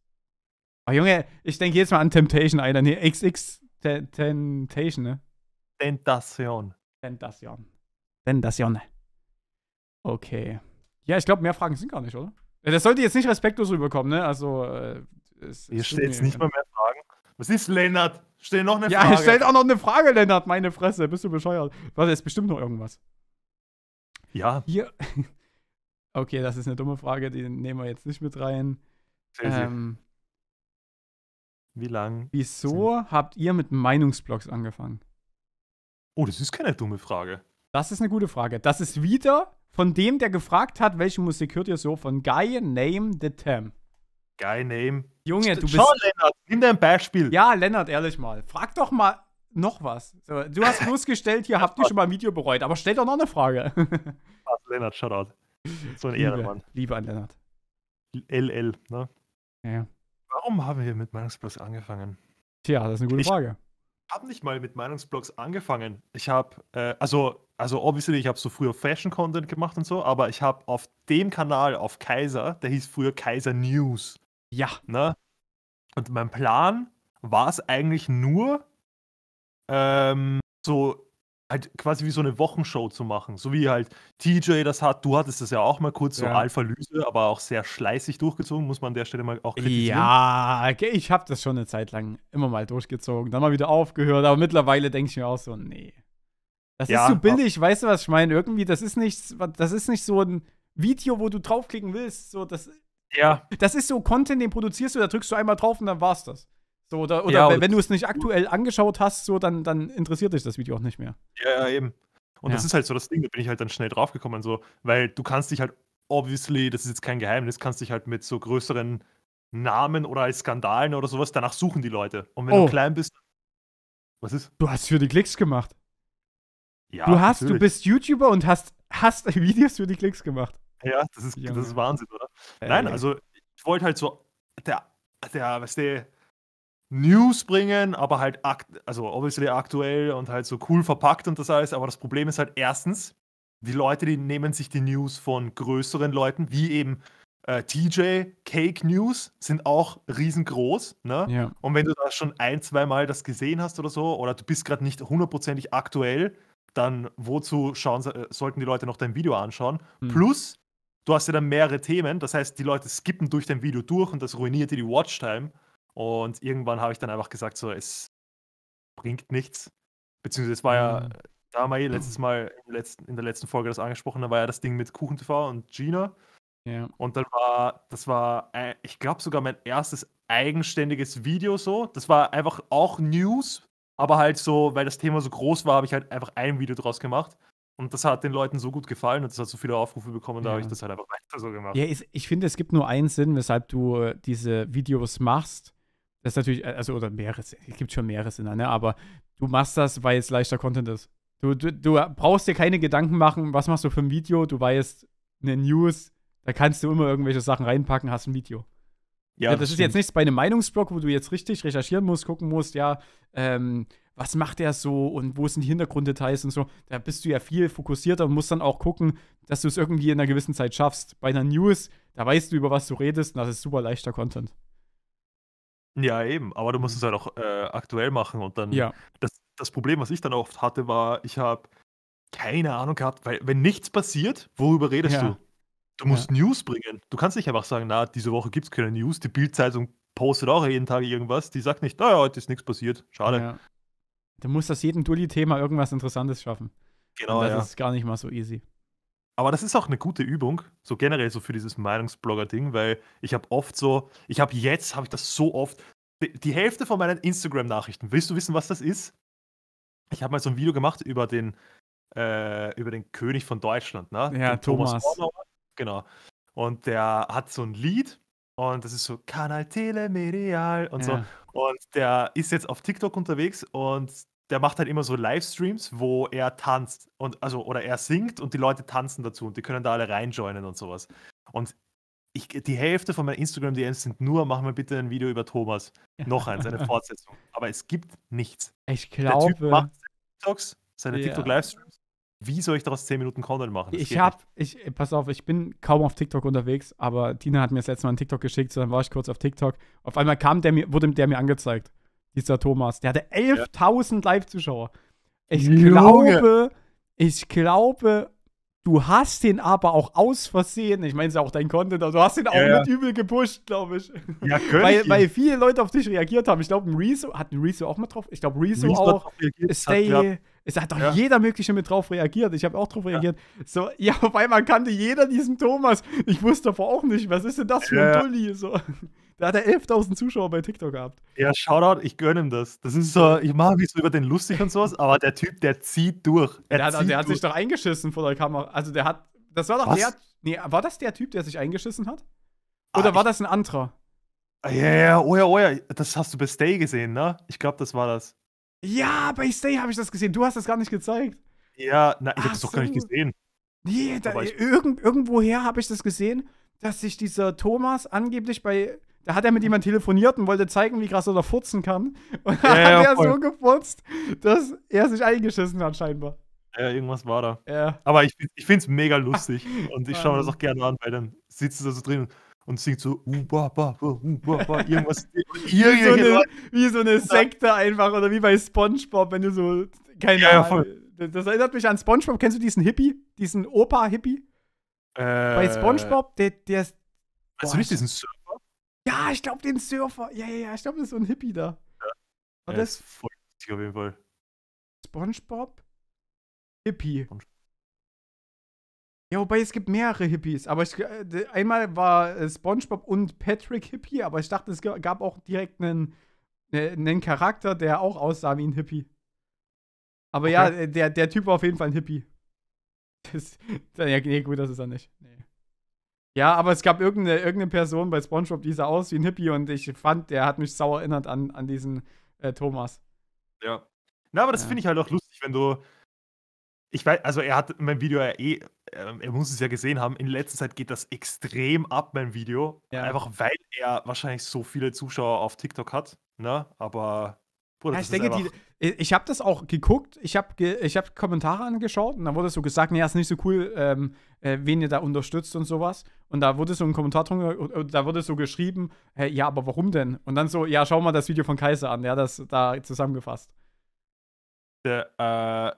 Oh Junge, ich denke jetzt Mal an Temptation Island. Nee, XX T Temptation, ne? Tentation. Tentation. Tentation. Okay. Ja, ich glaube, mehr Fragen sind gar nicht, oder? Das sollte jetzt nicht respektlos rüberkommen, ne? Also. Äh, es, Hier steht jetzt nicht mal mehr Fragen. Was ist, Lennart? Stell noch eine ja, Frage. Ja, stellt auch noch eine Frage, Lennart. Meine Fresse, bist du bescheuert? Warte, ist bestimmt noch irgendwas. Ja. Hier. Okay, das ist eine dumme Frage, die nehmen wir jetzt nicht mit rein. Ähm, wie lang? Wieso sind... habt ihr mit Meinungsblogs angefangen? Oh, das ist keine dumme Frage. Das ist eine gute Frage. Das ist wieder von dem, der gefragt hat, welche Musik hört ihr so? Von Guy Name the Tam. Guy Name. Junge, du bist. Schau, Lennart, nimm dein Beispiel. Ja, Lennart, ehrlich mal. Frag doch mal noch was. Du hast bloß gestellt, hier habt ihr schon mal ein Video bereut, aber stell doch noch eine Frage. Also, Lennart, Shoutout. So ein Ehrenmann. Liebe an Lennart. LL, ne? Ja. Warum haben wir mit Meinungsblogs angefangen? Tja, das ist eine gute ich Frage. Ich habe nicht mal mit Meinungsblogs angefangen. Ich habe, äh, also, also obviously, ich habe so früher Fashion-Content gemacht und so, aber ich habe auf dem Kanal, auf Kaiser, der hieß früher Kaiser News. Ja. Ne? Und mein Plan war es eigentlich nur, ähm, so halt quasi wie so eine Wochenshow zu machen, so wie halt TJ das hat, du hattest das ja auch mal kurz, so ja. alpha lyse aber auch sehr schleißig durchgezogen, muss man an der Stelle mal auch kritisieren. Ja, okay, ich habe das schon eine Zeit lang immer mal durchgezogen, dann mal wieder aufgehört, aber mittlerweile denke ich mir auch so, nee. Das ja, ist zu so billig, weißt du, was ich meine? Irgendwie, das ist nichts, das ist nicht so ein Video, wo du draufklicken willst, so das ja. Das ist so Content, den produzierst du, da drückst du einmal drauf und dann war's das. So, oder, oder ja, wenn, du es nicht aktuell angeschaut hast, so, dann, dann interessiert dich das Video auch nicht mehr. Ja, ja, eben. Und ja. das ist halt so das Ding, da bin ich halt dann schnell draufgekommen, so, weil du kannst dich halt, obviously, das ist jetzt kein Geheimnis, kannst dich halt mit so größeren Namen oder als Skandalen oder sowas, danach suchen die Leute. Und wenn oh. du klein bist, was ist? Du hast für die Klicks gemacht. Ja, du hast, natürlich. du bist YouTuber und hast, hast Videos für die Klicks gemacht. Ja, das ist, das ist Wahnsinn, oder? Äh, Nein, also ich wollte halt so, der, der, weißt du, News bringen, aber halt also obviously aktuell und halt so cool verpackt und das alles. Aber das Problem ist halt erstens, die Leute, die nehmen sich die News von größeren Leuten, wie eben äh, TJ, Cake News, sind auch riesengroß. Ne? Ja. Und wenn du da schon ein, zwei Mal das gesehen hast oder so, oder du bist gerade nicht hundertprozentig aktuell, dann wozu schauen, äh, sollten die Leute noch dein Video anschauen? Mhm. Plus, du hast ja dann mehrere Themen, das heißt, die Leute skippen durch dein Video durch und das ruiniert dir die Watchtime. Und irgendwann habe ich dann einfach gesagt, so, es bringt nichts. Beziehungsweise es war ja, mhm. da haben wir eh mhm. letztes Mal in der letzten, in der letzten Folge das angesprochen, da war ja das Ding mit Kuchen TV und Gina. Ja. Und dann war, das war, äh, ich glaube sogar mein erstes eigenständiges Video so. Das war einfach auch News, aber halt so, weil das Thema so groß war, habe ich halt einfach ein Video draus gemacht. Und das hat den Leuten so gut gefallen und das hat so viele Aufrufe bekommen, da ja. habe ich das halt einfach weiter so gemacht. Ja, ich, ich finde, es gibt nur einen Sinn, weshalb du äh, diese Videos machst. Das ist natürlich, äh, also, oder mehreres, es gibt schon mehrere in ne? Aber du machst das, weil es leichter Content ist. Du, du, du brauchst dir keine Gedanken machen, was machst du für ein Video, du weißt, eine News, da kannst du immer irgendwelche Sachen reinpacken, hast ein Video. Ja, das, das ist jetzt nichts bei einem Meinungsblog, wo du jetzt richtig recherchieren musst, gucken musst, ja, ähm, was macht der so und wo sind die Hintergrunddetails und so. Da bist du ja viel fokussierter und musst dann auch gucken, dass du es irgendwie in einer gewissen Zeit schaffst. Bei einer News, da weißt du, über was du redest und das ist super leichter Content. Ja, eben, aber du musst mhm. es halt auch äh, aktuell machen und dann. Ja. Das, das Problem, was ich dann oft hatte, war, ich habe keine Ahnung gehabt, weil wenn nichts passiert, worüber redest ja. du? Du musst ja. News bringen. Du kannst nicht einfach sagen, na, diese Woche gibt es keine News. Die Bildzeitung postet auch jeden Tag irgendwas. Die sagt nicht, naja, heute ist nichts passiert. Schade. Ja. Du musst aus jedem Dulli-Thema irgendwas Interessantes schaffen. Genau. Und das ja. ist gar nicht mal so easy. Aber das ist auch eine gute Übung, so generell so für dieses Meinungsblogger-Ding, weil ich habe oft so, ich habe jetzt, habe ich das so oft, die Hälfte von meinen Instagram-Nachrichten, willst du wissen, was das ist? Ich habe mal so ein Video gemacht über den, äh, über den König von Deutschland, ne? Ja, Thomas. Thomas. Hornauer. Genau. Und der hat so ein Lied und das ist so Kanal Telemedial und ja. so. Und der ist jetzt auf TikTok unterwegs und der macht halt immer so Livestreams, wo er tanzt und also oder er singt und die Leute tanzen dazu und die können da alle reinjoinen und sowas. Und ich, die Hälfte von meinen Instagram-DMs sind nur, machen wir bitte ein Video über Thomas. Noch eins, eine Fortsetzung. Aber es gibt nichts. Ich glaube. Der typ macht seine TikToks, seine yeah. TikTok-Livestreams. Wie soll ich daraus 10 Minuten Content machen? Das ich hab, nicht. ich, pass auf, ich bin kaum auf TikTok unterwegs, aber Tina hat mir das letzte Mal einen TikTok geschickt, so dann war ich kurz auf TikTok. Auf einmal kam der mir, wurde der mir angezeigt dieser Thomas. Der hatte 11.000 ja. Live-Zuschauer. Ich Junge. glaube, ich glaube, du hast den aber auch aus Versehen, ich meine es ja auch dein Content, also du hast den auch ja, mit übel gepusht, glaube ich. Ja, weil, ich weil viele Leute auf dich reagiert haben. Ich glaube, Rezo, hat ein Rezo auch mit drauf? Ich glaube, Rezo, Rezo, auch. Stay, hat, ja. Es hat doch ja. jeder mögliche mit drauf reagiert. Ich habe auch drauf reagiert. Ja. So, ja, auf einmal kannte jeder diesen Thomas. Ich wusste davor auch nicht, was ist denn das für ein ja. Dulli? So. Da hat er 11.000 Zuschauer bei TikTok gehabt. Ja, Shoutout, ich gönne ihm das. Das ist so, ich mache mich so über den lustig und sowas, aber der Typ, der zieht durch. Er der, hat, zieht der durch. hat, sich doch eingeschissen vor der Kamera. Also der hat, das war doch Was? der, nee, war das der Typ, der sich eingeschissen hat? Ah, Oder ah, war ich, das ein anderer? Ah, ja, ja, oh ja, oh ja, das hast du bei Stay gesehen, ne? Ich glaube, das war das. Ja, bei Stay habe ich das gesehen. Du hast das gar nicht gezeigt. Ja, na, ich habe das doch so. gar nicht gesehen. Nee, da, irgend, irgendwoher habe ich das gesehen, dass sich dieser Thomas angeblich bei da hat er mit jemandem telefoniert und wollte zeigen, wie krass er da furzen kann. Und da ja, hat er voll. so gefurzt, dass er sich eingeschissen hat, scheinbar. Ja, irgendwas war da. Ja. Aber ich, ich finde es mega lustig. und ich schaue mir das auch gerne an, weil dann sitzt du da so drin und singt so uh, bah, bah, uh, irgendwas. wie, so eine, wie so eine Sekte einfach oder wie bei Spongebob, wenn du so. Keine ja, ja, voll. Das erinnert mich an Spongebob. Kennst du diesen Hippie? Diesen Opa-Hippie? Äh, bei Spongebob, der. der Boah, weißt du nicht diesen Surfer? Ja, ich glaube den Surfer. Ja, ja, ja, ich glaube, das ist so ein Hippie da. Ja. War ja, das? Ist voll witzig auf jeden Fall. SpongeBob? Hippie. SpongeBob. Ja, wobei es gibt mehrere Hippies. Aber ich, äh, einmal war äh, SpongeBob und Patrick Hippie, aber ich dachte, es gab auch direkt einen, einen ne, Charakter, der auch aussah wie ein Hippie. Aber okay. ja, äh, der, der Typ war auf jeden Fall ein Hippie. Das, nee, gut, das ist er nicht. Nee. Ja, aber es gab irgendeine, irgendeine Person bei Spongebob, die sah aus wie ein Hippie und ich fand, der hat mich sauer erinnert an, an diesen äh, Thomas. Ja. Na, aber das ja. finde ich halt auch lustig, wenn du. Ich weiß, also er hat mein Video ja eh, ähm, er muss es ja gesehen haben, in letzter Zeit geht das extrem ab, mein Video. Ja. Einfach weil er wahrscheinlich so viele Zuschauer auf TikTok hat, ne? Aber Bruder, ja, ich denke, die, ich habe das auch geguckt, ich habe ge, hab Kommentare angeschaut und dann wurde so gesagt, nee, ist nicht so cool, ähm, äh, wen ihr da unterstützt und sowas. Und da wurde so ein Kommentar Kommentator, da wurde so geschrieben, hey, ja, aber warum denn? Und dann so, ja, schau mal das Video von Kaiser an, der hat das da zusammengefasst. Der,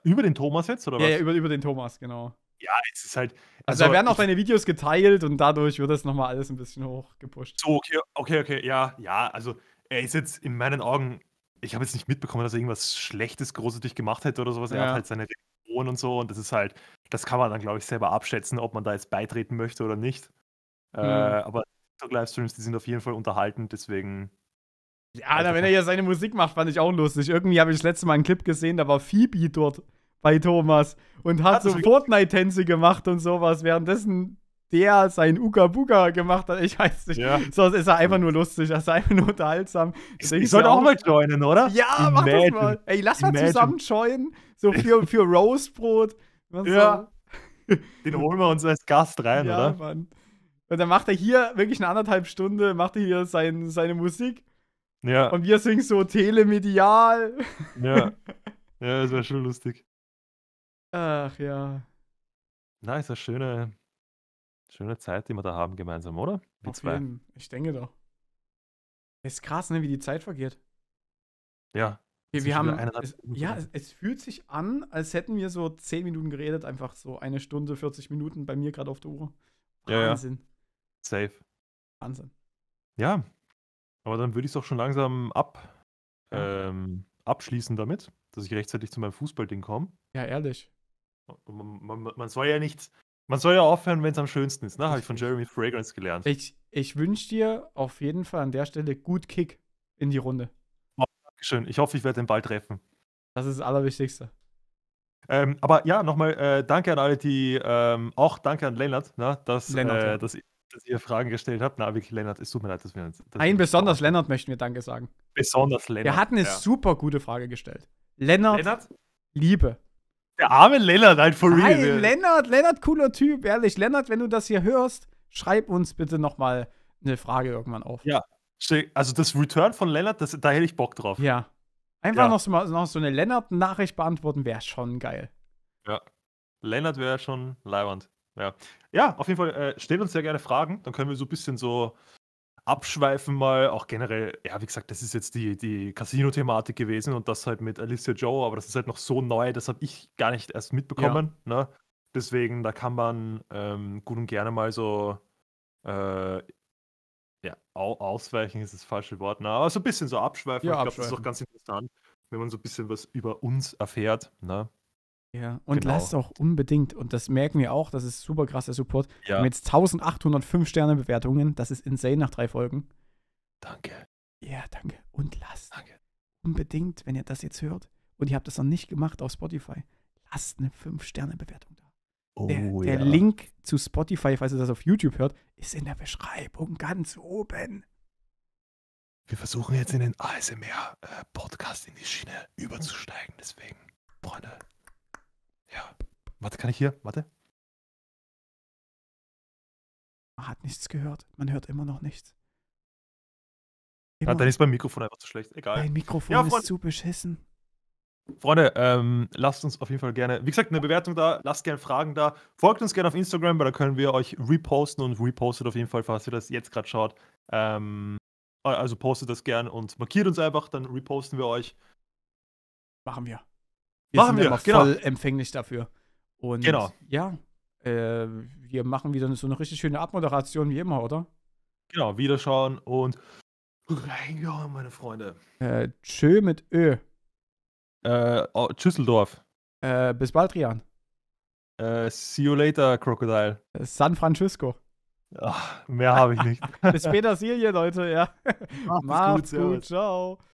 äh, über den Thomas jetzt, oder was? Ja, über, über den Thomas, genau. Ja, es ist halt. Also, also da werden auch deine Videos geteilt und dadurch wird das nochmal alles ein bisschen hochgepusht. So, okay, okay, okay, ja, ja, also er ist jetzt in meinen Augen ich habe jetzt nicht mitbekommen, dass er irgendwas Schlechtes großartig gemacht hätte oder sowas. Ja. Er hat halt seine Reaktion und so und das ist halt, das kann man dann, glaube ich, selber abschätzen, ob man da jetzt beitreten möchte oder nicht. Äh, mhm. Äh, aber TikTok-Livestreams, die sind auf jeden Fall unterhalten, deswegen. Ja, na, wenn er ja seine Musik macht, fand ich auch lustig. Irgendwie habe ich das letzte Mal einen Clip gesehen, da war Phoebe dort bei Thomas und hat so Fortnite-Tänze gemacht und sowas, währenddessen der sein Uga Buga gemacht hat. Ich weiß nicht. Ja. Sonst ist er einfach nur lustig. Das ist einfach nur unterhaltsam. Ich, ich sollte auch mal joinen, oder? Ja, mach das mal. Ey, lass mal Imagine. zusammen joinen. So für, für Roastbrot. ja. So. Den holen wir uns als Gast rein, ja, oder? Mann. Und dann macht er hier wirklich eine anderthalb Stunde, macht er hier sein, seine Musik. Ja. Und wir singen so telemedial. Ja. Ja, das wäre schon lustig. Ach ja. Nice, das schöne Schöne Zeit, die wir da haben gemeinsam, oder? Wir Auf zwei. Jeden. Ich denke doch. Ist krass, ne, wie die Zeit vergeht. Ja. Wir, wir haben, es, ja, es, es, fühlt sich an, als hätten wir so zehn Minuten geredet, einfach so eine Stunde, 40 Minuten bei mir gerade auf der Uhr. Wahnsinn. Ja, ja. Safe. Wahnsinn. Ja, aber dann würde ich es auch schon langsam ab, ja. ähm, abschließen damit, dass ich rechtzeitig zu meinem Fußballding komme. Ja, ehrlich. Man, man, man soll ja nichts, man soll ja aufhören, wenn es am schönsten ist, ne? Habe ich von Jeremy Fragrance gelernt. Ich, ich wünsche dir auf jeden Fall an der Stelle gut Kick in die Runde. Oh, Dankeschön. Ich hoffe, ich werde den Ball treffen. Das ist das Allerwichtigste. Ähm, aber ja, nochmal äh, danke an alle, die ähm, auch danke an Lennart, ne, dass, Lennart, äh, ja. dass, dass, ihr Fragen gestellt habt. Na, wirklich, Lennart, es tut mir leid, dass wir uns. Ein besonders Lennart möchten wir Danke sagen. Besonders Lennart. Er hat eine ja. super gute Frage gestellt. Lennart, Lennart? Liebe. Der arme Lennart, halt for Nein, Lennart, Lennart, cooler Typ, ehrlich. Lennart, wenn du das hier hörst, schreib uns bitte nochmal eine Frage irgendwann auf. Ja, also das Return von Lennart, das, da hätte ich Bock drauf. Ja. Einfach ja. Noch, so, noch so eine Lennart-Nachricht beantworten, wäre schon geil. Ja. Lennart wäre schon leibend. Ja. ja, auf jeden Fall äh, stellt uns sehr gerne Fragen, dann können wir so ein bisschen so abschweifen mal, auch generell, ja, wie gesagt, das ist jetzt die, die Casino-Thematik gewesen und das halt mit Alicia Joe, aber das ist halt noch so neu, das habe ich gar nicht erst mitbekommen. Ja. Ne? Deswegen, da kann man ähm, gut und gerne mal so äh, ja, ausweichen ist das falsche Wort, na, ne? aber so ein bisschen so abschweifen. Ja, ich glaube, das ist auch ganz interessant, wenn man so ein bisschen was über uns erfährt. Ne? Ja, und genau. lasst auch unbedingt, und das merken wir auch, das ist super krass, der Support. Ja. Wir haben jetzt 1805 Sterne-Bewertungen, das ist insane nach drei Folgen. Danke. Ja, danke. Und lasst danke. unbedingt, wenn ihr das jetzt hört und ihr habt das noch nicht gemacht auf Spotify, lasst eine 5-Sterne-Bewertung da. Oh, der, der ja. Link zu Spotify, falls ihr das auf YouTube hört, ist in der Beschreibung ganz oben. Wir versuchen jetzt in den ASMR-Podcast äh, in die Schiene überzusteigen, deswegen, Freunde, ja. Warte, kann ich hier? Warte. Man hat nichts gehört. Man hört immer noch nichts. Immer. Ja, dann ist mein Mikrofon einfach zu schlecht. Egal. Mein Mikrofon ja, ist zu beschissen. Freunde, ähm, lasst uns auf jeden Fall gerne, wie gesagt, eine Bewertung da, lasst gerne Fragen da, folgt uns gerne auf Instagram, weil da können wir euch reposten und repostet auf jeden Fall, falls ihr das jetzt gerade schaut. Ähm, also postet das gerne und markiert uns einfach, dann reposten wir euch. Machen wir. Wir machen sind wir, immer genau. voll empfänglich dafür. Und genau. ja, äh, wir machen wieder so eine richtig schöne Abmoderation wie immer, oder? Genau, wiederschauen und reingehauen, meine Freunde. Äh, tschö mit Ö. Äh, oh, Tschüsseldorf. Äh, bis bald, Rian. Äh, see you later, Crocodile. Äh, San Francisco. Ach, mehr habe ich nicht. bis Petersilie, Leute, ja. Macht's, Macht's gut, gut ciao.